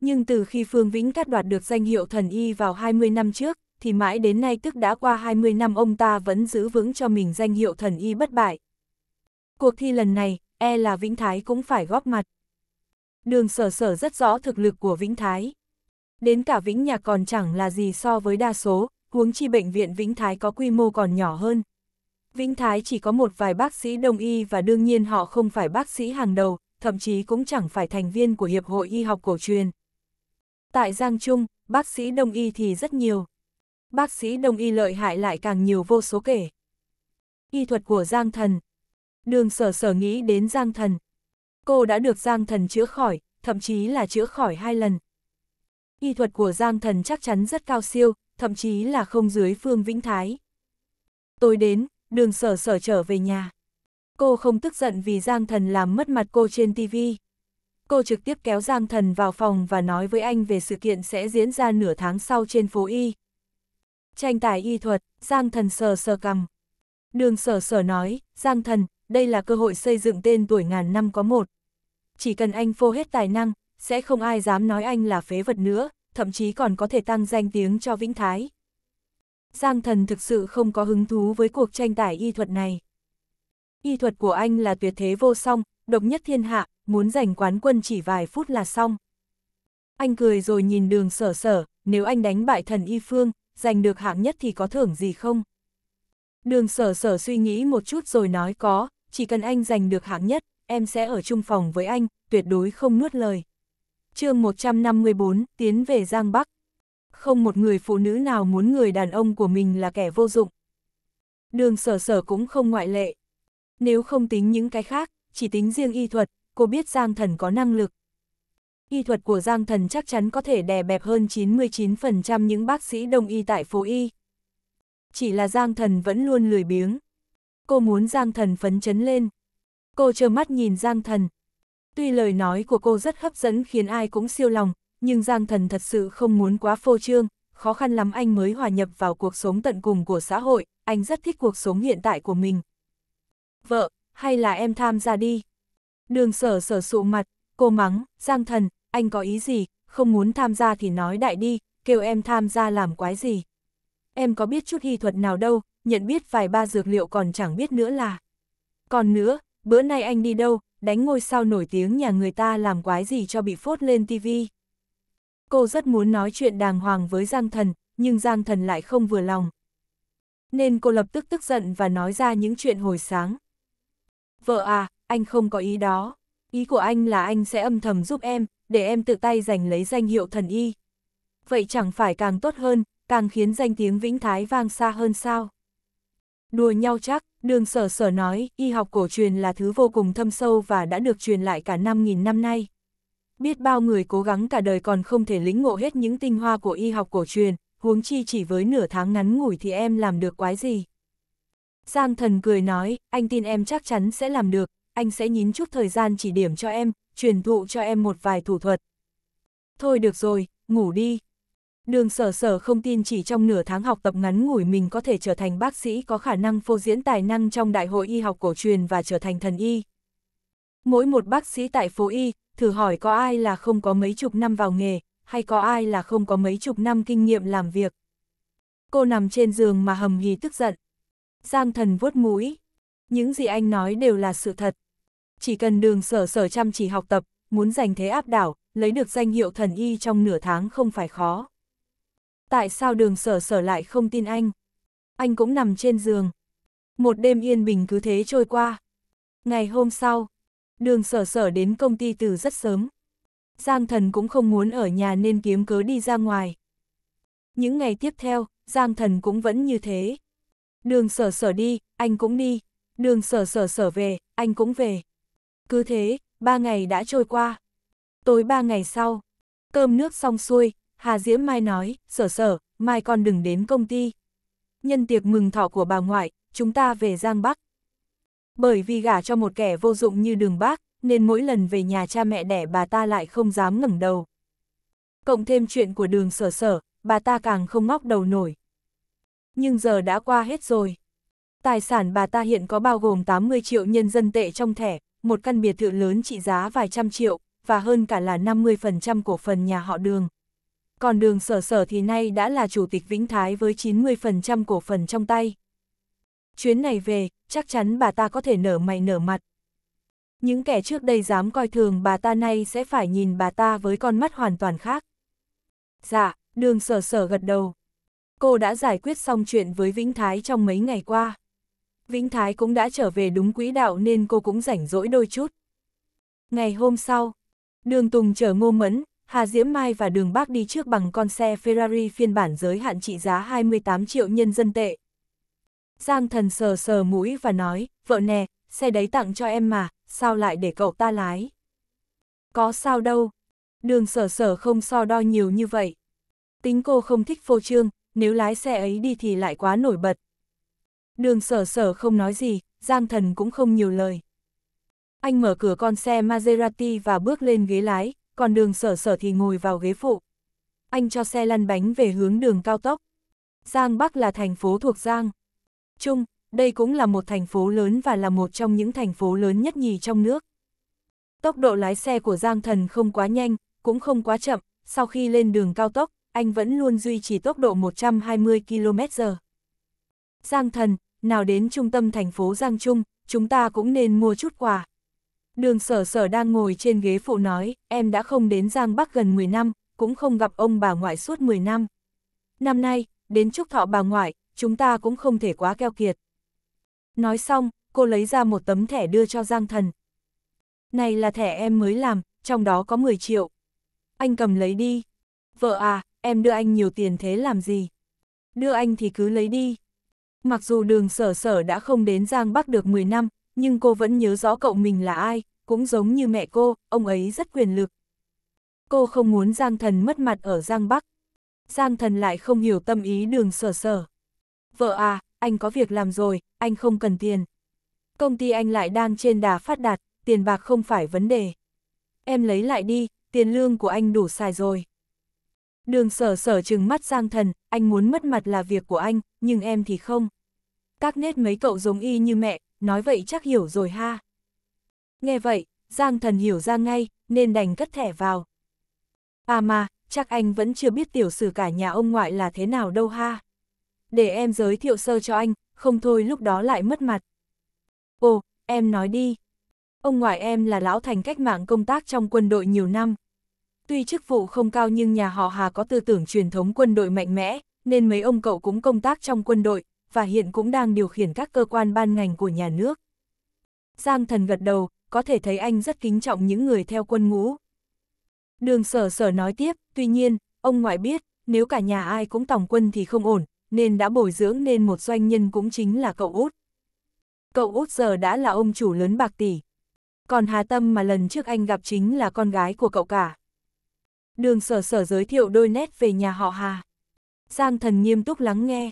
Nhưng từ khi Phương Vĩnh Cát đoạt được danh hiệu thần y vào 20 năm trước, thì mãi đến nay tức đã qua 20 năm ông ta vẫn giữ vững cho mình danh hiệu thần y bất bại. Cuộc thi lần này, e là Vĩnh Thái cũng phải góp mặt. Đường sở sở rất rõ thực lực của Vĩnh Thái. Đến cả Vĩnh Nhạc còn chẳng là gì so với đa số, huống chi bệnh viện Vĩnh Thái có quy mô còn nhỏ hơn. Vĩnh Thái chỉ có một vài bác sĩ đồng y và đương nhiên họ không phải bác sĩ hàng đầu, thậm chí cũng chẳng phải thành viên của Hiệp hội Y học cổ truyền. Tại Giang Trung, bác sĩ đồng y thì rất nhiều. Bác sĩ đồng y lợi hại lại càng nhiều vô số kể. Y thuật của Giang Thần, đường sở sở nghĩ đến Giang Thần. Cô đã được Giang Thần chữa khỏi, thậm chí là chữa khỏi hai lần. Y thuật của Giang Thần chắc chắn rất cao siêu, thậm chí là không dưới Phương Vĩnh Thái. Tôi đến, đường sở sở trở về nhà. Cô không tức giận vì Giang Thần làm mất mặt cô trên TV. Cô trực tiếp kéo Giang Thần vào phòng và nói với anh về sự kiện sẽ diễn ra nửa tháng sau trên phố Y. Tranh tài y thuật, Giang Thần sờ sờ cầm. Đường sở sở nói, Giang Thần, đây là cơ hội xây dựng tên tuổi ngàn năm có một. Chỉ cần anh phô hết tài năng, sẽ không ai dám nói anh là phế vật nữa, thậm chí còn có thể tăng danh tiếng cho Vĩnh Thái. Giang thần thực sự không có hứng thú với cuộc tranh tài y thuật này. Y thuật của anh là tuyệt thế vô song, độc nhất thiên hạ, muốn giành quán quân chỉ vài phút là xong. Anh cười rồi nhìn đường sở sở, nếu anh đánh bại thần y phương, giành được hạng nhất thì có thưởng gì không? Đường sở sở suy nghĩ một chút rồi nói có, chỉ cần anh giành được hạng nhất, em sẽ ở chung phòng với anh, tuyệt đối không nuốt lời. chương 154, tiến về Giang Bắc. Không một người phụ nữ nào muốn người đàn ông của mình là kẻ vô dụng. Đường sở sở cũng không ngoại lệ. Nếu không tính những cái khác, chỉ tính riêng y thuật, cô biết Giang Thần có năng lực. Y thuật của Giang Thần chắc chắn có thể đè bẹp hơn 99% những bác sĩ đông y tại phố y. Chỉ là Giang Thần vẫn luôn lười biếng, cô muốn Giang Thần phấn chấn lên. Cô trơ mắt nhìn Giang Thần. Tuy lời nói của cô rất hấp dẫn khiến ai cũng siêu lòng, nhưng Giang Thần thật sự không muốn quá phô trương, khó khăn lắm anh mới hòa nhập vào cuộc sống tận cùng của xã hội, anh rất thích cuộc sống hiện tại của mình. Vợ, hay là em tham gia đi? Đường sở sở sụ mặt, cô mắng, Giang Thần, anh có ý gì, không muốn tham gia thì nói đại đi, kêu em tham gia làm quái gì. Em có biết chút hy thuật nào đâu, nhận biết vài ba dược liệu còn chẳng biết nữa là. Còn nữa, bữa nay anh đi đâu, đánh ngôi sao nổi tiếng nhà người ta làm quái gì cho bị phốt lên tivi. Cô rất muốn nói chuyện đàng hoàng với Giang Thần, nhưng Giang Thần lại không vừa lòng. Nên cô lập tức tức giận và nói ra những chuyện hồi sáng. Vợ à, anh không có ý đó. Ý của anh là anh sẽ âm thầm giúp em, để em tự tay giành lấy danh hiệu thần y. Vậy chẳng phải càng tốt hơn, càng khiến danh tiếng Vĩnh Thái vang xa hơn sao? Đùa nhau chắc, đường sở sở nói, y học cổ truyền là thứ vô cùng thâm sâu và đã được truyền lại cả 5.000 năm nay. Biết bao người cố gắng cả đời còn không thể lĩnh ngộ hết những tinh hoa của y học cổ truyền, huống chi chỉ với nửa tháng ngắn ngủi thì em làm được quái gì. Giang thần cười nói, anh tin em chắc chắn sẽ làm được, anh sẽ nhín chút thời gian chỉ điểm cho em, truyền thụ cho em một vài thủ thuật. Thôi được rồi, ngủ đi, Đường sở sở không tin chỉ trong nửa tháng học tập ngắn ngủi mình có thể trở thành bác sĩ có khả năng phô diễn tài năng trong đại hội y học cổ truyền và trở thành thần y. Mỗi một bác sĩ tại phố y, thử hỏi có ai là không có mấy chục năm vào nghề, hay có ai là không có mấy chục năm kinh nghiệm làm việc. Cô nằm trên giường mà hầm hì tức giận. Giang thần vuốt mũi. Những gì anh nói đều là sự thật. Chỉ cần đường sở sở chăm chỉ học tập, muốn giành thế áp đảo, lấy được danh hiệu thần y trong nửa tháng không phải khó. Tại sao đường sở sở lại không tin anh? Anh cũng nằm trên giường. Một đêm yên bình cứ thế trôi qua. Ngày hôm sau, đường sở sở đến công ty từ rất sớm. Giang thần cũng không muốn ở nhà nên kiếm cớ đi ra ngoài. Những ngày tiếp theo, Giang thần cũng vẫn như thế. Đường sở sở đi, anh cũng đi. Đường sở sở sở về, anh cũng về. Cứ thế, ba ngày đã trôi qua. Tối ba ngày sau, cơm nước xong xuôi, Hà Diễm Mai nói, sở sở, mai con đừng đến công ty. Nhân tiệc mừng thọ của bà ngoại, chúng ta về Giang Bắc. Bởi vì gả cho một kẻ vô dụng như đường bác, nên mỗi lần về nhà cha mẹ đẻ bà ta lại không dám ngẩng đầu. Cộng thêm chuyện của đường sở sở, bà ta càng không ngóc đầu nổi. Nhưng giờ đã qua hết rồi. Tài sản bà ta hiện có bao gồm 80 triệu nhân dân tệ trong thẻ, một căn biệt thự lớn trị giá vài trăm triệu, và hơn cả là 50% cổ phần nhà họ đường còn đường sở sở thì nay đã là chủ tịch Vĩnh Thái với 90% cổ phần trong tay. Chuyến này về, chắc chắn bà ta có thể nở mày nở mặt. Những kẻ trước đây dám coi thường bà ta nay sẽ phải nhìn bà ta với con mắt hoàn toàn khác. Dạ, đường sở sở gật đầu. Cô đã giải quyết xong chuyện với Vĩnh Thái trong mấy ngày qua. Vĩnh Thái cũng đã trở về đúng quỹ đạo nên cô cũng rảnh rỗi đôi chút. Ngày hôm sau, đường Tùng chở Ngô Mẫn, Hà Diễm Mai và Đường Bác đi trước bằng con xe Ferrari phiên bản giới hạn trị giá 28 triệu nhân dân tệ. Giang thần sờ sờ mũi và nói, vợ nè, xe đấy tặng cho em mà, sao lại để cậu ta lái? Có sao đâu, đường sờ sờ không so đo nhiều như vậy. Tính cô không thích phô trương, nếu lái xe ấy đi thì lại quá nổi bật. Đường sờ sờ không nói gì, Giang thần cũng không nhiều lời. Anh mở cửa con xe Maserati và bước lên ghế lái, còn đường sở sở thì ngồi vào ghế phụ. Anh cho xe lăn bánh về hướng đường cao tốc. Giang Bắc là thành phố thuộc Giang. Trung, đây cũng là một thành phố lớn và là một trong những thành phố lớn nhất nhì trong nước. Tốc độ lái xe của Giang Thần không quá nhanh, cũng không quá chậm, sau khi lên đường cao tốc, anh vẫn luôn duy trì tốc độ 120 km/h. Giang Thần, nào đến trung tâm thành phố Giang Trung, chúng ta cũng nên mua chút quà. Đường sở sở đang ngồi trên ghế phụ nói, em đã không đến Giang Bắc gần 10 năm, cũng không gặp ông bà ngoại suốt 10 năm. Năm nay, đến chúc thọ bà ngoại, chúng ta cũng không thể quá keo kiệt. Nói xong, cô lấy ra một tấm thẻ đưa cho Giang Thần. Này là thẻ em mới làm, trong đó có 10 triệu. Anh cầm lấy đi. Vợ à, em đưa anh nhiều tiền thế làm gì? Đưa anh thì cứ lấy đi. Mặc dù đường sở sở đã không đến Giang Bắc được 10 năm, nhưng cô vẫn nhớ rõ cậu mình là ai, cũng giống như mẹ cô, ông ấy rất quyền lực. Cô không muốn Giang Thần mất mặt ở Giang Bắc. Giang Thần lại không hiểu tâm ý đường sở sở. Vợ à, anh có việc làm rồi, anh không cần tiền. Công ty anh lại đang trên đà phát đạt, tiền bạc không phải vấn đề. Em lấy lại đi, tiền lương của anh đủ xài rồi. Đường sở sở trừng mắt Giang Thần, anh muốn mất mặt là việc của anh, nhưng em thì không. Các nét mấy cậu giống y như mẹ, nói vậy chắc hiểu rồi ha. Nghe vậy, Giang thần hiểu ra ngay, nên đành cất thẻ vào. À mà, chắc anh vẫn chưa biết tiểu sử cả nhà ông ngoại là thế nào đâu ha. Để em giới thiệu sơ cho anh, không thôi lúc đó lại mất mặt. Ồ, em nói đi. Ông ngoại em là lão thành cách mạng công tác trong quân đội nhiều năm. Tuy chức vụ không cao nhưng nhà họ Hà có tư tưởng truyền thống quân đội mạnh mẽ, nên mấy ông cậu cũng công tác trong quân đội, và hiện cũng đang điều khiển các cơ quan ban ngành của nhà nước. Giang thần gật đầu, có thể thấy anh rất kính trọng những người theo quân ngũ. Đường sở sở nói tiếp, tuy nhiên, ông ngoại biết, nếu cả nhà ai cũng tòng quân thì không ổn, nên đã bồi dưỡng nên một doanh nhân cũng chính là cậu út. Cậu út giờ đã là ông chủ lớn bạc tỷ. Còn Hà Tâm mà lần trước anh gặp chính là con gái của cậu cả. Đường sở sở giới thiệu đôi nét về nhà họ Hà. Giang thần nghiêm túc lắng nghe,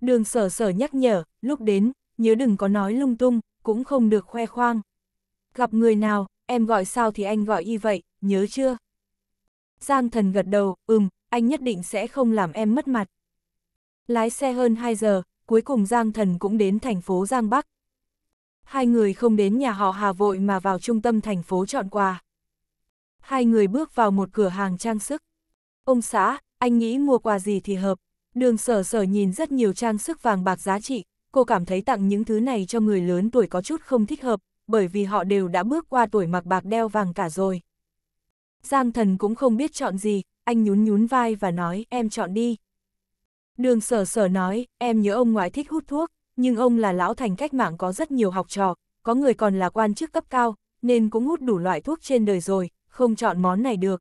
Đường sở sở nhắc nhở, lúc đến, nhớ đừng có nói lung tung, cũng không được khoe khoang. Gặp người nào, em gọi sao thì anh gọi y vậy, nhớ chưa? Giang thần gật đầu, ừm, anh nhất định sẽ không làm em mất mặt. Lái xe hơn 2 giờ, cuối cùng Giang thần cũng đến thành phố Giang Bắc. Hai người không đến nhà họ Hà vội mà vào trung tâm thành phố chọn quà. Hai người bước vào một cửa hàng trang sức. Ông xã, anh nghĩ mua quà gì thì hợp. Đường sở sở nhìn rất nhiều trang sức vàng bạc giá trị, cô cảm thấy tặng những thứ này cho người lớn tuổi có chút không thích hợp, bởi vì họ đều đã bước qua tuổi mặc bạc đeo vàng cả rồi. Giang thần cũng không biết chọn gì, anh nhún nhún vai và nói em chọn đi. Đường sở sở nói, em nhớ ông ngoại thích hút thuốc, nhưng ông là lão thành cách mạng có rất nhiều học trò, có người còn là quan chức cấp cao, nên cũng hút đủ loại thuốc trên đời rồi, không chọn món này được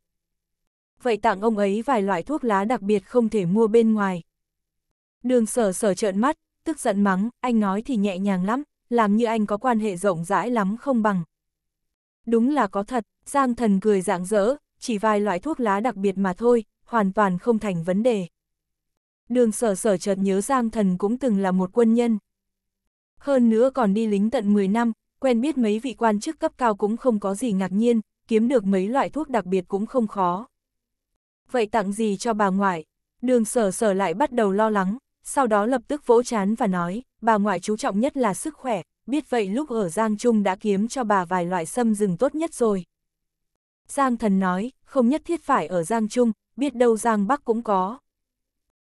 vậy tặng ông ấy vài loại thuốc lá đặc biệt không thể mua bên ngoài. Đường sở sở trợn mắt, tức giận mắng, anh nói thì nhẹ nhàng lắm, làm như anh có quan hệ rộng rãi lắm không bằng. Đúng là có thật, Giang thần cười rạng rỡ, chỉ vài loại thuốc lá đặc biệt mà thôi, hoàn toàn không thành vấn đề. Đường sở sở chợt nhớ Giang thần cũng từng là một quân nhân. Hơn nữa còn đi lính tận 10 năm, quen biết mấy vị quan chức cấp cao cũng không có gì ngạc nhiên, kiếm được mấy loại thuốc đặc biệt cũng không khó vậy tặng gì cho bà ngoại? Đường sở sở lại bắt đầu lo lắng, sau đó lập tức vỗ chán và nói, bà ngoại chú trọng nhất là sức khỏe, biết vậy lúc ở Giang Trung đã kiếm cho bà vài loại sâm rừng tốt nhất rồi. Giang thần nói, không nhất thiết phải ở Giang Trung, biết đâu Giang Bắc cũng có.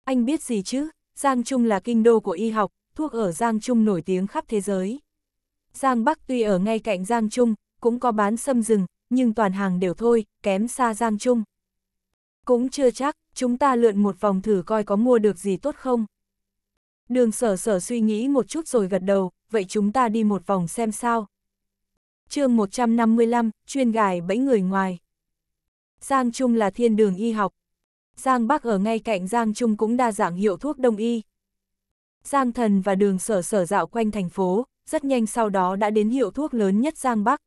Anh biết gì chứ, Giang Trung là kinh đô của y học, thuốc ở Giang Trung nổi tiếng khắp thế giới. Giang Bắc tuy ở ngay cạnh Giang Trung, cũng có bán sâm rừng, nhưng toàn hàng đều thôi, kém xa Giang Trung. Cũng chưa chắc, chúng ta lượn một vòng thử coi có mua được gì tốt không. Đường sở sở suy nghĩ một chút rồi gật đầu, vậy chúng ta đi một vòng xem sao. chương 155, chuyên gài bẫy người ngoài. Giang Trung là thiên đường y học. Giang Bắc ở ngay cạnh Giang Trung cũng đa dạng hiệu thuốc đông y. Giang Thần và đường sở sở dạo quanh thành phố, rất nhanh sau đó đã đến hiệu thuốc lớn nhất Giang Bắc.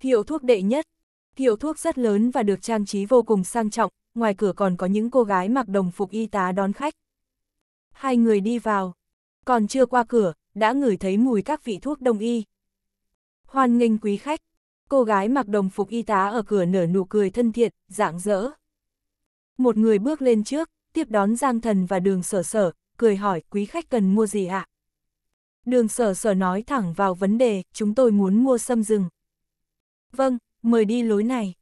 Hiệu thuốc đệ nhất, Hiệu thuốc rất lớn và được trang trí vô cùng sang trọng, ngoài cửa còn có những cô gái mặc đồng phục y tá đón khách. Hai người đi vào, còn chưa qua cửa, đã ngửi thấy mùi các vị thuốc đông y. Hoan nghênh quý khách, cô gái mặc đồng phục y tá ở cửa nở nụ cười thân thiện, rạng rỡ. Một người bước lên trước, tiếp đón Giang Thần và đường sở sở, cười hỏi quý khách cần mua gì ạ? Đường sở sở nói thẳng vào vấn đề, chúng tôi muốn mua sâm rừng. Vâng, mời đi lối này.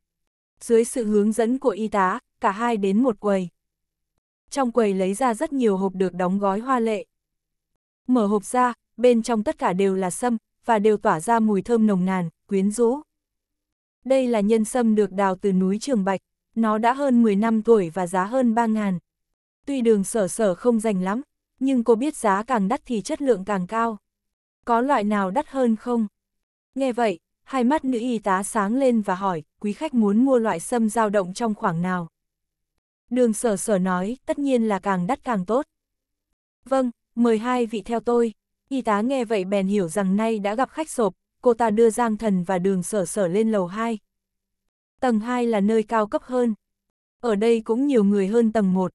Dưới sự hướng dẫn của y tá, cả hai đến một quầy. Trong quầy lấy ra rất nhiều hộp được đóng gói hoa lệ. Mở hộp ra, bên trong tất cả đều là sâm, và đều tỏa ra mùi thơm nồng nàn, quyến rũ. Đây là nhân sâm được đào từ núi Trường Bạch, nó đã hơn 10 năm tuổi và giá hơn 3 ngàn. Tuy đường sở sở không rành lắm, nhưng cô biết giá càng đắt thì chất lượng càng cao. Có loại nào đắt hơn không? Nghe vậy, hai mắt nữ y tá sáng lên và hỏi, quý khách muốn mua loại sâm dao động trong khoảng nào? Đường sở sở nói, tất nhiên là càng đắt càng tốt. Vâng, mời hai vị theo tôi. Y tá nghe vậy bèn hiểu rằng nay đã gặp khách sộp, cô ta đưa Giang Thần và đường sở sở lên lầu 2. Tầng 2 là nơi cao cấp hơn. Ở đây cũng nhiều người hơn tầng 1.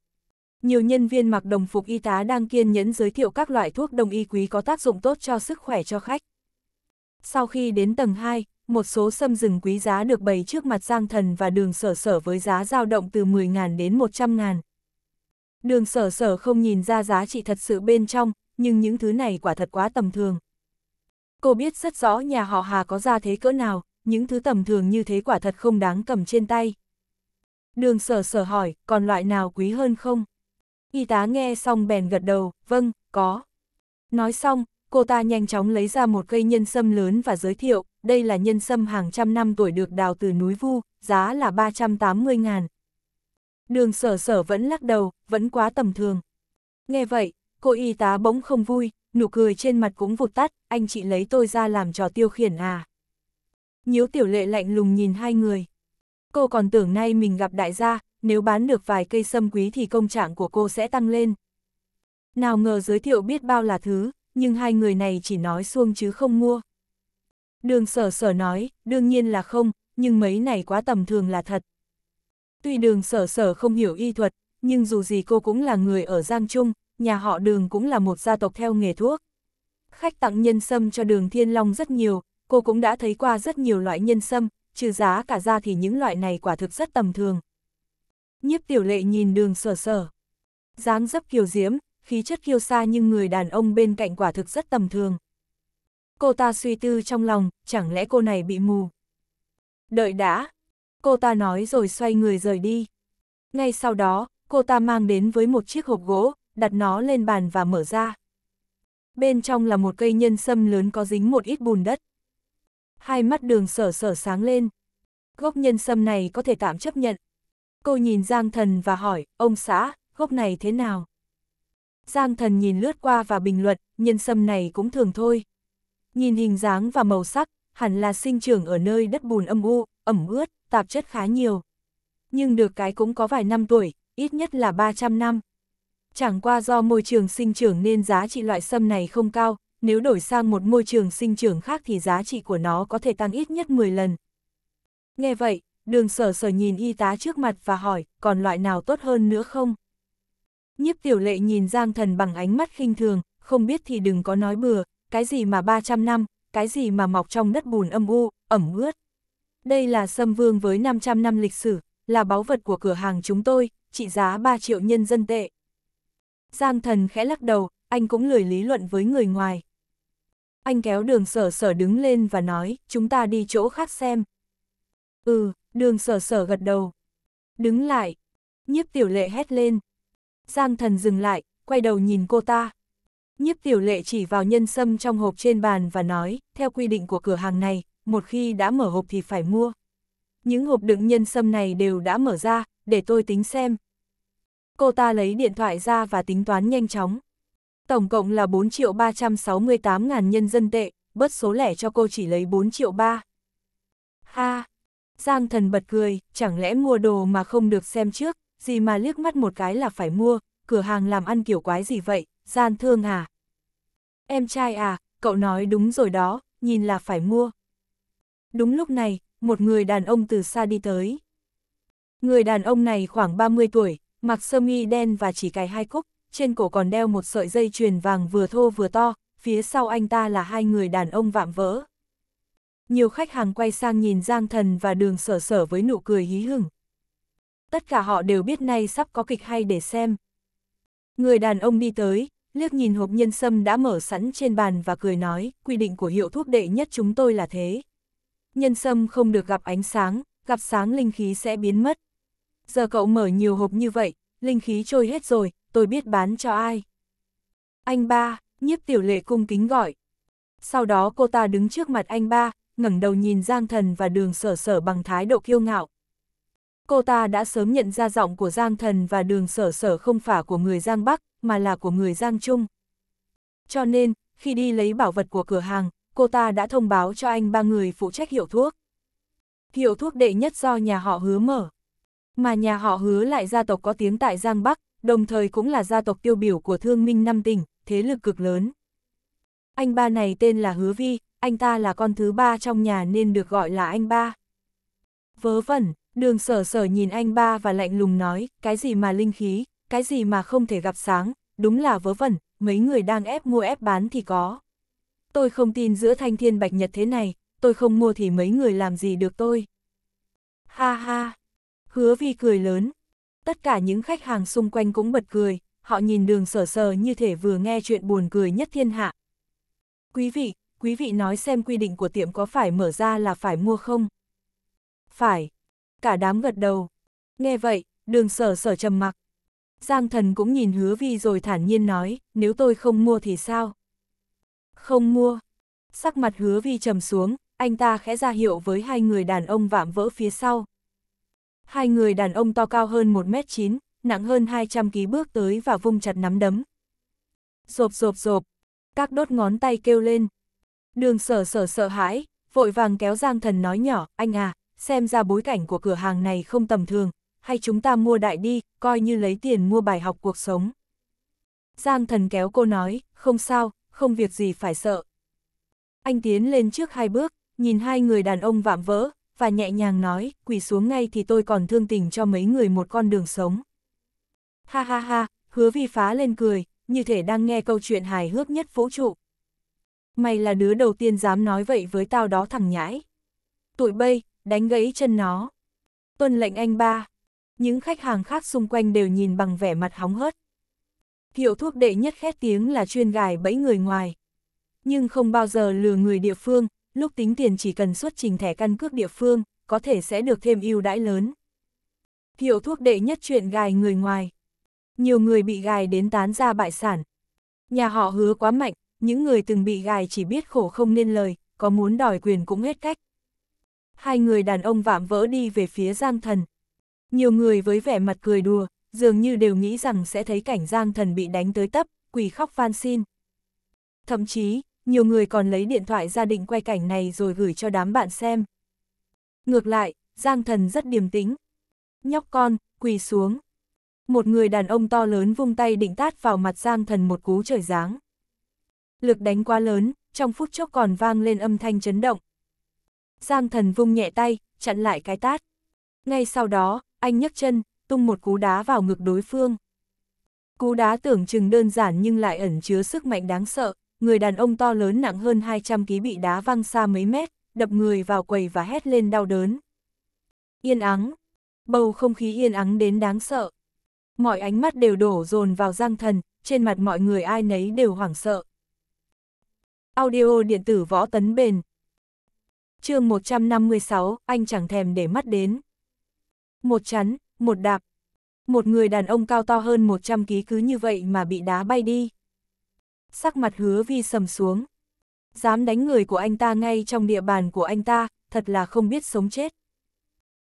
Nhiều nhân viên mặc đồng phục y tá đang kiên nhẫn giới thiệu các loại thuốc đông y quý có tác dụng tốt cho sức khỏe cho khách. Sau khi đến tầng 2, một số sâm rừng quý giá được bày trước mặt Giang Thần và đường sở sở với giá dao động từ 10.000 đến 100.000. Đường sở sở không nhìn ra giá trị thật sự bên trong, nhưng những thứ này quả thật quá tầm thường. Cô biết rất rõ nhà họ Hà có ra thế cỡ nào, những thứ tầm thường như thế quả thật không đáng cầm trên tay. Đường sở sở hỏi, còn loại nào quý hơn không? Y tá nghe xong bèn gật đầu, vâng, có. Nói xong, cô ta nhanh chóng lấy ra một cây nhân sâm lớn và giới thiệu, đây là nhân sâm hàng trăm năm tuổi được đào từ núi Vu, giá là 380 ngàn. Đường sở sở vẫn lắc đầu, vẫn quá tầm thường. Nghe vậy, cô y tá bỗng không vui, nụ cười trên mặt cũng vụt tắt, anh chị lấy tôi ra làm trò tiêu khiển à. Nhíu tiểu lệ lạnh lùng nhìn hai người. Cô còn tưởng nay mình gặp đại gia, nếu bán được vài cây sâm quý thì công trạng của cô sẽ tăng lên. Nào ngờ giới thiệu biết bao là thứ, nhưng hai người này chỉ nói xuông chứ không mua. Đường sở sở nói, đương nhiên là không, nhưng mấy này quá tầm thường là thật. Tuy đường sở sở không hiểu y thuật, nhưng dù gì cô cũng là người ở Giang Trung, nhà họ đường cũng là một gia tộc theo nghề thuốc. Khách tặng nhân sâm cho đường Thiên Long rất nhiều, cô cũng đã thấy qua rất nhiều loại nhân sâm, trừ giá cả ra thì những loại này quả thực rất tầm thường. Nhiếp tiểu lệ nhìn đường sở sở. dáng dấp kiều diễm, khí chất kiêu sa nhưng người đàn ông bên cạnh quả thực rất tầm thường. Cô ta suy tư trong lòng, chẳng lẽ cô này bị mù? Đợi đã, cô ta nói rồi xoay người rời đi. Ngay sau đó, cô ta mang đến với một chiếc hộp gỗ, đặt nó lên bàn và mở ra. Bên trong là một cây nhân sâm lớn có dính một ít bùn đất. Hai mắt đường sở sở sáng lên. Gốc nhân sâm này có thể tạm chấp nhận. Cô nhìn Giang Thần và hỏi, ông xã, gốc này thế nào? Giang thần nhìn lướt qua và bình luận, nhân sâm này cũng thường thôi. Nhìn hình dáng và màu sắc, hẳn là sinh trưởng ở nơi đất bùn âm u, ẩm ướt, tạp chất khá nhiều. Nhưng được cái cũng có vài năm tuổi, ít nhất là 300 năm. Chẳng qua do môi trường sinh trưởng nên giá trị loại sâm này không cao, nếu đổi sang một môi trường sinh trưởng khác thì giá trị của nó có thể tăng ít nhất 10 lần. Nghe vậy, đường sở sở nhìn y tá trước mặt và hỏi, còn loại nào tốt hơn nữa không? Nhiếp tiểu lệ nhìn Giang Thần bằng ánh mắt khinh thường, không biết thì đừng có nói bừa, cái gì mà 300 năm, cái gì mà mọc trong đất bùn âm u, ẩm ướt. Đây là sâm vương với 500 năm lịch sử, là báu vật của cửa hàng chúng tôi, trị giá 3 triệu nhân dân tệ. Giang thần khẽ lắc đầu, anh cũng lười lý luận với người ngoài. Anh kéo đường sở sở đứng lên và nói, chúng ta đi chỗ khác xem. Ừ, đường sở sở gật đầu. Đứng lại. Nhiếp tiểu lệ hét lên. Giang thần dừng lại, quay đầu nhìn cô ta. Nhiếp tiểu lệ chỉ vào nhân sâm trong hộp trên bàn và nói, theo quy định của cửa hàng này, một khi đã mở hộp thì phải mua. Những hộp đựng nhân sâm này đều đã mở ra, để tôi tính xem. Cô ta lấy điện thoại ra và tính toán nhanh chóng. Tổng cộng là 4 triệu 368 ngàn nhân dân tệ, bớt số lẻ cho cô chỉ lấy 4 triệu 3. Ha! Giang thần bật cười, chẳng lẽ mua đồ mà không được xem trước, gì mà liếc mắt một cái là phải mua, cửa hàng làm ăn kiểu quái gì vậy, gian thương à? Em trai à, cậu nói đúng rồi đó, nhìn là phải mua. Đúng lúc này, một người đàn ông từ xa đi tới. Người đàn ông này khoảng 30 tuổi, mặc sơ mi đen và chỉ cài hai cúc, trên cổ còn đeo một sợi dây chuyền vàng vừa thô vừa to, phía sau anh ta là hai người đàn ông vạm vỡ. Nhiều khách hàng quay sang nhìn Giang Thần và đường sở sở với nụ cười hí hửng, tất cả họ đều biết nay sắp có kịch hay để xem. Người đàn ông đi tới, liếc nhìn hộp nhân sâm đã mở sẵn trên bàn và cười nói, quy định của hiệu thuốc đệ nhất chúng tôi là thế. Nhân sâm không được gặp ánh sáng, gặp sáng linh khí sẽ biến mất. Giờ cậu mở nhiều hộp như vậy, linh khí trôi hết rồi, tôi biết bán cho ai. Anh ba, nhiếp tiểu lệ cung kính gọi. Sau đó cô ta đứng trước mặt anh ba, ngẩng đầu nhìn Giang Thần và đường sở sở bằng thái độ kiêu ngạo cô ta đã sớm nhận ra giọng của Giang Thần và đường sở sở không phải của người Giang Bắc, mà là của người Giang Trung. Cho nên, khi đi lấy bảo vật của cửa hàng, cô ta đã thông báo cho anh ba người phụ trách hiệu thuốc. Hiệu thuốc đệ nhất do nhà họ hứa mở. Mà nhà họ hứa lại gia tộc có tiếng tại Giang Bắc, đồng thời cũng là gia tộc tiêu biểu của thương minh năm tỉnh, thế lực cực lớn. Anh ba này tên là Hứa Vi, anh ta là con thứ ba trong nhà nên được gọi là anh ba. Vớ vẩn, Đường sở sở nhìn anh ba và lạnh lùng nói, cái gì mà linh khí, cái gì mà không thể gặp sáng, đúng là vớ vẩn, mấy người đang ép mua ép bán thì có. Tôi không tin giữa thanh thiên bạch nhật thế này, tôi không mua thì mấy người làm gì được tôi. Ha ha, hứa vi cười lớn. Tất cả những khách hàng xung quanh cũng bật cười, họ nhìn đường sở sở như thể vừa nghe chuyện buồn cười nhất thiên hạ. Quý vị, quý vị nói xem quy định của tiệm có phải mở ra là phải mua không? Phải, Cả đám gật đầu. Nghe vậy, đường sở sở trầm mặc. Giang thần cũng nhìn hứa vi rồi thản nhiên nói, nếu tôi không mua thì sao? Không mua. Sắc mặt hứa vi trầm xuống, anh ta khẽ ra hiệu với hai người đàn ông vạm vỡ phía sau. Hai người đàn ông to cao hơn 1m9, nặng hơn 200 ký bước tới và vung chặt nắm đấm. Rộp rộp rộp, các đốt ngón tay kêu lên. Đường sở sở sợ hãi, vội vàng kéo Giang Thần nói nhỏ, anh à, xem ra bối cảnh của cửa hàng này không tầm thường, hay chúng ta mua đại đi, coi như lấy tiền mua bài học cuộc sống. Giang thần kéo cô nói, không sao, không việc gì phải sợ. Anh tiến lên trước hai bước, nhìn hai người đàn ông vạm vỡ, và nhẹ nhàng nói, quỳ xuống ngay thì tôi còn thương tình cho mấy người một con đường sống. Ha ha ha, hứa vi phá lên cười, như thể đang nghe câu chuyện hài hước nhất vũ trụ. Mày là đứa đầu tiên dám nói vậy với tao đó thằng nhãi. Tụi bay, đánh gãy chân nó. Tuân lệnh anh ba. Những khách hàng khác xung quanh đều nhìn bằng vẻ mặt hóng hớt. Hiệu thuốc đệ nhất khét tiếng là chuyên gài bẫy người ngoài. Nhưng không bao giờ lừa người địa phương, lúc tính tiền chỉ cần xuất trình thẻ căn cước địa phương, có thể sẽ được thêm ưu đãi lớn. Hiệu thuốc đệ nhất chuyện gài người ngoài. Nhiều người bị gài đến tán ra bại sản. Nhà họ hứa quá mạnh, những người từng bị gài chỉ biết khổ không nên lời, có muốn đòi quyền cũng hết cách hai người đàn ông vạm vỡ đi về phía Giang Thần. Nhiều người với vẻ mặt cười đùa, dường như đều nghĩ rằng sẽ thấy cảnh Giang Thần bị đánh tới tấp, quỳ khóc van xin. Thậm chí, nhiều người còn lấy điện thoại ra định quay cảnh này rồi gửi cho đám bạn xem. Ngược lại, Giang Thần rất điềm tĩnh. Nhóc con, quỳ xuống. Một người đàn ông to lớn vung tay định tát vào mặt Giang Thần một cú trời giáng. Lực đánh quá lớn, trong phút chốc còn vang lên âm thanh chấn động, Giang thần vung nhẹ tay, chặn lại cái tát. Ngay sau đó, anh nhấc chân, tung một cú đá vào ngực đối phương. Cú đá tưởng chừng đơn giản nhưng lại ẩn chứa sức mạnh đáng sợ, người đàn ông to lớn nặng hơn 200 kg bị đá văng xa mấy mét, đập người vào quầy và hét lên đau đớn. Yên ắng, bầu không khí yên ắng đến đáng sợ. Mọi ánh mắt đều đổ dồn vào Giang Thần, trên mặt mọi người ai nấy đều hoảng sợ. Audio điện tử võ tấn bền, chương 156, anh chẳng thèm để mắt đến. Một chắn, một đạp. Một người đàn ông cao to hơn 100 ký cứ như vậy mà bị đá bay đi. Sắc mặt hứa vi sầm xuống. Dám đánh người của anh ta ngay trong địa bàn của anh ta, thật là không biết sống chết.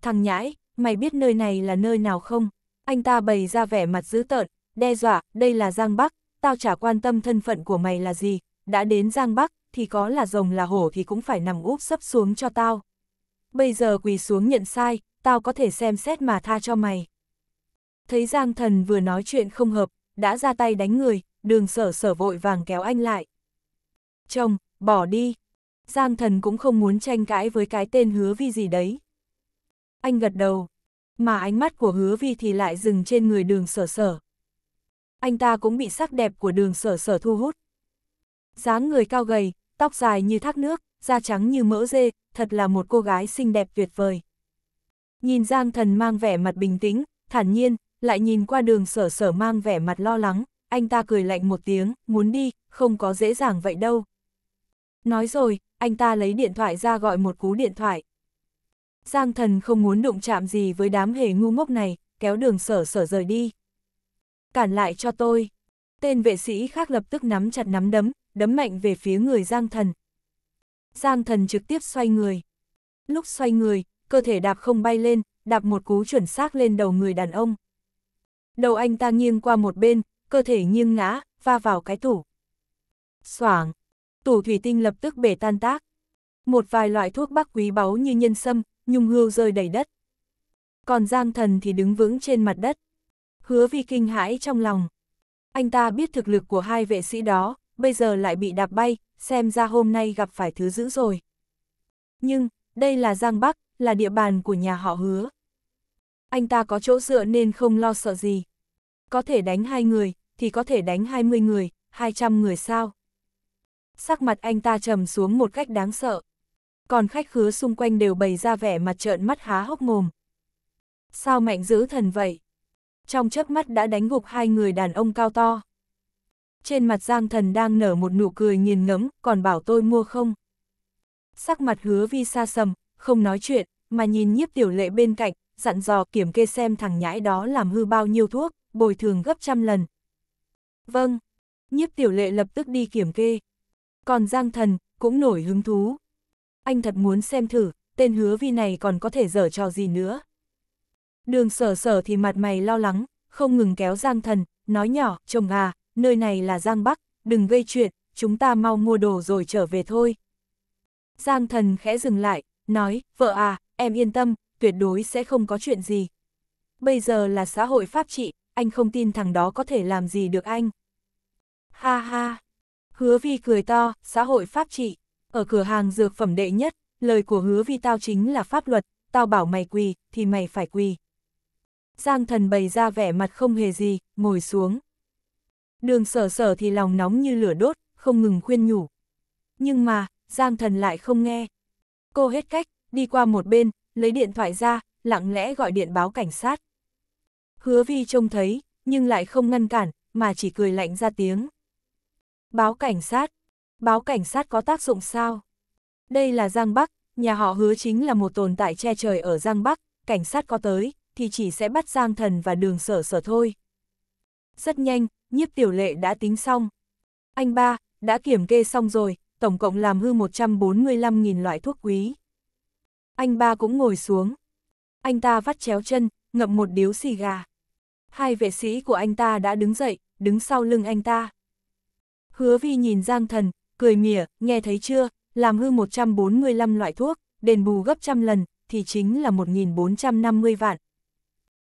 Thằng nhãi, mày biết nơi này là nơi nào không? Anh ta bày ra vẻ mặt dữ tợn, đe dọa, đây là Giang Bắc, tao chả quan tâm thân phận của mày là gì, đã đến Giang Bắc, thì có là rồng là hổ thì cũng phải nằm úp sấp xuống cho tao. Bây giờ quỳ xuống nhận sai, tao có thể xem xét mà tha cho mày. Thấy Giang Thần vừa nói chuyện không hợp, đã ra tay đánh người, đường sở sở vội vàng kéo anh lại. Chồng, bỏ đi. Giang Thần cũng không muốn tranh cãi với cái tên hứa vi gì đấy. Anh gật đầu, mà ánh mắt của hứa vi thì lại dừng trên người đường sở sở. Anh ta cũng bị sắc đẹp của đường sở sở thu hút. dáng người cao gầy, tóc dài như thác nước, da trắng như mỡ dê, thật là một cô gái xinh đẹp tuyệt vời. Nhìn Giang Thần mang vẻ mặt bình tĩnh, thản nhiên, lại nhìn qua đường sở sở mang vẻ mặt lo lắng, anh ta cười lạnh một tiếng, muốn đi, không có dễ dàng vậy đâu. Nói rồi, anh ta lấy điện thoại ra gọi một cú điện thoại. Giang Thần không muốn đụng chạm gì với đám hề ngu ngốc này, kéo đường sở sở rời đi. Cản lại cho tôi. Tên vệ sĩ khác lập tức nắm chặt nắm đấm, đấm mạnh về phía người Giang Thần. Giang Thần trực tiếp xoay người. Lúc xoay người, cơ thể đạp không bay lên, đạp một cú chuẩn xác lên đầu người đàn ông. Đầu anh ta nghiêng qua một bên, cơ thể nghiêng ngã, va vào cái tủ. Soảng, tủ thủy tinh lập tức bể tan tác. Một vài loại thuốc bắc quý báu như nhân sâm, nhung hưu rơi đầy đất. Còn Giang Thần thì đứng vững trên mặt đất. Hứa vi kinh hãi trong lòng. Anh ta biết thực lực của hai vệ sĩ đó, bây giờ lại bị đạp bay, xem ra hôm nay gặp phải thứ dữ rồi. Nhưng, đây là Giang Bắc, là địa bàn của nhà họ hứa. Anh ta có chỗ dựa nên không lo sợ gì. Có thể đánh hai người, thì có thể đánh 20 người, 200 người sao. Sắc mặt anh ta trầm xuống một cách đáng sợ. Còn khách khứa xung quanh đều bày ra vẻ mặt trợn mắt há hốc mồm. Sao mạnh dữ thần vậy? Trong chớp mắt đã đánh gục hai người đàn ông cao to trên mặt Giang Thần đang nở một nụ cười nghiền ngẫm, còn bảo tôi mua không. Sắc mặt hứa vi xa sầm, không nói chuyện, mà nhìn nhiếp tiểu lệ bên cạnh, dặn dò kiểm kê xem thằng nhãi đó làm hư bao nhiêu thuốc, bồi thường gấp trăm lần. Vâng, nhiếp tiểu lệ lập tức đi kiểm kê. Còn Giang Thần, cũng nổi hứng thú. Anh thật muốn xem thử, tên hứa vi này còn có thể dở trò gì nữa. Đường sở sở thì mặt mày lo lắng, không ngừng kéo Giang Thần, nói nhỏ, chồng à, nơi này là Giang Bắc, đừng gây chuyện, chúng ta mau mua đồ rồi trở về thôi. Giang thần khẽ dừng lại, nói, vợ à, em yên tâm, tuyệt đối sẽ không có chuyện gì. Bây giờ là xã hội pháp trị, anh không tin thằng đó có thể làm gì được anh. Ha ha, hứa vi cười to, xã hội pháp trị, ở cửa hàng dược phẩm đệ nhất, lời của hứa vi tao chính là pháp luật, tao bảo mày quỳ, thì mày phải quỳ. Giang thần bày ra vẻ mặt không hề gì, ngồi xuống. Đường sở sở thì lòng nóng như lửa đốt, không ngừng khuyên nhủ. Nhưng mà, Giang thần lại không nghe. Cô hết cách, đi qua một bên, lấy điện thoại ra, lặng lẽ gọi điện báo cảnh sát. Hứa vi trông thấy, nhưng lại không ngăn cản, mà chỉ cười lạnh ra tiếng. Báo cảnh sát. Báo cảnh sát có tác dụng sao? Đây là Giang Bắc, nhà họ hứa chính là một tồn tại che trời ở Giang Bắc, cảnh sát có tới, thì chỉ sẽ bắt Giang Thần và đường sở sở thôi. Rất nhanh, nhiếp tiểu lệ đã tính xong. Anh ba, đã kiểm kê xong rồi, tổng cộng làm hư 145.000 loại thuốc quý. Anh ba cũng ngồi xuống. Anh ta vắt chéo chân, ngậm một điếu xì gà. Hai vệ sĩ của anh ta đã đứng dậy, đứng sau lưng anh ta. Hứa vi nhìn Giang Thần, cười mỉa, nghe thấy chưa, làm hư 145 loại thuốc, đền bù gấp trăm lần, thì chính là 1.450 vạn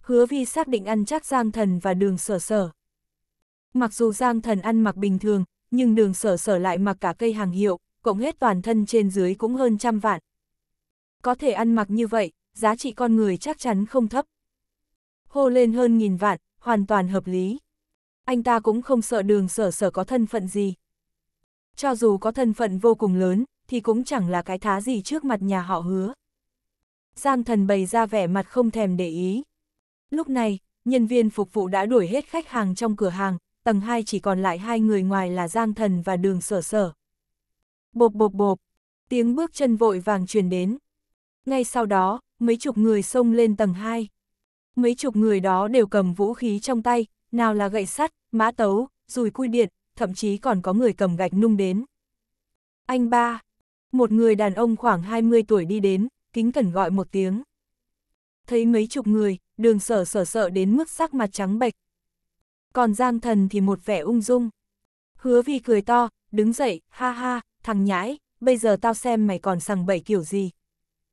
hứa vi xác định ăn chắc Giang Thần và đường sở sở. Mặc dù Giang Thần ăn mặc bình thường, nhưng đường sở sở lại mặc cả cây hàng hiệu, cộng hết toàn thân trên dưới cũng hơn trăm vạn. Có thể ăn mặc như vậy, giá trị con người chắc chắn không thấp. Hô lên hơn nghìn vạn, hoàn toàn hợp lý. Anh ta cũng không sợ đường sở sở có thân phận gì. Cho dù có thân phận vô cùng lớn, thì cũng chẳng là cái thá gì trước mặt nhà họ hứa. Giang thần bày ra vẻ mặt không thèm để ý, Lúc này, nhân viên phục vụ đã đuổi hết khách hàng trong cửa hàng, tầng 2 chỉ còn lại hai người ngoài là Giang Thần và Đường Sở Sở. Bộp bộp bộp, tiếng bước chân vội vàng truyền đến. Ngay sau đó, mấy chục người xông lên tầng 2. Mấy chục người đó đều cầm vũ khí trong tay, nào là gậy sắt, mã tấu, dùi cui điện, thậm chí còn có người cầm gạch nung đến. Anh ba, một người đàn ông khoảng 20 tuổi đi đến, kính cẩn gọi một tiếng thấy mấy chục người, đường sở sở sợ đến mức sắc mặt trắng bệch. Còn Giang Thần thì một vẻ ung dung. Hứa vi cười to, đứng dậy, ha ha, thằng nhãi, bây giờ tao xem mày còn sằng bậy kiểu gì.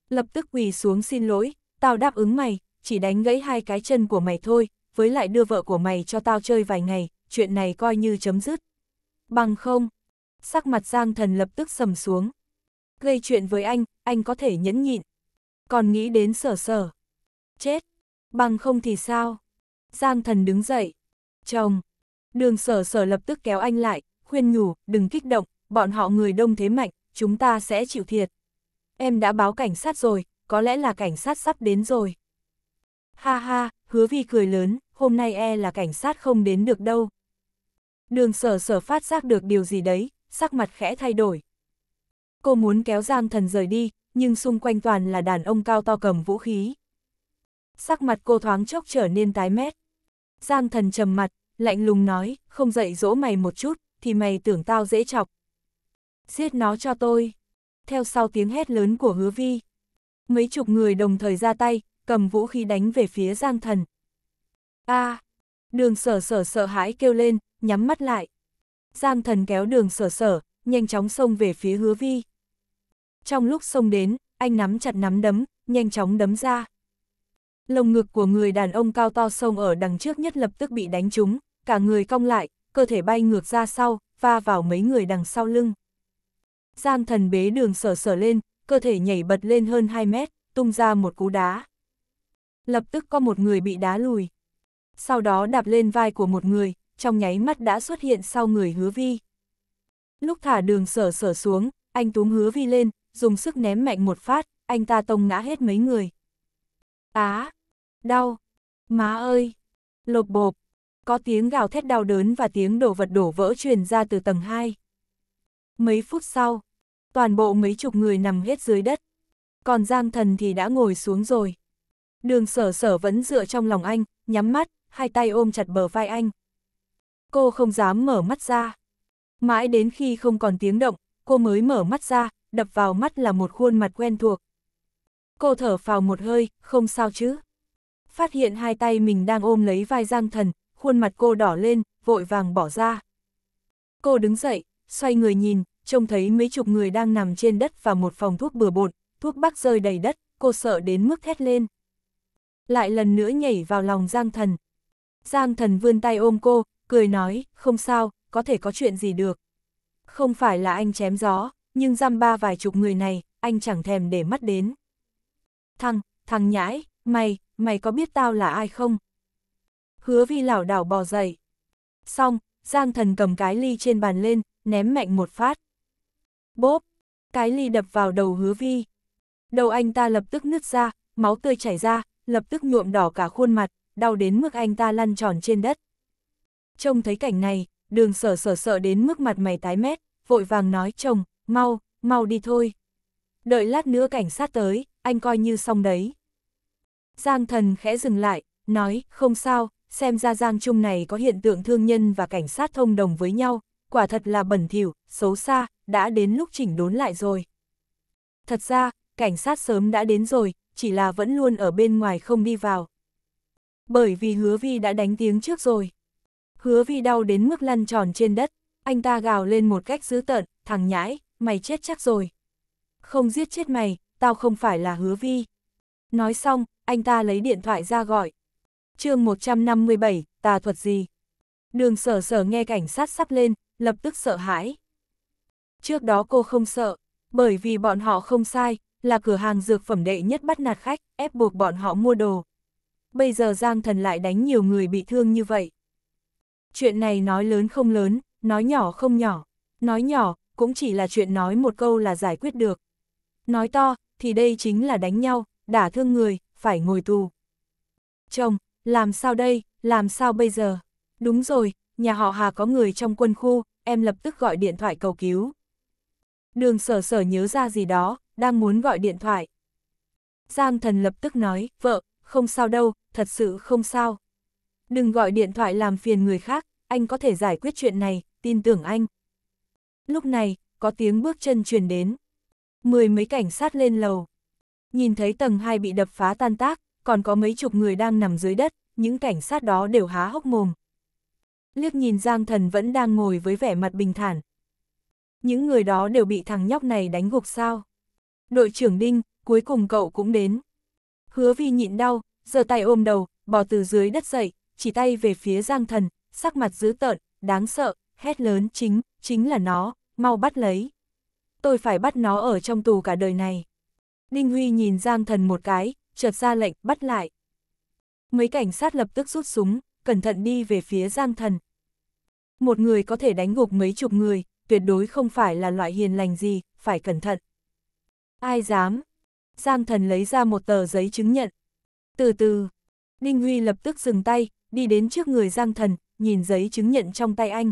Lập tức quỳ xuống xin lỗi, tao đáp ứng mày, chỉ đánh gãy hai cái chân của mày thôi, với lại đưa vợ của mày cho tao chơi vài ngày, chuyện này coi như chấm dứt. Bằng không, sắc mặt Giang Thần lập tức sầm xuống. Gây chuyện với anh, anh có thể nhẫn nhịn. Còn nghĩ đến sở sở, Chết! Bằng không thì sao? Giang thần đứng dậy. Chồng! Đường sở sở lập tức kéo anh lại, khuyên nhủ, đừng kích động, bọn họ người đông thế mạnh, chúng ta sẽ chịu thiệt. Em đã báo cảnh sát rồi, có lẽ là cảnh sát sắp đến rồi. Ha ha, hứa vi cười lớn, hôm nay e là cảnh sát không đến được đâu. Đường sở sở phát giác được điều gì đấy, sắc mặt khẽ thay đổi. Cô muốn kéo Giang Thần rời đi, nhưng xung quanh toàn là đàn ông cao to cầm vũ khí sắc mặt cô thoáng chốc trở nên tái mét. Giang thần trầm mặt, lạnh lùng nói, không dạy dỗ mày một chút, thì mày tưởng tao dễ chọc. Giết nó cho tôi. Theo sau tiếng hét lớn của hứa vi. Mấy chục người đồng thời ra tay, cầm vũ khí đánh về phía Giang thần. a à, đường sở sở sợ hãi kêu lên, nhắm mắt lại. Giang thần kéo đường sở sở, nhanh chóng xông về phía hứa vi. Trong lúc xông đến, anh nắm chặt nắm đấm, nhanh chóng đấm ra. Lồng ngực của người đàn ông cao to sông ở đằng trước nhất lập tức bị đánh trúng, cả người cong lại, cơ thể bay ngược ra sau, va vào mấy người đằng sau lưng. Giang thần bế đường sở sở lên, cơ thể nhảy bật lên hơn 2 mét, tung ra một cú đá. Lập tức có một người bị đá lùi. Sau đó đạp lên vai của một người, trong nháy mắt đã xuất hiện sau người hứa vi. Lúc thả đường sở sở xuống, anh túm hứa vi lên, dùng sức ném mạnh một phát, anh ta tông ngã hết mấy người. Á, à, đau, má ơi, lột bộp, có tiếng gào thét đau đớn và tiếng đổ vật đổ vỡ truyền ra từ tầng 2. Mấy phút sau, toàn bộ mấy chục người nằm hết dưới đất, còn Giang Thần thì đã ngồi xuống rồi. Đường sở sở vẫn dựa trong lòng anh, nhắm mắt, hai tay ôm chặt bờ vai anh. Cô không dám mở mắt ra. Mãi đến khi không còn tiếng động, cô mới mở mắt ra, đập vào mắt là một khuôn mặt quen thuộc. Cô thở phào một hơi, không sao chứ phát hiện hai tay mình đang ôm lấy vai Giang Thần, khuôn mặt cô đỏ lên, vội vàng bỏ ra. Cô đứng dậy, xoay người nhìn, trông thấy mấy chục người đang nằm trên đất và một phòng thuốc bừa bộn thuốc bắc rơi đầy đất, cô sợ đến mức thét lên. Lại lần nữa nhảy vào lòng Giang Thần. Giang Thần vươn tay ôm cô, cười nói, không sao, có thể có chuyện gì được. Không phải là anh chém gió, nhưng giam ba vài chục người này, anh chẳng thèm để mắt đến. Thằng, thằng nhãi, mày, mày có biết tao là ai không? Hứa vi lảo đảo bò dậy. Xong, Giang thần cầm cái ly trên bàn lên, ném mạnh một phát. Bốp, cái ly đập vào đầu hứa vi. Đầu anh ta lập tức nứt ra, máu tươi chảy ra, lập tức nhuộm đỏ cả khuôn mặt, đau đến mức anh ta lăn tròn trên đất. Trông thấy cảnh này, đường sở sở sợ đến mức mặt mày tái mét, vội vàng nói chồng, mau, mau đi thôi. Đợi lát nữa cảnh sát tới, anh coi như xong đấy. Giang thần khẽ dừng lại, nói, không sao, xem ra Giang Trung này có hiện tượng thương nhân và cảnh sát thông đồng với nhau, quả thật là bẩn thỉu, xấu xa, đã đến lúc chỉnh đốn lại rồi. Thật ra, cảnh sát sớm đã đến rồi, chỉ là vẫn luôn ở bên ngoài không đi vào. Bởi vì hứa vi đã đánh tiếng trước rồi. Hứa vi đau đến mức lăn tròn trên đất, anh ta gào lên một cách dữ tợn, thằng nhãi, mày chết chắc rồi. Không giết chết mày, tao không phải là hứa vi. Nói xong, anh ta lấy điện thoại ra gọi. chương 157, tà thuật gì? Đường sở sở nghe cảnh sát sắp lên, lập tức sợ hãi. Trước đó cô không sợ, bởi vì bọn họ không sai, là cửa hàng dược phẩm đệ nhất bắt nạt khách, ép buộc bọn họ mua đồ. Bây giờ Giang Thần lại đánh nhiều người bị thương như vậy. Chuyện này nói lớn không lớn, nói nhỏ không nhỏ, nói nhỏ cũng chỉ là chuyện nói một câu là giải quyết được. Nói to thì đây chính là đánh nhau, đả thương người, phải ngồi tù. Chồng, làm sao đây, làm sao bây giờ? Đúng rồi, nhà họ Hà có người trong quân khu, em lập tức gọi điện thoại cầu cứu. Đường sở sở nhớ ra gì đó, đang muốn gọi điện thoại. Giang thần lập tức nói, vợ, không sao đâu, thật sự không sao. Đừng gọi điện thoại làm phiền người khác, anh có thể giải quyết chuyện này, tin tưởng anh. Lúc này, có tiếng bước chân truyền đến. Mười mấy cảnh sát lên lầu nhìn thấy tầng 2 bị đập phá tan tác, còn có mấy chục người đang nằm dưới đất, những cảnh sát đó đều há hốc mồm. Liếc nhìn Giang Thần vẫn đang ngồi với vẻ mặt bình thản. Những người đó đều bị thằng nhóc này đánh gục sao. Đội trưởng Đinh, cuối cùng cậu cũng đến. Hứa vi nhịn đau, giơ tay ôm đầu, bò từ dưới đất dậy, chỉ tay về phía Giang Thần, sắc mặt dữ tợn, đáng sợ, hét lớn chính, chính là nó, mau bắt lấy. Tôi phải bắt nó ở trong tù cả đời này. Đinh Huy nhìn Giang Thần một cái, chợt ra lệnh, bắt lại. Mấy cảnh sát lập tức rút súng, cẩn thận đi về phía Giang Thần. Một người có thể đánh gục mấy chục người, tuyệt đối không phải là loại hiền lành gì, phải cẩn thận. Ai dám? Giang Thần lấy ra một tờ giấy chứng nhận. Từ từ, Đinh Huy lập tức dừng tay, đi đến trước người Giang Thần, nhìn giấy chứng nhận trong tay anh.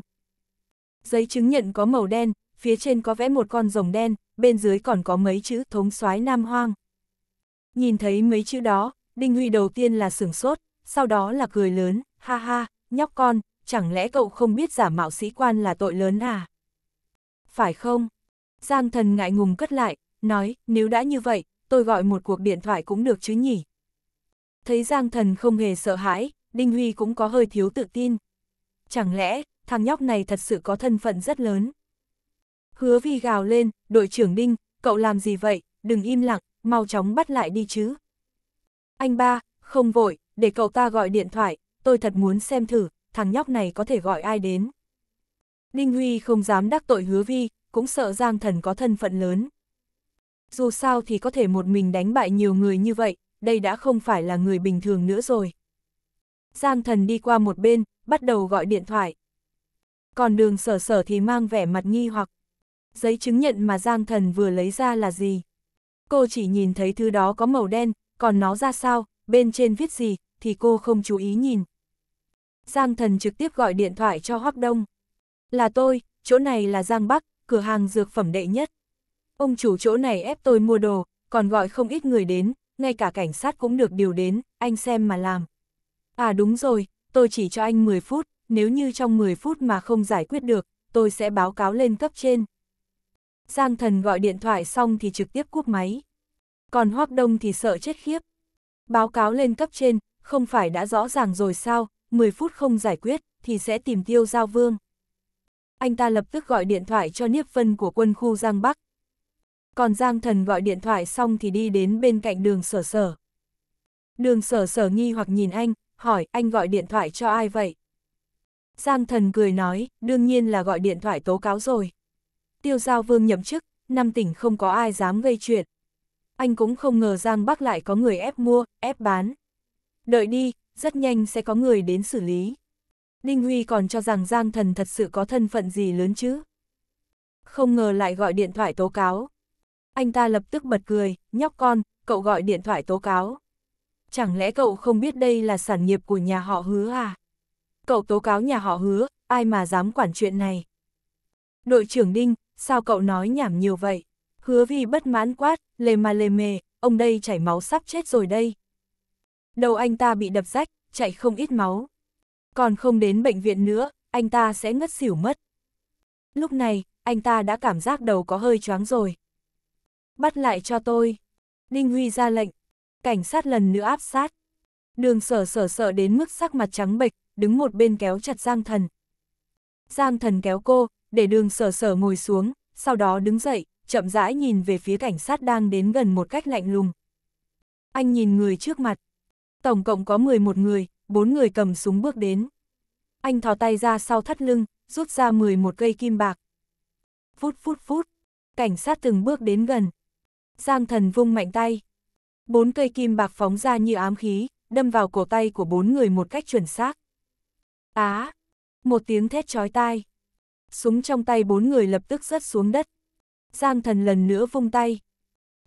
Giấy chứng nhận có màu đen, phía trên có vẽ một con rồng đen, bên dưới còn có mấy chữ thống soái Nam Hoang. Nhìn thấy mấy chữ đó, Đinh Huy đầu tiên là sửng sốt, sau đó là cười lớn, ha ha, nhóc con, chẳng lẽ cậu không biết giả mạo sĩ quan là tội lớn à? Phải không? Giang thần ngại ngùng cất lại, nói, nếu đã như vậy, tôi gọi một cuộc điện thoại cũng được chứ nhỉ? Thấy Giang thần không hề sợ hãi, Đinh Huy cũng có hơi thiếu tự tin. Chẳng lẽ, thằng nhóc này thật sự có thân phận rất lớn? Hứa vi gào lên, đội trưởng Đinh, cậu làm gì vậy, đừng im lặng, mau chóng bắt lại đi chứ. Anh ba, không vội, để cậu ta gọi điện thoại, tôi thật muốn xem thử, thằng nhóc này có thể gọi ai đến. Đinh Huy không dám đắc tội hứa vi, cũng sợ Giang Thần có thân phận lớn. Dù sao thì có thể một mình đánh bại nhiều người như vậy, đây đã không phải là người bình thường nữa rồi. Giang Thần đi qua một bên, bắt đầu gọi điện thoại. Còn đường sở sở thì mang vẻ mặt nghi hoặc giấy chứng nhận mà Giang Thần vừa lấy ra là gì. Cô chỉ nhìn thấy thứ đó có màu đen, còn nó ra sao, bên trên viết gì, thì cô không chú ý nhìn. Giang Thần trực tiếp gọi điện thoại cho Hoác Đông. Là tôi, chỗ này là Giang Bắc, cửa hàng dược phẩm đệ nhất. Ông chủ chỗ này ép tôi mua đồ, còn gọi không ít người đến, ngay cả cảnh sát cũng được điều đến, anh xem mà làm. À đúng rồi, tôi chỉ cho anh 10 phút, nếu như trong 10 phút mà không giải quyết được, tôi sẽ báo cáo lên cấp trên. Giang thần gọi điện thoại xong thì trực tiếp cúp máy. Còn Hoác Đông thì sợ chết khiếp. Báo cáo lên cấp trên, không phải đã rõ ràng rồi sao, 10 phút không giải quyết, thì sẽ tìm tiêu giao vương. Anh ta lập tức gọi điện thoại cho Niếp Vân của quân khu Giang Bắc. Còn Giang thần gọi điện thoại xong thì đi đến bên cạnh đường sở sở. Đường sở sở nghi hoặc nhìn anh, hỏi anh gọi điện thoại cho ai vậy? Giang thần cười nói, đương nhiên là gọi điện thoại tố cáo rồi tiêu giao vương nhậm chức, năm tỉnh không có ai dám gây chuyện. Anh cũng không ngờ Giang Bắc lại có người ép mua, ép bán. Đợi đi, rất nhanh sẽ có người đến xử lý. Đinh Huy còn cho rằng Giang Thần thật sự có thân phận gì lớn chứ. Không ngờ lại gọi điện thoại tố cáo. Anh ta lập tức bật cười, nhóc con, cậu gọi điện thoại tố cáo. Chẳng lẽ cậu không biết đây là sản nghiệp của nhà họ hứa à? Cậu tố cáo nhà họ hứa, ai mà dám quản chuyện này? Đội trưởng Đinh, sao cậu nói nhảm nhiều vậy? Hứa vì bất mãn quát, lê ma lê mề, ông đây chảy máu sắp chết rồi đây. Đầu anh ta bị đập rách, chạy không ít máu. Còn không đến bệnh viện nữa, anh ta sẽ ngất xỉu mất. Lúc này, anh ta đã cảm giác đầu có hơi choáng rồi. Bắt lại cho tôi. Đinh Huy ra lệnh. Cảnh sát lần nữa áp sát. Đường sở sở sợ đến mức sắc mặt trắng bệch, đứng một bên kéo chặt Giang Thần. Giang Thần kéo cô, để đường sờ sờ ngồi xuống, sau đó đứng dậy, chậm rãi nhìn về phía cảnh sát đang đến gần một cách lạnh lùng. Anh nhìn người trước mặt. Tổng cộng có 11 người, 4 người cầm súng bước đến. Anh thò tay ra sau thắt lưng, rút ra 11 cây kim bạc. Phút phút phút, cảnh sát từng bước đến gần. Giang thần vung mạnh tay. Bốn cây kim bạc phóng ra như ám khí, đâm vào cổ tay của bốn người một cách chuẩn xác. Á! À, một tiếng thét chói tai súng trong tay bốn người lập tức rớt xuống đất. Giang thần lần nữa vung tay.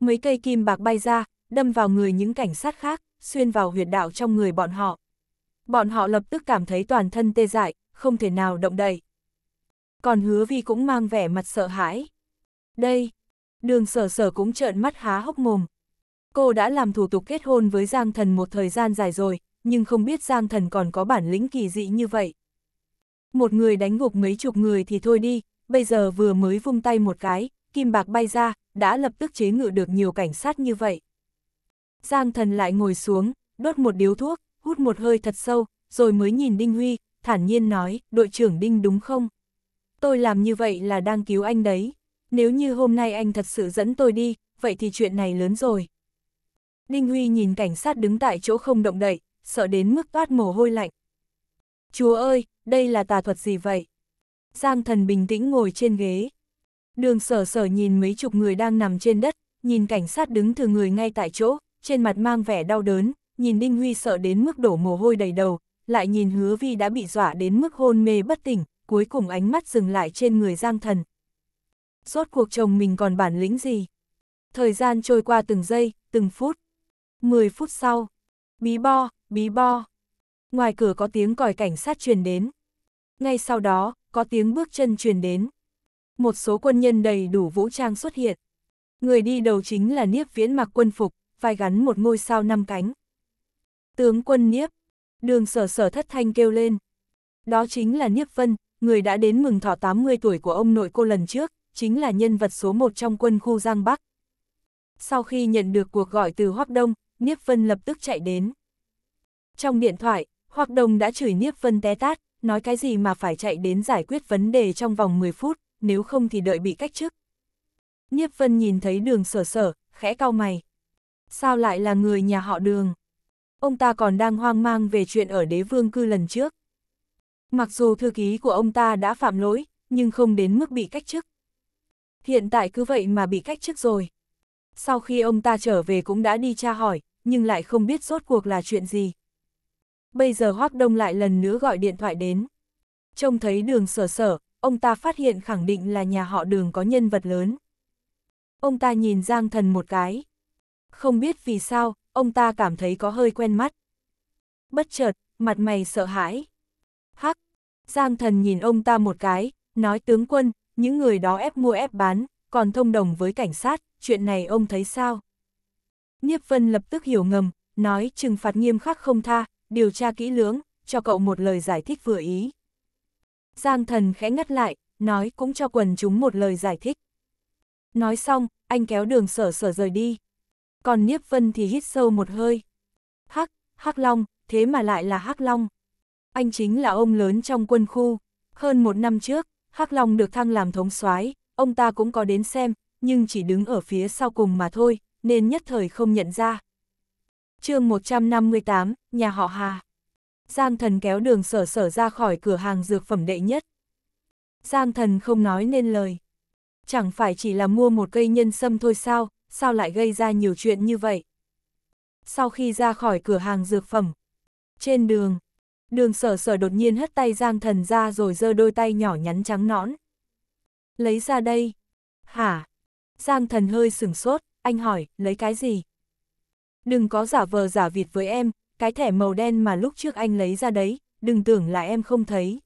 Mấy cây kim bạc bay ra, đâm vào người những cảnh sát khác, xuyên vào huyệt đạo trong người bọn họ. Bọn họ lập tức cảm thấy toàn thân tê dại, không thể nào động đậy. Còn hứa vi cũng mang vẻ mặt sợ hãi. Đây, đường sở sở cũng trợn mắt há hốc mồm. Cô đã làm thủ tục kết hôn với Giang Thần một thời gian dài rồi, nhưng không biết Giang Thần còn có bản lĩnh kỳ dị như vậy một người đánh gục mấy chục người thì thôi đi, bây giờ vừa mới vung tay một cái, kim bạc bay ra, đã lập tức chế ngự được nhiều cảnh sát như vậy. Giang thần lại ngồi xuống, đốt một điếu thuốc, hút một hơi thật sâu, rồi mới nhìn Đinh Huy, thản nhiên nói, đội trưởng Đinh đúng không? Tôi làm như vậy là đang cứu anh đấy. Nếu như hôm nay anh thật sự dẫn tôi đi, vậy thì chuyện này lớn rồi. Đinh Huy nhìn cảnh sát đứng tại chỗ không động đậy, sợ đến mức toát mồ hôi lạnh, Chúa ơi, đây là tà thuật gì vậy? Giang thần bình tĩnh ngồi trên ghế. Đường sở sở nhìn mấy chục người đang nằm trên đất, nhìn cảnh sát đứng thừa người ngay tại chỗ, trên mặt mang vẻ đau đớn, nhìn Đinh Huy sợ đến mức đổ mồ hôi đầy đầu, lại nhìn hứa vi đã bị dọa đến mức hôn mê bất tỉnh, cuối cùng ánh mắt dừng lại trên người giang thần. Rốt cuộc chồng mình còn bản lĩnh gì? Thời gian trôi qua từng giây, từng phút. 10 phút sau, bí bo, bí bo. Ngoài cửa có tiếng còi cảnh sát truyền đến. Ngay sau đó, có tiếng bước chân truyền đến. Một số quân nhân đầy đủ vũ trang xuất hiện. Người đi đầu chính là Niếp Viễn mặc quân phục, vai gắn một ngôi sao năm cánh. Tướng quân Niếp, đường sở sở thất thanh kêu lên. Đó chính là Niếp Vân, người đã đến mừng thọ 80 tuổi của ông nội cô lần trước, chính là nhân vật số một trong quân khu Giang Bắc. Sau khi nhận được cuộc gọi từ Hoác Đông, Niếp Vân lập tức chạy đến. Trong điện thoại, hoặc đồng đã chửi Niếp Vân té tát, nói cái gì mà phải chạy đến giải quyết vấn đề trong vòng 10 phút, nếu không thì đợi bị cách chức. Nhiếp Vân nhìn thấy đường sở sở, khẽ cau mày. Sao lại là người nhà họ đường? Ông ta còn đang hoang mang về chuyện ở đế vương cư lần trước. Mặc dù thư ký của ông ta đã phạm lỗi, nhưng không đến mức bị cách chức. Hiện tại cứ vậy mà bị cách chức rồi. Sau khi ông ta trở về cũng đã đi tra hỏi, nhưng lại không biết rốt cuộc là chuyện gì bây giờ Hoác Đông lại lần nữa gọi điện thoại đến. Trông thấy đường sở sở, ông ta phát hiện khẳng định là nhà họ đường có nhân vật lớn. Ông ta nhìn Giang Thần một cái. Không biết vì sao, ông ta cảm thấy có hơi quen mắt. Bất chợt, mặt mày sợ hãi. Hắc, Giang Thần nhìn ông ta một cái, nói tướng quân, những người đó ép mua ép bán, còn thông đồng với cảnh sát, chuyện này ông thấy sao? Niếp Vân lập tức hiểu ngầm, nói trừng phạt nghiêm khắc không tha, điều tra kỹ lưỡng, cho cậu một lời giải thích vừa ý. Giang thần khẽ ngắt lại, nói cũng cho quần chúng một lời giải thích. Nói xong, anh kéo đường sở sở rời đi. Còn Niếp Vân thì hít sâu một hơi. Hắc, Hắc Long, thế mà lại là Hắc Long. Anh chính là ông lớn trong quân khu. Hơn một năm trước, Hắc Long được thăng làm thống soái, ông ta cũng có đến xem, nhưng chỉ đứng ở phía sau cùng mà thôi, nên nhất thời không nhận ra chương 158, nhà họ Hà. Giang thần kéo đường sở sở ra khỏi cửa hàng dược phẩm đệ nhất. Giang thần không nói nên lời. Chẳng phải chỉ là mua một cây nhân sâm thôi sao, sao lại gây ra nhiều chuyện như vậy. Sau khi ra khỏi cửa hàng dược phẩm, trên đường, đường sở sở đột nhiên hất tay Giang thần ra rồi giơ đôi tay nhỏ nhắn trắng nõn. Lấy ra đây. Hả? Giang thần hơi sửng sốt, anh hỏi, lấy cái gì? đừng có giả vờ giả vịt với em, cái thẻ màu đen mà lúc trước anh lấy ra đấy, đừng tưởng là em không thấy.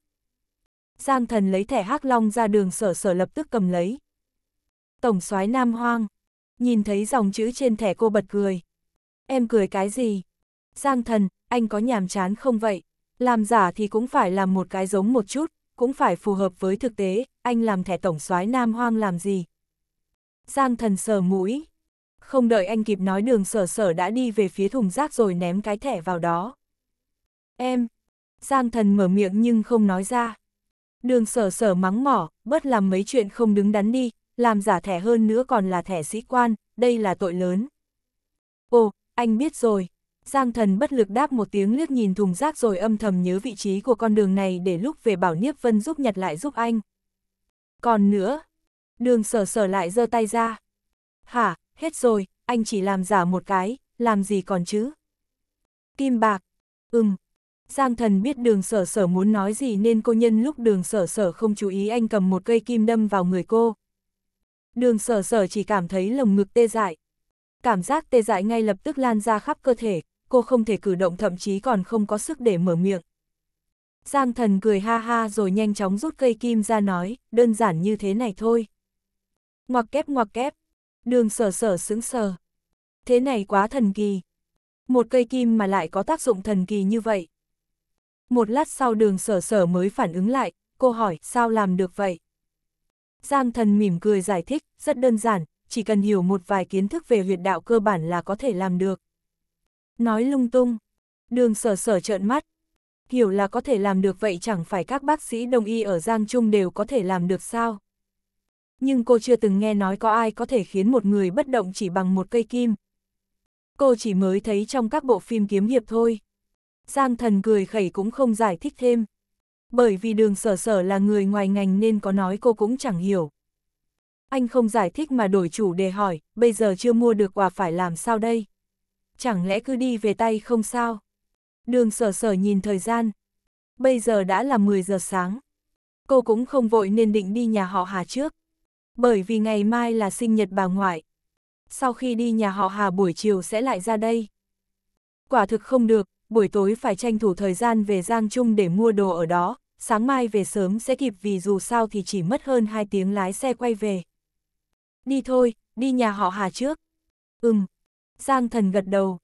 Giang thần lấy thẻ hắc long ra đường sở sở lập tức cầm lấy. Tổng soái Nam Hoang, nhìn thấy dòng chữ trên thẻ cô bật cười. Em cười cái gì? Giang thần, anh có nhàm chán không vậy? Làm giả thì cũng phải làm một cái giống một chút, cũng phải phù hợp với thực tế, anh làm thẻ tổng soái Nam Hoang làm gì? Giang thần sờ mũi, không đợi anh kịp nói đường sở sở đã đi về phía thùng rác rồi ném cái thẻ vào đó. Em, Giang thần mở miệng nhưng không nói ra. Đường sở sở mắng mỏ, bớt làm mấy chuyện không đứng đắn đi, làm giả thẻ hơn nữa còn là thẻ sĩ quan, đây là tội lớn. Ồ, anh biết rồi. Giang thần bất lực đáp một tiếng liếc nhìn thùng rác rồi âm thầm nhớ vị trí của con đường này để lúc về bảo Niếp Vân giúp nhặt lại giúp anh. Còn nữa, đường sở sở lại giơ tay ra. Hả, hết rồi, anh chỉ làm giả một cái, làm gì còn chứ? Kim bạc, ừm. Giang thần biết đường sở sở muốn nói gì nên cô nhân lúc đường sở sở không chú ý anh cầm một cây kim đâm vào người cô. Đường sở sở chỉ cảm thấy lồng ngực tê dại. Cảm giác tê dại ngay lập tức lan ra khắp cơ thể, cô không thể cử động thậm chí còn không có sức để mở miệng. Giang thần cười ha ha rồi nhanh chóng rút cây kim ra nói, đơn giản như thế này thôi. Ngoặc kép ngoặc kép, Đường sở sở xứng sờ. Thế này quá thần kỳ. Một cây kim mà lại có tác dụng thần kỳ như vậy. Một lát sau đường sở sở mới phản ứng lại, cô hỏi sao làm được vậy? Giang thần mỉm cười giải thích, rất đơn giản, chỉ cần hiểu một vài kiến thức về huyệt đạo cơ bản là có thể làm được. Nói lung tung, đường sở sở trợn mắt. Hiểu là có thể làm được vậy chẳng phải các bác sĩ đông y ở Giang Trung đều có thể làm được sao? nhưng cô chưa từng nghe nói có ai có thể khiến một người bất động chỉ bằng một cây kim. Cô chỉ mới thấy trong các bộ phim kiếm hiệp thôi. Giang thần cười khẩy cũng không giải thích thêm. Bởi vì đường sở sở là người ngoài ngành nên có nói cô cũng chẳng hiểu. Anh không giải thích mà đổi chủ đề hỏi, bây giờ chưa mua được quà phải làm sao đây? Chẳng lẽ cứ đi về tay không sao? Đường sở sở nhìn thời gian. Bây giờ đã là 10 giờ sáng. Cô cũng không vội nên định đi nhà họ Hà trước bởi vì ngày mai là sinh nhật bà ngoại. Sau khi đi nhà họ Hà buổi chiều sẽ lại ra đây. Quả thực không được, buổi tối phải tranh thủ thời gian về Giang Trung để mua đồ ở đó, sáng mai về sớm sẽ kịp vì dù sao thì chỉ mất hơn 2 tiếng lái xe quay về. Đi thôi, đi nhà họ Hà trước. Ừm. Giang thần gật đầu.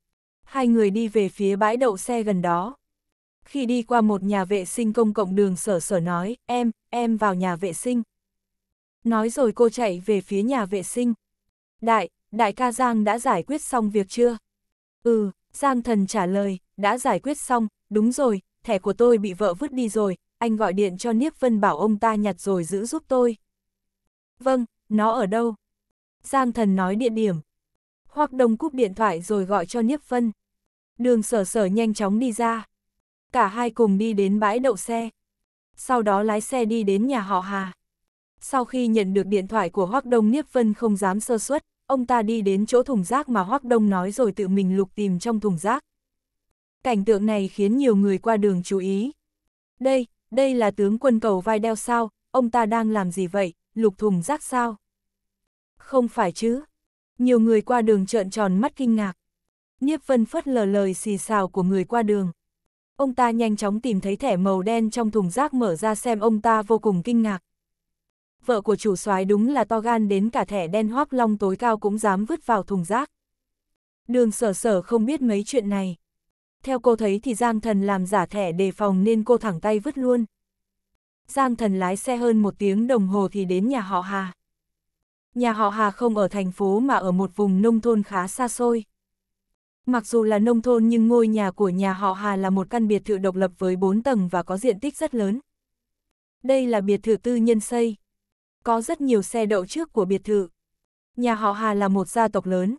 Hai người đi về phía bãi đậu xe gần đó. Khi đi qua một nhà vệ sinh công cộng đường sở sở nói, em, em vào nhà vệ sinh, Nói rồi cô chạy về phía nhà vệ sinh. Đại, đại ca Giang đã giải quyết xong việc chưa? Ừ, Giang thần trả lời, đã giải quyết xong, đúng rồi, thẻ của tôi bị vợ vứt đi rồi, anh gọi điện cho Niếp Vân bảo ông ta nhặt rồi giữ giúp tôi. Vâng, nó ở đâu? Giang thần nói địa điểm. Hoặc đồng cúp điện thoại rồi gọi cho Niếp Vân. Đường sở sở nhanh chóng đi ra. Cả hai cùng đi đến bãi đậu xe. Sau đó lái xe đi đến nhà họ Hà. Sau khi nhận được điện thoại của Hoác Đông Niếp Vân không dám sơ suất, ông ta đi đến chỗ thùng rác mà Hoác Đông nói rồi tự mình lục tìm trong thùng rác. Cảnh tượng này khiến nhiều người qua đường chú ý. Đây, đây là tướng quân cầu vai đeo sao, ông ta đang làm gì vậy, lục thùng rác sao? Không phải chứ. Nhiều người qua đường trợn tròn mắt kinh ngạc. Niếp Vân phất lờ lời xì xào của người qua đường. Ông ta nhanh chóng tìm thấy thẻ màu đen trong thùng rác mở ra xem ông ta vô cùng kinh ngạc, vợ của chủ soái đúng là to gan đến cả thẻ đen hoác long tối cao cũng dám vứt vào thùng rác. Đường sở sở không biết mấy chuyện này. Theo cô thấy thì Giang Thần làm giả thẻ đề phòng nên cô thẳng tay vứt luôn. Giang Thần lái xe hơn một tiếng đồng hồ thì đến nhà họ Hà. Nhà họ Hà không ở thành phố mà ở một vùng nông thôn khá xa xôi. Mặc dù là nông thôn nhưng ngôi nhà của nhà họ Hà là một căn biệt thự độc lập với 4 tầng và có diện tích rất lớn. Đây là biệt thự tư nhân xây, có rất nhiều xe đậu trước của biệt thự. Nhà họ Hà là một gia tộc lớn.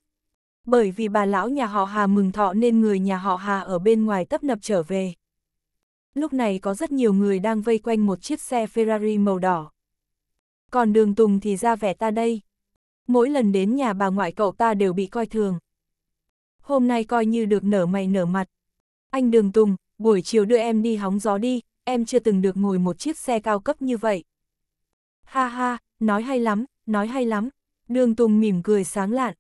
Bởi vì bà lão nhà họ Hà mừng thọ nên người nhà họ Hà ở bên ngoài tấp nập trở về. Lúc này có rất nhiều người đang vây quanh một chiếc xe Ferrari màu đỏ. Còn đường Tùng thì ra vẻ ta đây. Mỗi lần đến nhà bà ngoại cậu ta đều bị coi thường. Hôm nay coi như được nở mày nở mặt. Anh Đường Tùng, buổi chiều đưa em đi hóng gió đi, em chưa từng được ngồi một chiếc xe cao cấp như vậy ha ha, nói hay lắm, nói hay lắm, đường Tùng mỉm cười sáng lạn.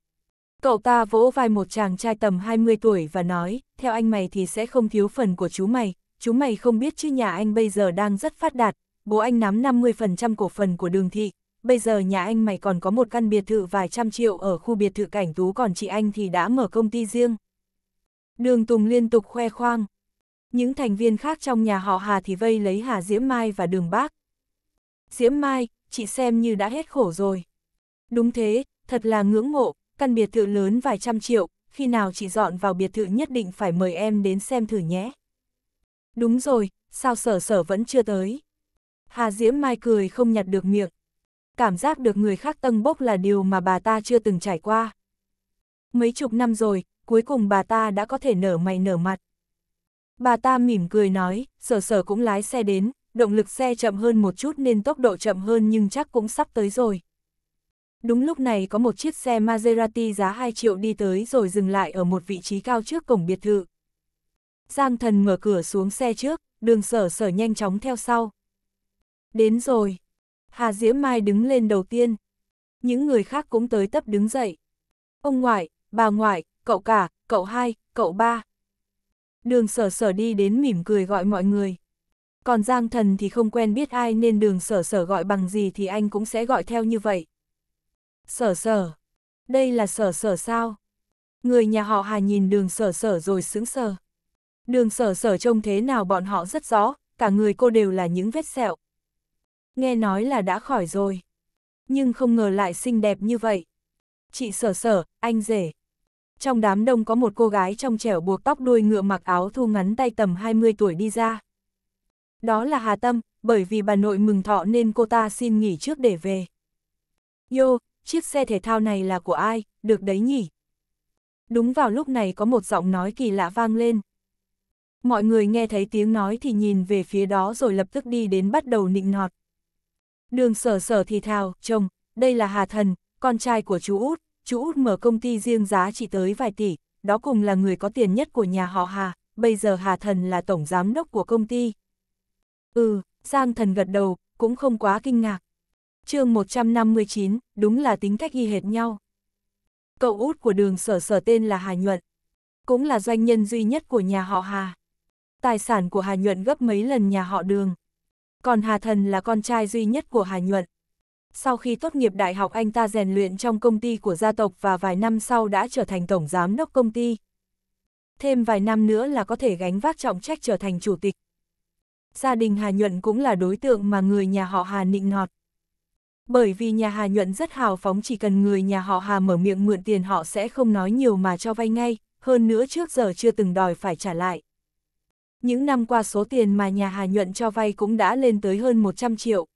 Cậu ta vỗ vai một chàng trai tầm 20 tuổi và nói, theo anh mày thì sẽ không thiếu phần của chú mày, chú mày không biết chứ nhà anh bây giờ đang rất phát đạt, bố anh nắm 50% cổ phần của đường thị, bây giờ nhà anh mày còn có một căn biệt thự vài trăm triệu ở khu biệt thự cảnh tú còn chị anh thì đã mở công ty riêng. Đường Tùng liên tục khoe khoang. Những thành viên khác trong nhà họ Hà thì vây lấy Hà Diễm Mai và Đường Bác. Diễm Mai, chị xem như đã hết khổ rồi. Đúng thế, thật là ngưỡng mộ, căn biệt thự lớn vài trăm triệu, khi nào chị dọn vào biệt thự nhất định phải mời em đến xem thử nhé. Đúng rồi, sao sở sở vẫn chưa tới. Hà Diễm Mai cười không nhặt được miệng. Cảm giác được người khác tâng bốc là điều mà bà ta chưa từng trải qua. Mấy chục năm rồi, cuối cùng bà ta đã có thể nở mày nở mặt. Bà ta mỉm cười nói, sở sở cũng lái xe đến, động lực xe chậm hơn một chút nên tốc độ chậm hơn nhưng chắc cũng sắp tới rồi. Đúng lúc này có một chiếc xe Maserati giá 2 triệu đi tới rồi dừng lại ở một vị trí cao trước cổng biệt thự. Giang thần mở cửa xuống xe trước, đường sở sở nhanh chóng theo sau. Đến rồi. Hà Diễm Mai đứng lên đầu tiên. Những người khác cũng tới tấp đứng dậy. Ông ngoại, bà ngoại, cậu cả, cậu hai, cậu ba. Đường sở sở đi đến mỉm cười gọi mọi người còn Giang Thần thì không quen biết ai nên đường sở sở gọi bằng gì thì anh cũng sẽ gọi theo như vậy. Sở sở, đây là sở sở sao? Người nhà họ Hà nhìn đường sở sở rồi sững sờ. Đường sở sở trông thế nào bọn họ rất rõ, cả người cô đều là những vết sẹo. Nghe nói là đã khỏi rồi. Nhưng không ngờ lại xinh đẹp như vậy. Chị sở sở, anh rể. Trong đám đông có một cô gái trong trẻo buộc tóc đuôi ngựa mặc áo thu ngắn tay tầm 20 tuổi đi ra. Đó là Hà Tâm, bởi vì bà nội mừng thọ nên cô ta xin nghỉ trước để về. Yo, chiếc xe thể thao này là của ai, được đấy nhỉ? Đúng vào lúc này có một giọng nói kỳ lạ vang lên. Mọi người nghe thấy tiếng nói thì nhìn về phía đó rồi lập tức đi đến bắt đầu nịnh nọt. Đường sở sở thì thào, chồng, đây là Hà Thần, con trai của chú Út, chú Út mở công ty riêng giá chỉ tới vài tỷ, đó cùng là người có tiền nhất của nhà họ Hà, bây giờ Hà Thần là tổng giám đốc của công ty. Ừ, Giang thần gật đầu, cũng không quá kinh ngạc. chương 159, đúng là tính cách y hệt nhau. Cậu út của đường sở sở tên là Hà Nhuận. Cũng là doanh nhân duy nhất của nhà họ Hà. Tài sản của Hà Nhuận gấp mấy lần nhà họ đường. Còn Hà Thần là con trai duy nhất của Hà Nhuận. Sau khi tốt nghiệp đại học anh ta rèn luyện trong công ty của gia tộc và vài năm sau đã trở thành tổng giám đốc công ty. Thêm vài năm nữa là có thể gánh vác trọng trách trở thành chủ tịch, gia đình Hà Nhuận cũng là đối tượng mà người nhà họ Hà nịnh nọt. Bởi vì nhà Hà Nhuận rất hào phóng chỉ cần người nhà họ Hà mở miệng mượn tiền họ sẽ không nói nhiều mà cho vay ngay, hơn nữa trước giờ chưa từng đòi phải trả lại. Những năm qua số tiền mà nhà Hà Nhuận cho vay cũng đã lên tới hơn 100 triệu.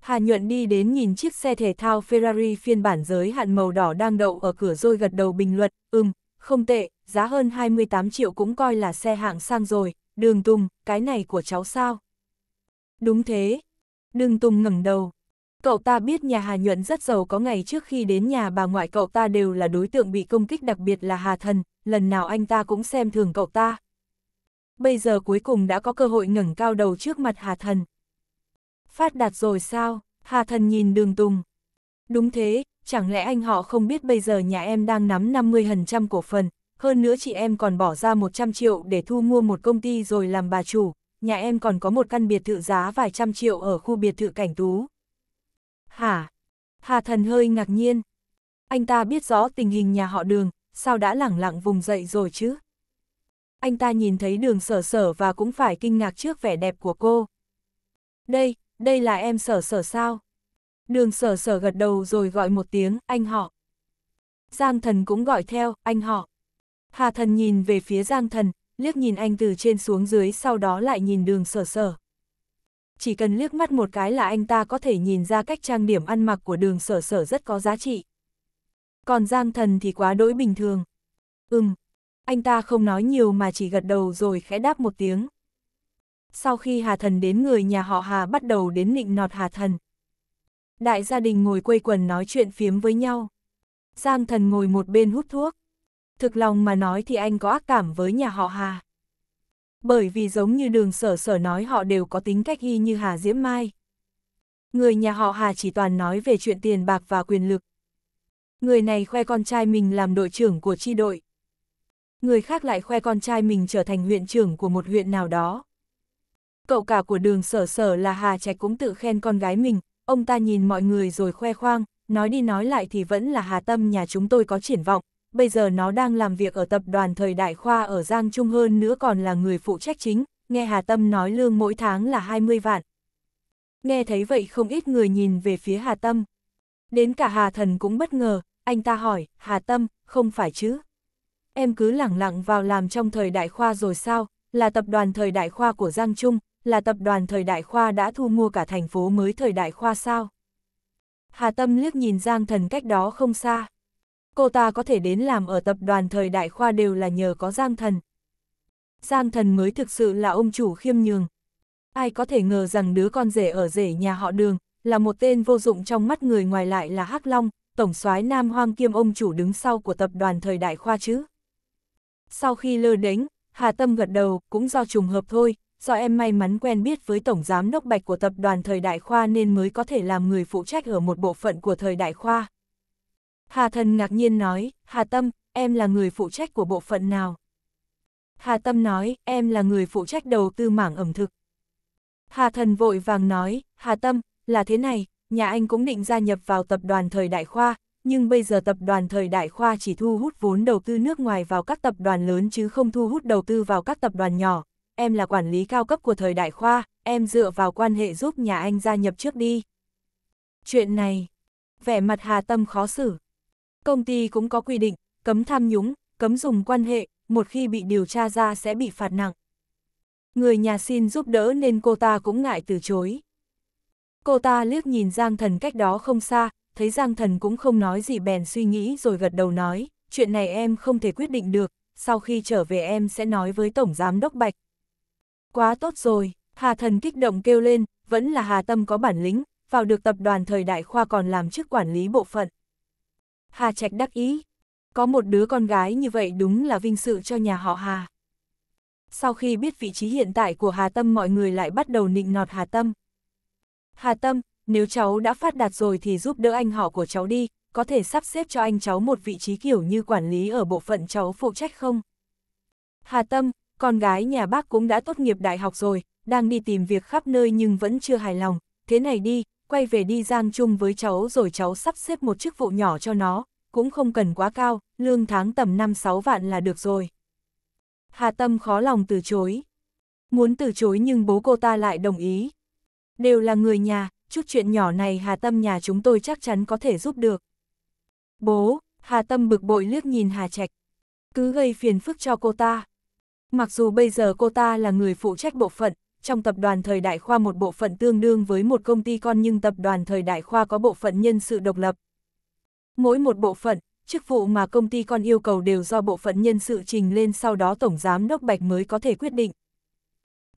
Hà Nhuận đi đến nhìn chiếc xe thể thao Ferrari phiên bản giới hạn màu đỏ đang đậu ở cửa rồi gật đầu bình luận, ừm, không tệ, giá hơn 28 triệu cũng coi là xe hạng sang rồi, Đường Tùng, cái này của cháu sao? Đúng thế. Đường Tùng ngẩng đầu. Cậu ta biết nhà Hà Nhuận rất giàu có ngày trước khi đến nhà bà ngoại cậu ta đều là đối tượng bị công kích đặc biệt là Hà Thần, lần nào anh ta cũng xem thường cậu ta. Bây giờ cuối cùng đã có cơ hội ngẩng cao đầu trước mặt Hà Thần. Phát đạt rồi sao? Hà Thần nhìn đường Tùng. Đúng thế, chẳng lẽ anh họ không biết bây giờ nhà em đang nắm 50% cổ phần, hơn nữa chị em còn bỏ ra 100 triệu để thu mua một công ty rồi làm bà chủ, nhà em còn có một căn biệt thự giá vài trăm triệu ở khu biệt thự Cảnh Tú. Hả? Hà Thần hơi ngạc nhiên. Anh ta biết rõ tình hình nhà họ đường, sao đã lẳng lặng vùng dậy rồi chứ? Anh ta nhìn thấy đường sở sở và cũng phải kinh ngạc trước vẻ đẹp của cô. Đây, đây là em sở sở sao? Đường sở sở gật đầu rồi gọi một tiếng, anh họ. Giang thần cũng gọi theo, anh họ. Hà thần nhìn về phía Giang thần, liếc nhìn anh từ trên xuống dưới sau đó lại nhìn đường sở sở. Chỉ cần liếc mắt một cái là anh ta có thể nhìn ra cách trang điểm ăn mặc của đường sở sở rất có giá trị. Còn Giang thần thì quá đỗi bình thường. Ừm, anh ta không nói nhiều mà chỉ gật đầu rồi khẽ đáp một tiếng. Sau khi Hà Thần đến người nhà họ Hà bắt đầu đến nịnh nọt Hà Thần. Đại gia đình ngồi quây quần nói chuyện phiếm với nhau. Giang Thần ngồi một bên hút thuốc thực lòng mà nói thì anh có ác cảm với nhà họ Hà. Bởi vì giống như đường sở sở nói họ đều có tính cách y như Hà Diễm Mai. Người nhà họ Hà chỉ toàn nói về chuyện tiền bạc và quyền lực. Người này khoe con trai mình làm đội trưởng của chi đội. Người khác lại khoe con trai mình trở thành huyện trưởng của một huyện nào đó. Cậu cả của đường sở sở là Hà Trạch cũng tự khen con gái mình, ông ta nhìn mọi người rồi khoe khoang, nói đi nói lại thì vẫn là Hà Tâm nhà chúng tôi có triển vọng, bây giờ nó đang làm việc ở tập đoàn thời đại khoa ở Giang Trung hơn nữa còn là người phụ trách chính, nghe Hà Tâm nói lương mỗi tháng là 20 vạn. Nghe thấy vậy không ít người nhìn về phía Hà Tâm. Đến cả Hà Thần cũng bất ngờ, anh ta hỏi, Hà Tâm, không phải chứ? Em cứ lẳng lặng vào làm trong thời đại khoa rồi sao, là tập đoàn thời đại khoa của Giang Trung, là tập đoàn thời đại khoa đã thu mua cả thành phố mới thời đại khoa sao? Hà Tâm liếc nhìn Giang Thần cách đó không xa cô ta có thể đến làm ở tập đoàn thời đại khoa đều là nhờ có Giang Thần. Giang Thần mới thực sự là ông chủ khiêm nhường. Ai có thể ngờ rằng đứa con rể ở rể nhà họ đường, là một tên vô dụng trong mắt người ngoài lại là Hắc Long, tổng soái Nam Hoang kiêm ông chủ đứng sau của tập đoàn thời đại khoa chứ. Sau khi lơ đánh, Hà Tâm gật đầu, cũng do trùng hợp thôi, do em may mắn quen biết với tổng giám đốc Bạch của tập đoàn thời đại khoa nên mới có thể làm người phụ trách ở một bộ phận của thời đại khoa. Hà Thần ngạc nhiên nói, Hà Tâm, em là người phụ trách của bộ phận nào? Hà Tâm nói, em là người phụ trách đầu tư mảng ẩm thực. Hà Thần vội vàng nói, Hà Tâm, là thế này, nhà anh cũng định gia nhập vào tập đoàn thời đại khoa, nhưng bây giờ tập đoàn thời đại khoa chỉ thu hút vốn đầu tư nước ngoài vào các tập đoàn lớn chứ không thu hút đầu tư vào các tập đoàn nhỏ. Em là quản lý cao cấp của thời đại khoa, em dựa vào quan hệ giúp nhà anh gia nhập trước đi. Chuyện này, vẻ mặt Hà Tâm khó xử. Công ty cũng có quy định, cấm tham nhũng, cấm dùng quan hệ, một khi bị điều tra ra sẽ bị phạt nặng. Người nhà xin giúp đỡ nên cô ta cũng ngại từ chối. Cô ta liếc nhìn Giang Thần cách đó không xa, thấy Giang Thần cũng không nói gì bèn suy nghĩ rồi gật đầu nói, chuyện này em không thể quyết định được, sau khi trở về em sẽ nói với Tổng Giám Đốc Bạch. Quá tốt rồi, Hà Thần kích động kêu lên, vẫn là Hà Tâm có bản lĩnh, vào được tập đoàn thời đại khoa còn làm chức quản lý bộ phận. Hà Trạch đắc ý. Có một đứa con gái như vậy đúng là vinh sự cho nhà họ Hà. Sau khi biết vị trí hiện tại của Hà Tâm mọi người lại bắt đầu nịnh nọt Hà Tâm. Hà Tâm, nếu cháu đã phát đạt rồi thì giúp đỡ anh họ của cháu đi, có thể sắp xếp cho anh cháu một vị trí kiểu như quản lý ở bộ phận cháu phụ trách không? Hà Tâm, con gái nhà bác cũng đã tốt nghiệp đại học rồi, đang đi tìm việc khắp nơi nhưng vẫn chưa hài lòng, thế này đi, quay về đi gian chung với cháu rồi cháu sắp xếp một chức vụ nhỏ cho nó, cũng không cần quá cao, lương tháng tầm 5-6 vạn là được rồi. Hà Tâm khó lòng từ chối. Muốn từ chối nhưng bố cô ta lại đồng ý. Đều là người nhà, chút chuyện nhỏ này Hà Tâm nhà chúng tôi chắc chắn có thể giúp được. Bố, Hà Tâm bực bội liếc nhìn Hà Trạch. Cứ gây phiền phức cho cô ta. Mặc dù bây giờ cô ta là người phụ trách bộ phận, trong tập đoàn thời đại khoa một bộ phận tương đương với một công ty con nhưng tập đoàn thời đại khoa có bộ phận nhân sự độc lập. Mỗi một bộ phận, chức vụ mà công ty con yêu cầu đều do bộ phận nhân sự trình lên sau đó Tổng Giám Đốc Bạch mới có thể quyết định.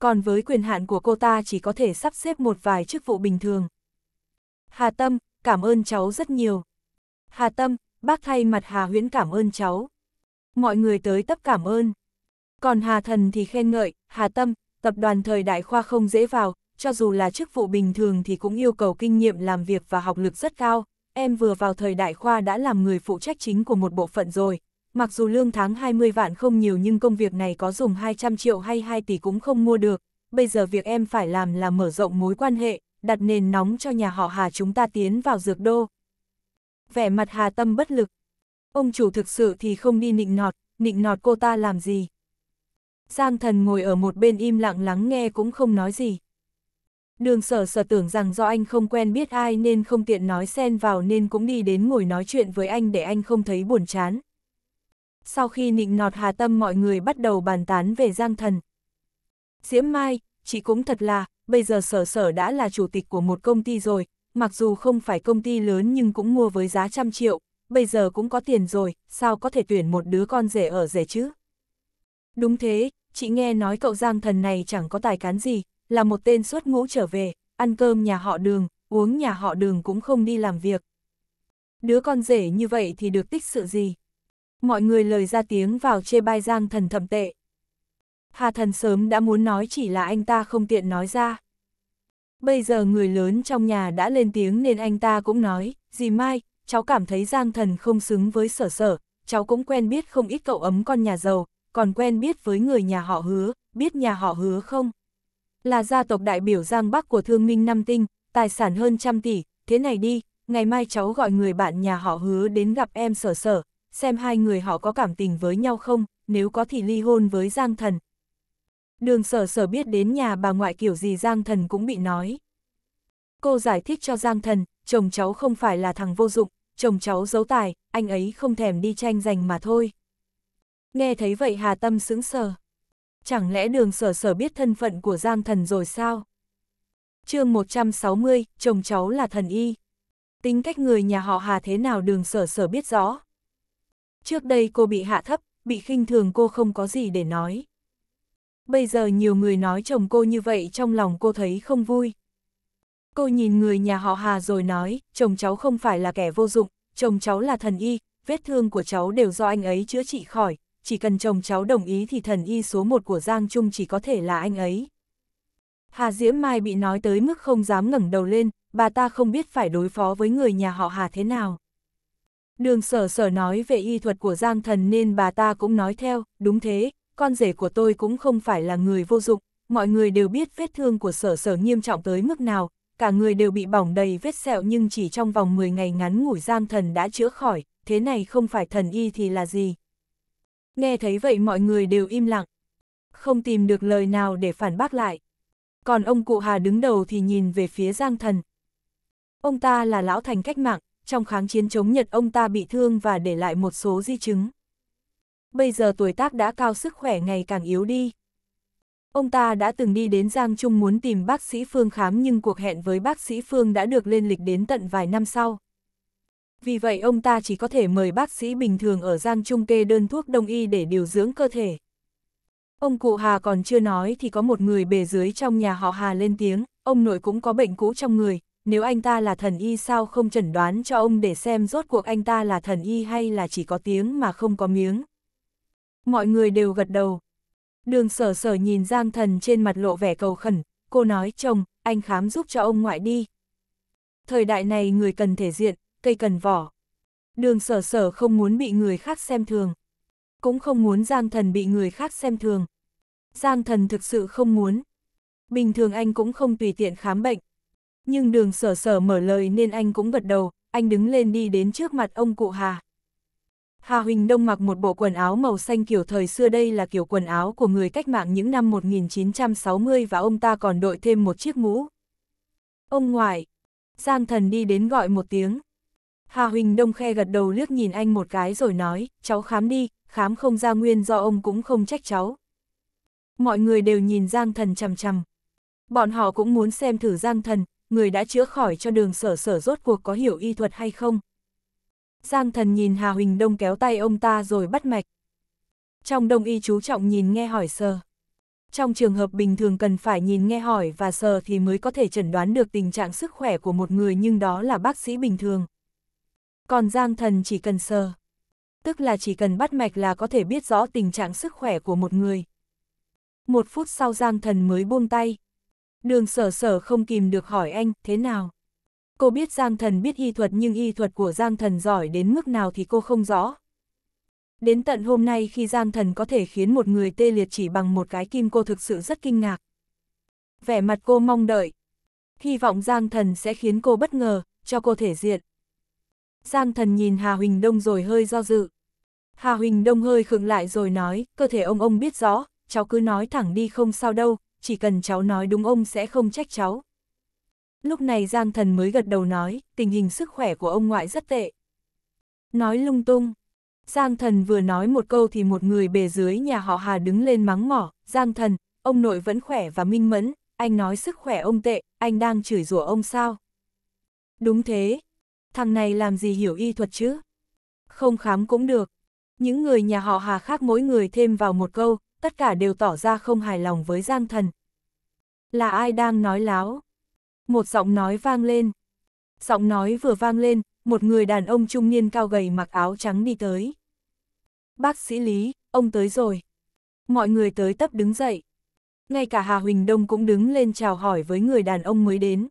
Còn với quyền hạn của cô ta chỉ có thể sắp xếp một vài chức vụ bình thường. Hà Tâm, cảm ơn cháu rất nhiều. Hà Tâm, bác thay mặt Hà Huyễn cảm ơn cháu. Mọi người tới tấp cảm ơn. Còn Hà Thần thì khen ngợi, Hà Tâm, tập đoàn thời đại khoa không dễ vào, cho dù là chức vụ bình thường thì cũng yêu cầu kinh nghiệm làm việc và học lực rất cao. Em vừa vào thời đại khoa đã làm người phụ trách chính của một bộ phận rồi. Mặc dù lương tháng 20 vạn không nhiều nhưng công việc này có dùng 200 triệu hay 2 tỷ cũng không mua được. Bây giờ việc em phải làm là mở rộng mối quan hệ, đặt nền nóng cho nhà họ Hà chúng ta tiến vào dược đô. Vẻ mặt Hà Tâm bất lực. Ông chủ thực sự thì không đi nịnh nọt, nịnh nọt cô ta làm gì? Giang thần ngồi ở một bên im lặng lắng nghe cũng không nói gì. Đường sở sở tưởng rằng do anh không quen biết ai nên không tiện nói xen vào nên cũng đi đến ngồi nói chuyện với anh để anh không thấy buồn chán. Sau khi nịnh nọt hà tâm mọi người bắt đầu bàn tán về Giang thần. Diễm Mai, chị cũng thật là, bây giờ sở sở đã là chủ tịch của một công ty rồi, mặc dù không phải công ty lớn nhưng cũng mua với giá trăm triệu, bây giờ cũng có tiền rồi, sao có thể tuyển một đứa con rể ở rể chứ? Đúng thế, chị nghe nói cậu Giang thần này chẳng có tài cán gì, là một tên suốt ngũ trở về, ăn cơm nhà họ đường, uống nhà họ đường cũng không đi làm việc. Đứa con rể như vậy thì được tích sự gì? Mọi người lời ra tiếng vào chê bai Giang thần thầm tệ. Hà thần sớm đã muốn nói chỉ là anh ta không tiện nói ra. Bây giờ người lớn trong nhà đã lên tiếng nên anh ta cũng nói, dì Mai, cháu cảm thấy Giang thần không xứng với sở sở, cháu cũng quen biết không ít cậu ấm con nhà giàu, còn quen biết với người nhà họ hứa, biết nhà họ hứa không? Là gia tộc đại biểu Giang Bắc của thương minh Nam Tinh, tài sản hơn trăm tỷ, thế này đi, ngày mai cháu gọi người bạn nhà họ hứa đến gặp em sở sở, xem hai người họ có cảm tình với nhau không, nếu có thì ly hôn với Giang Thần. Đường sở sở biết đến nhà bà ngoại kiểu gì Giang Thần cũng bị nói. Cô giải thích cho Giang Thần, chồng cháu không phải là thằng vô dụng, chồng cháu giấu tài, anh ấy không thèm đi tranh giành mà thôi nghe thấy vậy Hà Tâm sững sờ. Chẳng lẽ đường sở sở biết thân phận của Giang Thần rồi sao? chương 160, chồng cháu là thần y. Tính cách người nhà họ Hà thế nào đường sở sở biết rõ. Trước đây cô bị hạ thấp, bị khinh thường cô không có gì để nói. Bây giờ nhiều người nói chồng cô như vậy trong lòng cô thấy không vui. Cô nhìn người nhà họ Hà rồi nói, chồng cháu không phải là kẻ vô dụng, chồng cháu là thần y, vết thương của cháu đều do anh ấy chữa trị khỏi, chỉ cần chồng cháu đồng ý thì thần y số một của Giang Trung chỉ có thể là anh ấy. Hà Diễm Mai bị nói tới mức không dám ngẩng đầu lên, bà ta không biết phải đối phó với người nhà họ Hà thế nào. Đường sở sở nói về y thuật của Giang Thần nên bà ta cũng nói theo, đúng thế, con rể của tôi cũng không phải là người vô dụng, mọi người đều biết vết thương của sở sở nghiêm trọng tới mức nào, cả người đều bị bỏng đầy vết sẹo nhưng chỉ trong vòng 10 ngày ngắn ngủi Giang Thần đã chữa khỏi, thế này không phải thần y thì là gì. Nghe thấy vậy mọi người đều im lặng. Không tìm được lời nào để phản bác lại. Còn ông cụ Hà đứng đầu thì nhìn về phía Giang Thần. Ông ta là lão thành cách mạng, trong kháng chiến chống Nhật ông ta bị thương và để lại một số di chứng. Bây giờ tuổi tác đã cao sức khỏe ngày càng yếu đi. Ông ta đã từng đi đến Giang Trung muốn tìm bác sĩ Phương khám nhưng cuộc hẹn với bác sĩ Phương đã được lên lịch đến tận vài năm sau. Vì vậy ông ta chỉ có thể mời bác sĩ bình thường ở Giang Trung kê đơn thuốc đông y để điều dưỡng cơ thể. Ông cụ Hà còn chưa nói thì có một người bề dưới trong nhà họ Hà lên tiếng, ông nội cũng có bệnh cũ trong người, nếu anh ta là thần y sao không chẩn đoán cho ông để xem rốt cuộc anh ta là thần y hay là chỉ có tiếng mà không có miếng. Mọi người đều gật đầu. Đường sở sở nhìn Giang thần trên mặt lộ vẻ cầu khẩn, cô nói chồng, anh khám giúp cho ông ngoại đi. Thời đại này người cần thể diện, cây cần vỏ. Đường sở sở không muốn bị người khác xem thường. Cũng không muốn Giang Thần bị người khác xem thường. Giang Thần thực sự không muốn. Bình thường anh cũng không tùy tiện khám bệnh. Nhưng đường sở sở mở lời nên anh cũng gật đầu, anh đứng lên đi đến trước mặt ông cụ Hà. Hà Huỳnh Đông mặc một bộ quần áo màu xanh kiểu thời xưa đây là kiểu quần áo của người cách mạng những năm 1960 và ông ta còn đội thêm một chiếc mũ. Ông ngoại, Giang thần đi đến gọi một tiếng. Hà Huỳnh Đông Khe gật đầu liếc nhìn anh một cái rồi nói, cháu khám đi, khám không ra nguyên do ông cũng không trách cháu. Mọi người đều nhìn Giang Thần chằm chằm. Bọn họ cũng muốn xem thử Giang Thần, người đã chữa khỏi cho đường sở sở rốt cuộc có hiểu y thuật hay không. Giang Thần nhìn Hà Huỳnh Đông kéo tay ông ta rồi bắt mạch. Trong đông y chú trọng nhìn nghe hỏi sờ. Trong trường hợp bình thường cần phải nhìn nghe hỏi và sờ thì mới có thể chẩn đoán được tình trạng sức khỏe của một người nhưng đó là bác sĩ bình thường còn Giang Thần chỉ cần sờ. Tức là chỉ cần bắt mạch là có thể biết rõ tình trạng sức khỏe của một người. Một phút sau Giang Thần mới buông tay. Đường sở sở không kìm được hỏi anh, thế nào? Cô biết Giang Thần biết y thuật nhưng y thuật của Giang Thần giỏi đến mức nào thì cô không rõ. Đến tận hôm nay khi Giang Thần có thể khiến một người tê liệt chỉ bằng một cái kim cô thực sự rất kinh ngạc. Vẻ mặt cô mong đợi. Hy vọng Giang Thần sẽ khiến cô bất ngờ, cho cô thể diện. Giang thần nhìn Hà Huỳnh Đông rồi hơi do dự. Hà Huỳnh Đông hơi khựng lại rồi nói, cơ thể ông ông biết rõ, cháu cứ nói thẳng đi không sao đâu, chỉ cần cháu nói đúng ông sẽ không trách cháu. Lúc này Giang thần mới gật đầu nói, tình hình sức khỏe của ông ngoại rất tệ. Nói lung tung. Giang thần vừa nói một câu thì một người bề dưới nhà họ Hà đứng lên mắng mỏ, Giang thần, ông nội vẫn khỏe và minh mẫn, anh nói sức khỏe ông tệ, anh đang chửi rủa ông sao? Đúng thế, thằng này làm gì hiểu y thuật chứ? Không khám cũng được. Những người nhà họ Hà khác mỗi người thêm vào một câu, tất cả đều tỏ ra không hài lòng với Giang Thần. Là ai đang nói láo? Một giọng nói vang lên. Giọng nói vừa vang lên, một người đàn ông trung niên cao gầy mặc áo trắng đi tới. Bác sĩ Lý, ông tới rồi. Mọi người tới tấp đứng dậy. Ngay cả Hà Huỳnh Đông cũng đứng lên chào hỏi với người đàn ông mới đến.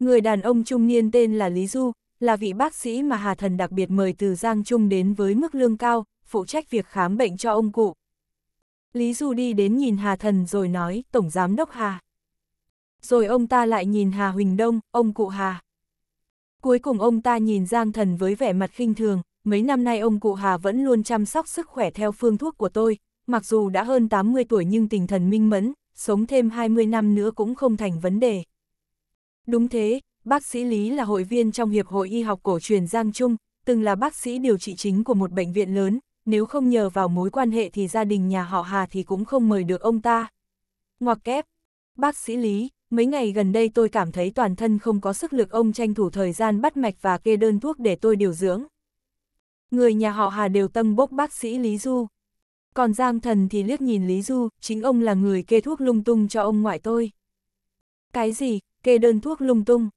Người đàn ông trung niên tên là Lý Du, là vị bác sĩ mà Hà Thần đặc biệt mời từ Giang Trung đến với mức lương cao, phụ trách việc khám bệnh cho ông cụ. Lý Du đi đến nhìn Hà Thần rồi nói, Tổng Giám Đốc Hà. Rồi ông ta lại nhìn Hà Huỳnh Đông, ông cụ Hà. Cuối cùng ông ta nhìn Giang Thần với vẻ mặt khinh thường, mấy năm nay ông cụ Hà vẫn luôn chăm sóc sức khỏe theo phương thuốc của tôi, mặc dù đã hơn 80 tuổi nhưng tinh thần minh mẫn, sống thêm 20 năm nữa cũng không thành vấn đề. Đúng thế, bác sĩ Lý là hội viên trong Hiệp hội Y học cổ truyền Giang Trung, từng là bác sĩ điều trị chính của một bệnh viện lớn, nếu không nhờ vào mối quan hệ thì gia đình nhà họ Hà thì cũng không mời được ông ta. Ngoặc kép, bác sĩ Lý, mấy ngày gần đây tôi cảm thấy toàn thân không có sức lực ông tranh thủ thời gian bắt mạch và kê đơn thuốc để tôi điều dưỡng. Người nhà họ Hà đều tâm bốc bác sĩ Lý Du. Còn Giang Thần thì liếc nhìn Lý Du, chính ông là người kê thuốc lung tung cho ông ngoại tôi. Cái gì, kê đơn thuốc lung tung.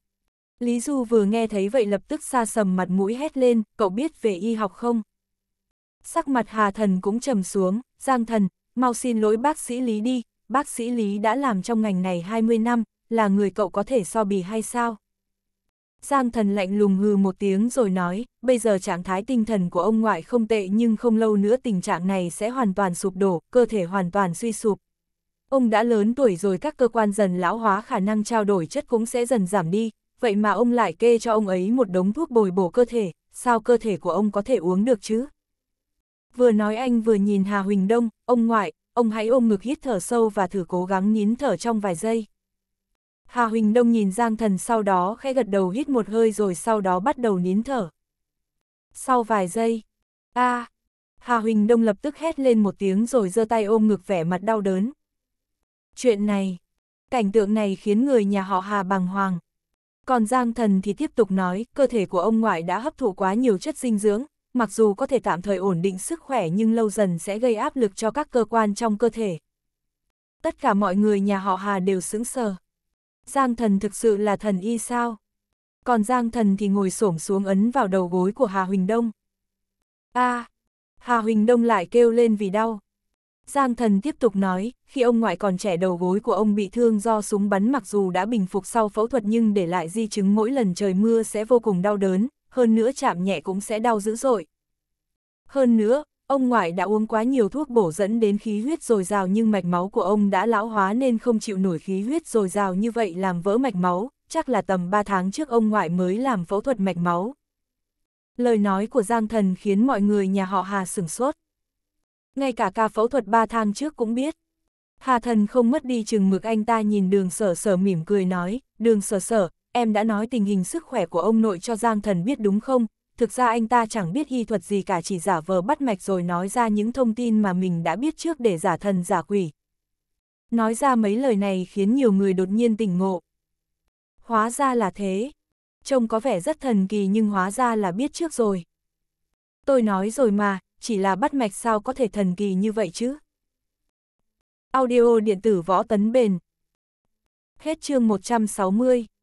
Lý Du vừa nghe thấy vậy lập tức xa sầm mặt mũi hét lên, cậu biết về y học không? Sắc mặt Hà Thần cũng trầm xuống, Giang Thần, mau xin lỗi bác sĩ Lý đi, bác sĩ Lý đã làm trong ngành này 20 năm, là người cậu có thể so bì hay sao? Giang Thần lạnh lùng hừ một tiếng rồi nói, bây giờ trạng thái tinh thần của ông ngoại không tệ nhưng không lâu nữa tình trạng này sẽ hoàn toàn sụp đổ, cơ thể hoàn toàn suy sụp. Ông đã lớn tuổi rồi các cơ quan dần lão hóa khả năng trao đổi chất cũng sẽ dần giảm đi, vậy mà ông lại kê cho ông ấy một đống thuốc bồi bổ cơ thể, sao cơ thể của ông có thể uống được chứ? Vừa nói anh vừa nhìn Hà Huỳnh Đông, ông ngoại, ông hãy ôm ngực hít thở sâu và thử cố gắng nín thở trong vài giây. Hà Huỳnh Đông nhìn Giang Thần sau đó khẽ gật đầu hít một hơi rồi sau đó bắt đầu nín thở. Sau vài giây, a Hà Huỳnh Đông lập tức hét lên một tiếng rồi giơ tay ôm ngực vẻ mặt đau đớn, Chuyện này, cảnh tượng này khiến người nhà họ Hà bàng hoàng. Còn Giang Thần thì tiếp tục nói, cơ thể của ông ngoại đã hấp thụ quá nhiều chất dinh dưỡng, mặc dù có thể tạm thời ổn định sức khỏe nhưng lâu dần sẽ gây áp lực cho các cơ quan trong cơ thể. Tất cả mọi người nhà họ Hà đều sững sờ. Giang Thần thực sự là thần y sao? Còn Giang Thần thì ngồi xổm xuống ấn vào đầu gối của Hà Huỳnh Đông. a à, Hà Huỳnh Đông lại kêu lên vì đau. Giang thần tiếp tục nói, khi ông ngoại còn trẻ đầu gối của ông bị thương do súng bắn mặc dù đã bình phục sau phẫu thuật nhưng để lại di chứng mỗi lần trời mưa sẽ vô cùng đau đớn, hơn nữa chạm nhẹ cũng sẽ đau dữ dội. Hơn nữa, ông ngoại đã uống quá nhiều thuốc bổ dẫn đến khí huyết dồi dào nhưng mạch máu của ông đã lão hóa nên không chịu nổi khí huyết dồi dào như vậy làm vỡ mạch máu, chắc là tầm 3 tháng trước ông ngoại mới làm phẫu thuật mạch máu. Lời nói của Giang Thần khiến mọi người nhà họ Hà sửng sốt ngay cả ca phẫu thuật ba thang trước cũng biết. Hà thần không mất đi chừng mực anh ta nhìn đường sở sở mỉm cười nói, đường sở sở, em đã nói tình hình sức khỏe của ông nội cho Giang thần biết đúng không? Thực ra anh ta chẳng biết y thuật gì cả chỉ giả vờ bắt mạch rồi nói ra những thông tin mà mình đã biết trước để giả thần giả quỷ. Nói ra mấy lời này khiến nhiều người đột nhiên tỉnh ngộ. Hóa ra là thế. Trông có vẻ rất thần kỳ nhưng hóa ra là biết trước rồi. Tôi nói rồi mà, chỉ là bắt mạch sao có thể thần kỳ như vậy chứ. Audio điện tử võ tấn bền. Hết chương 160.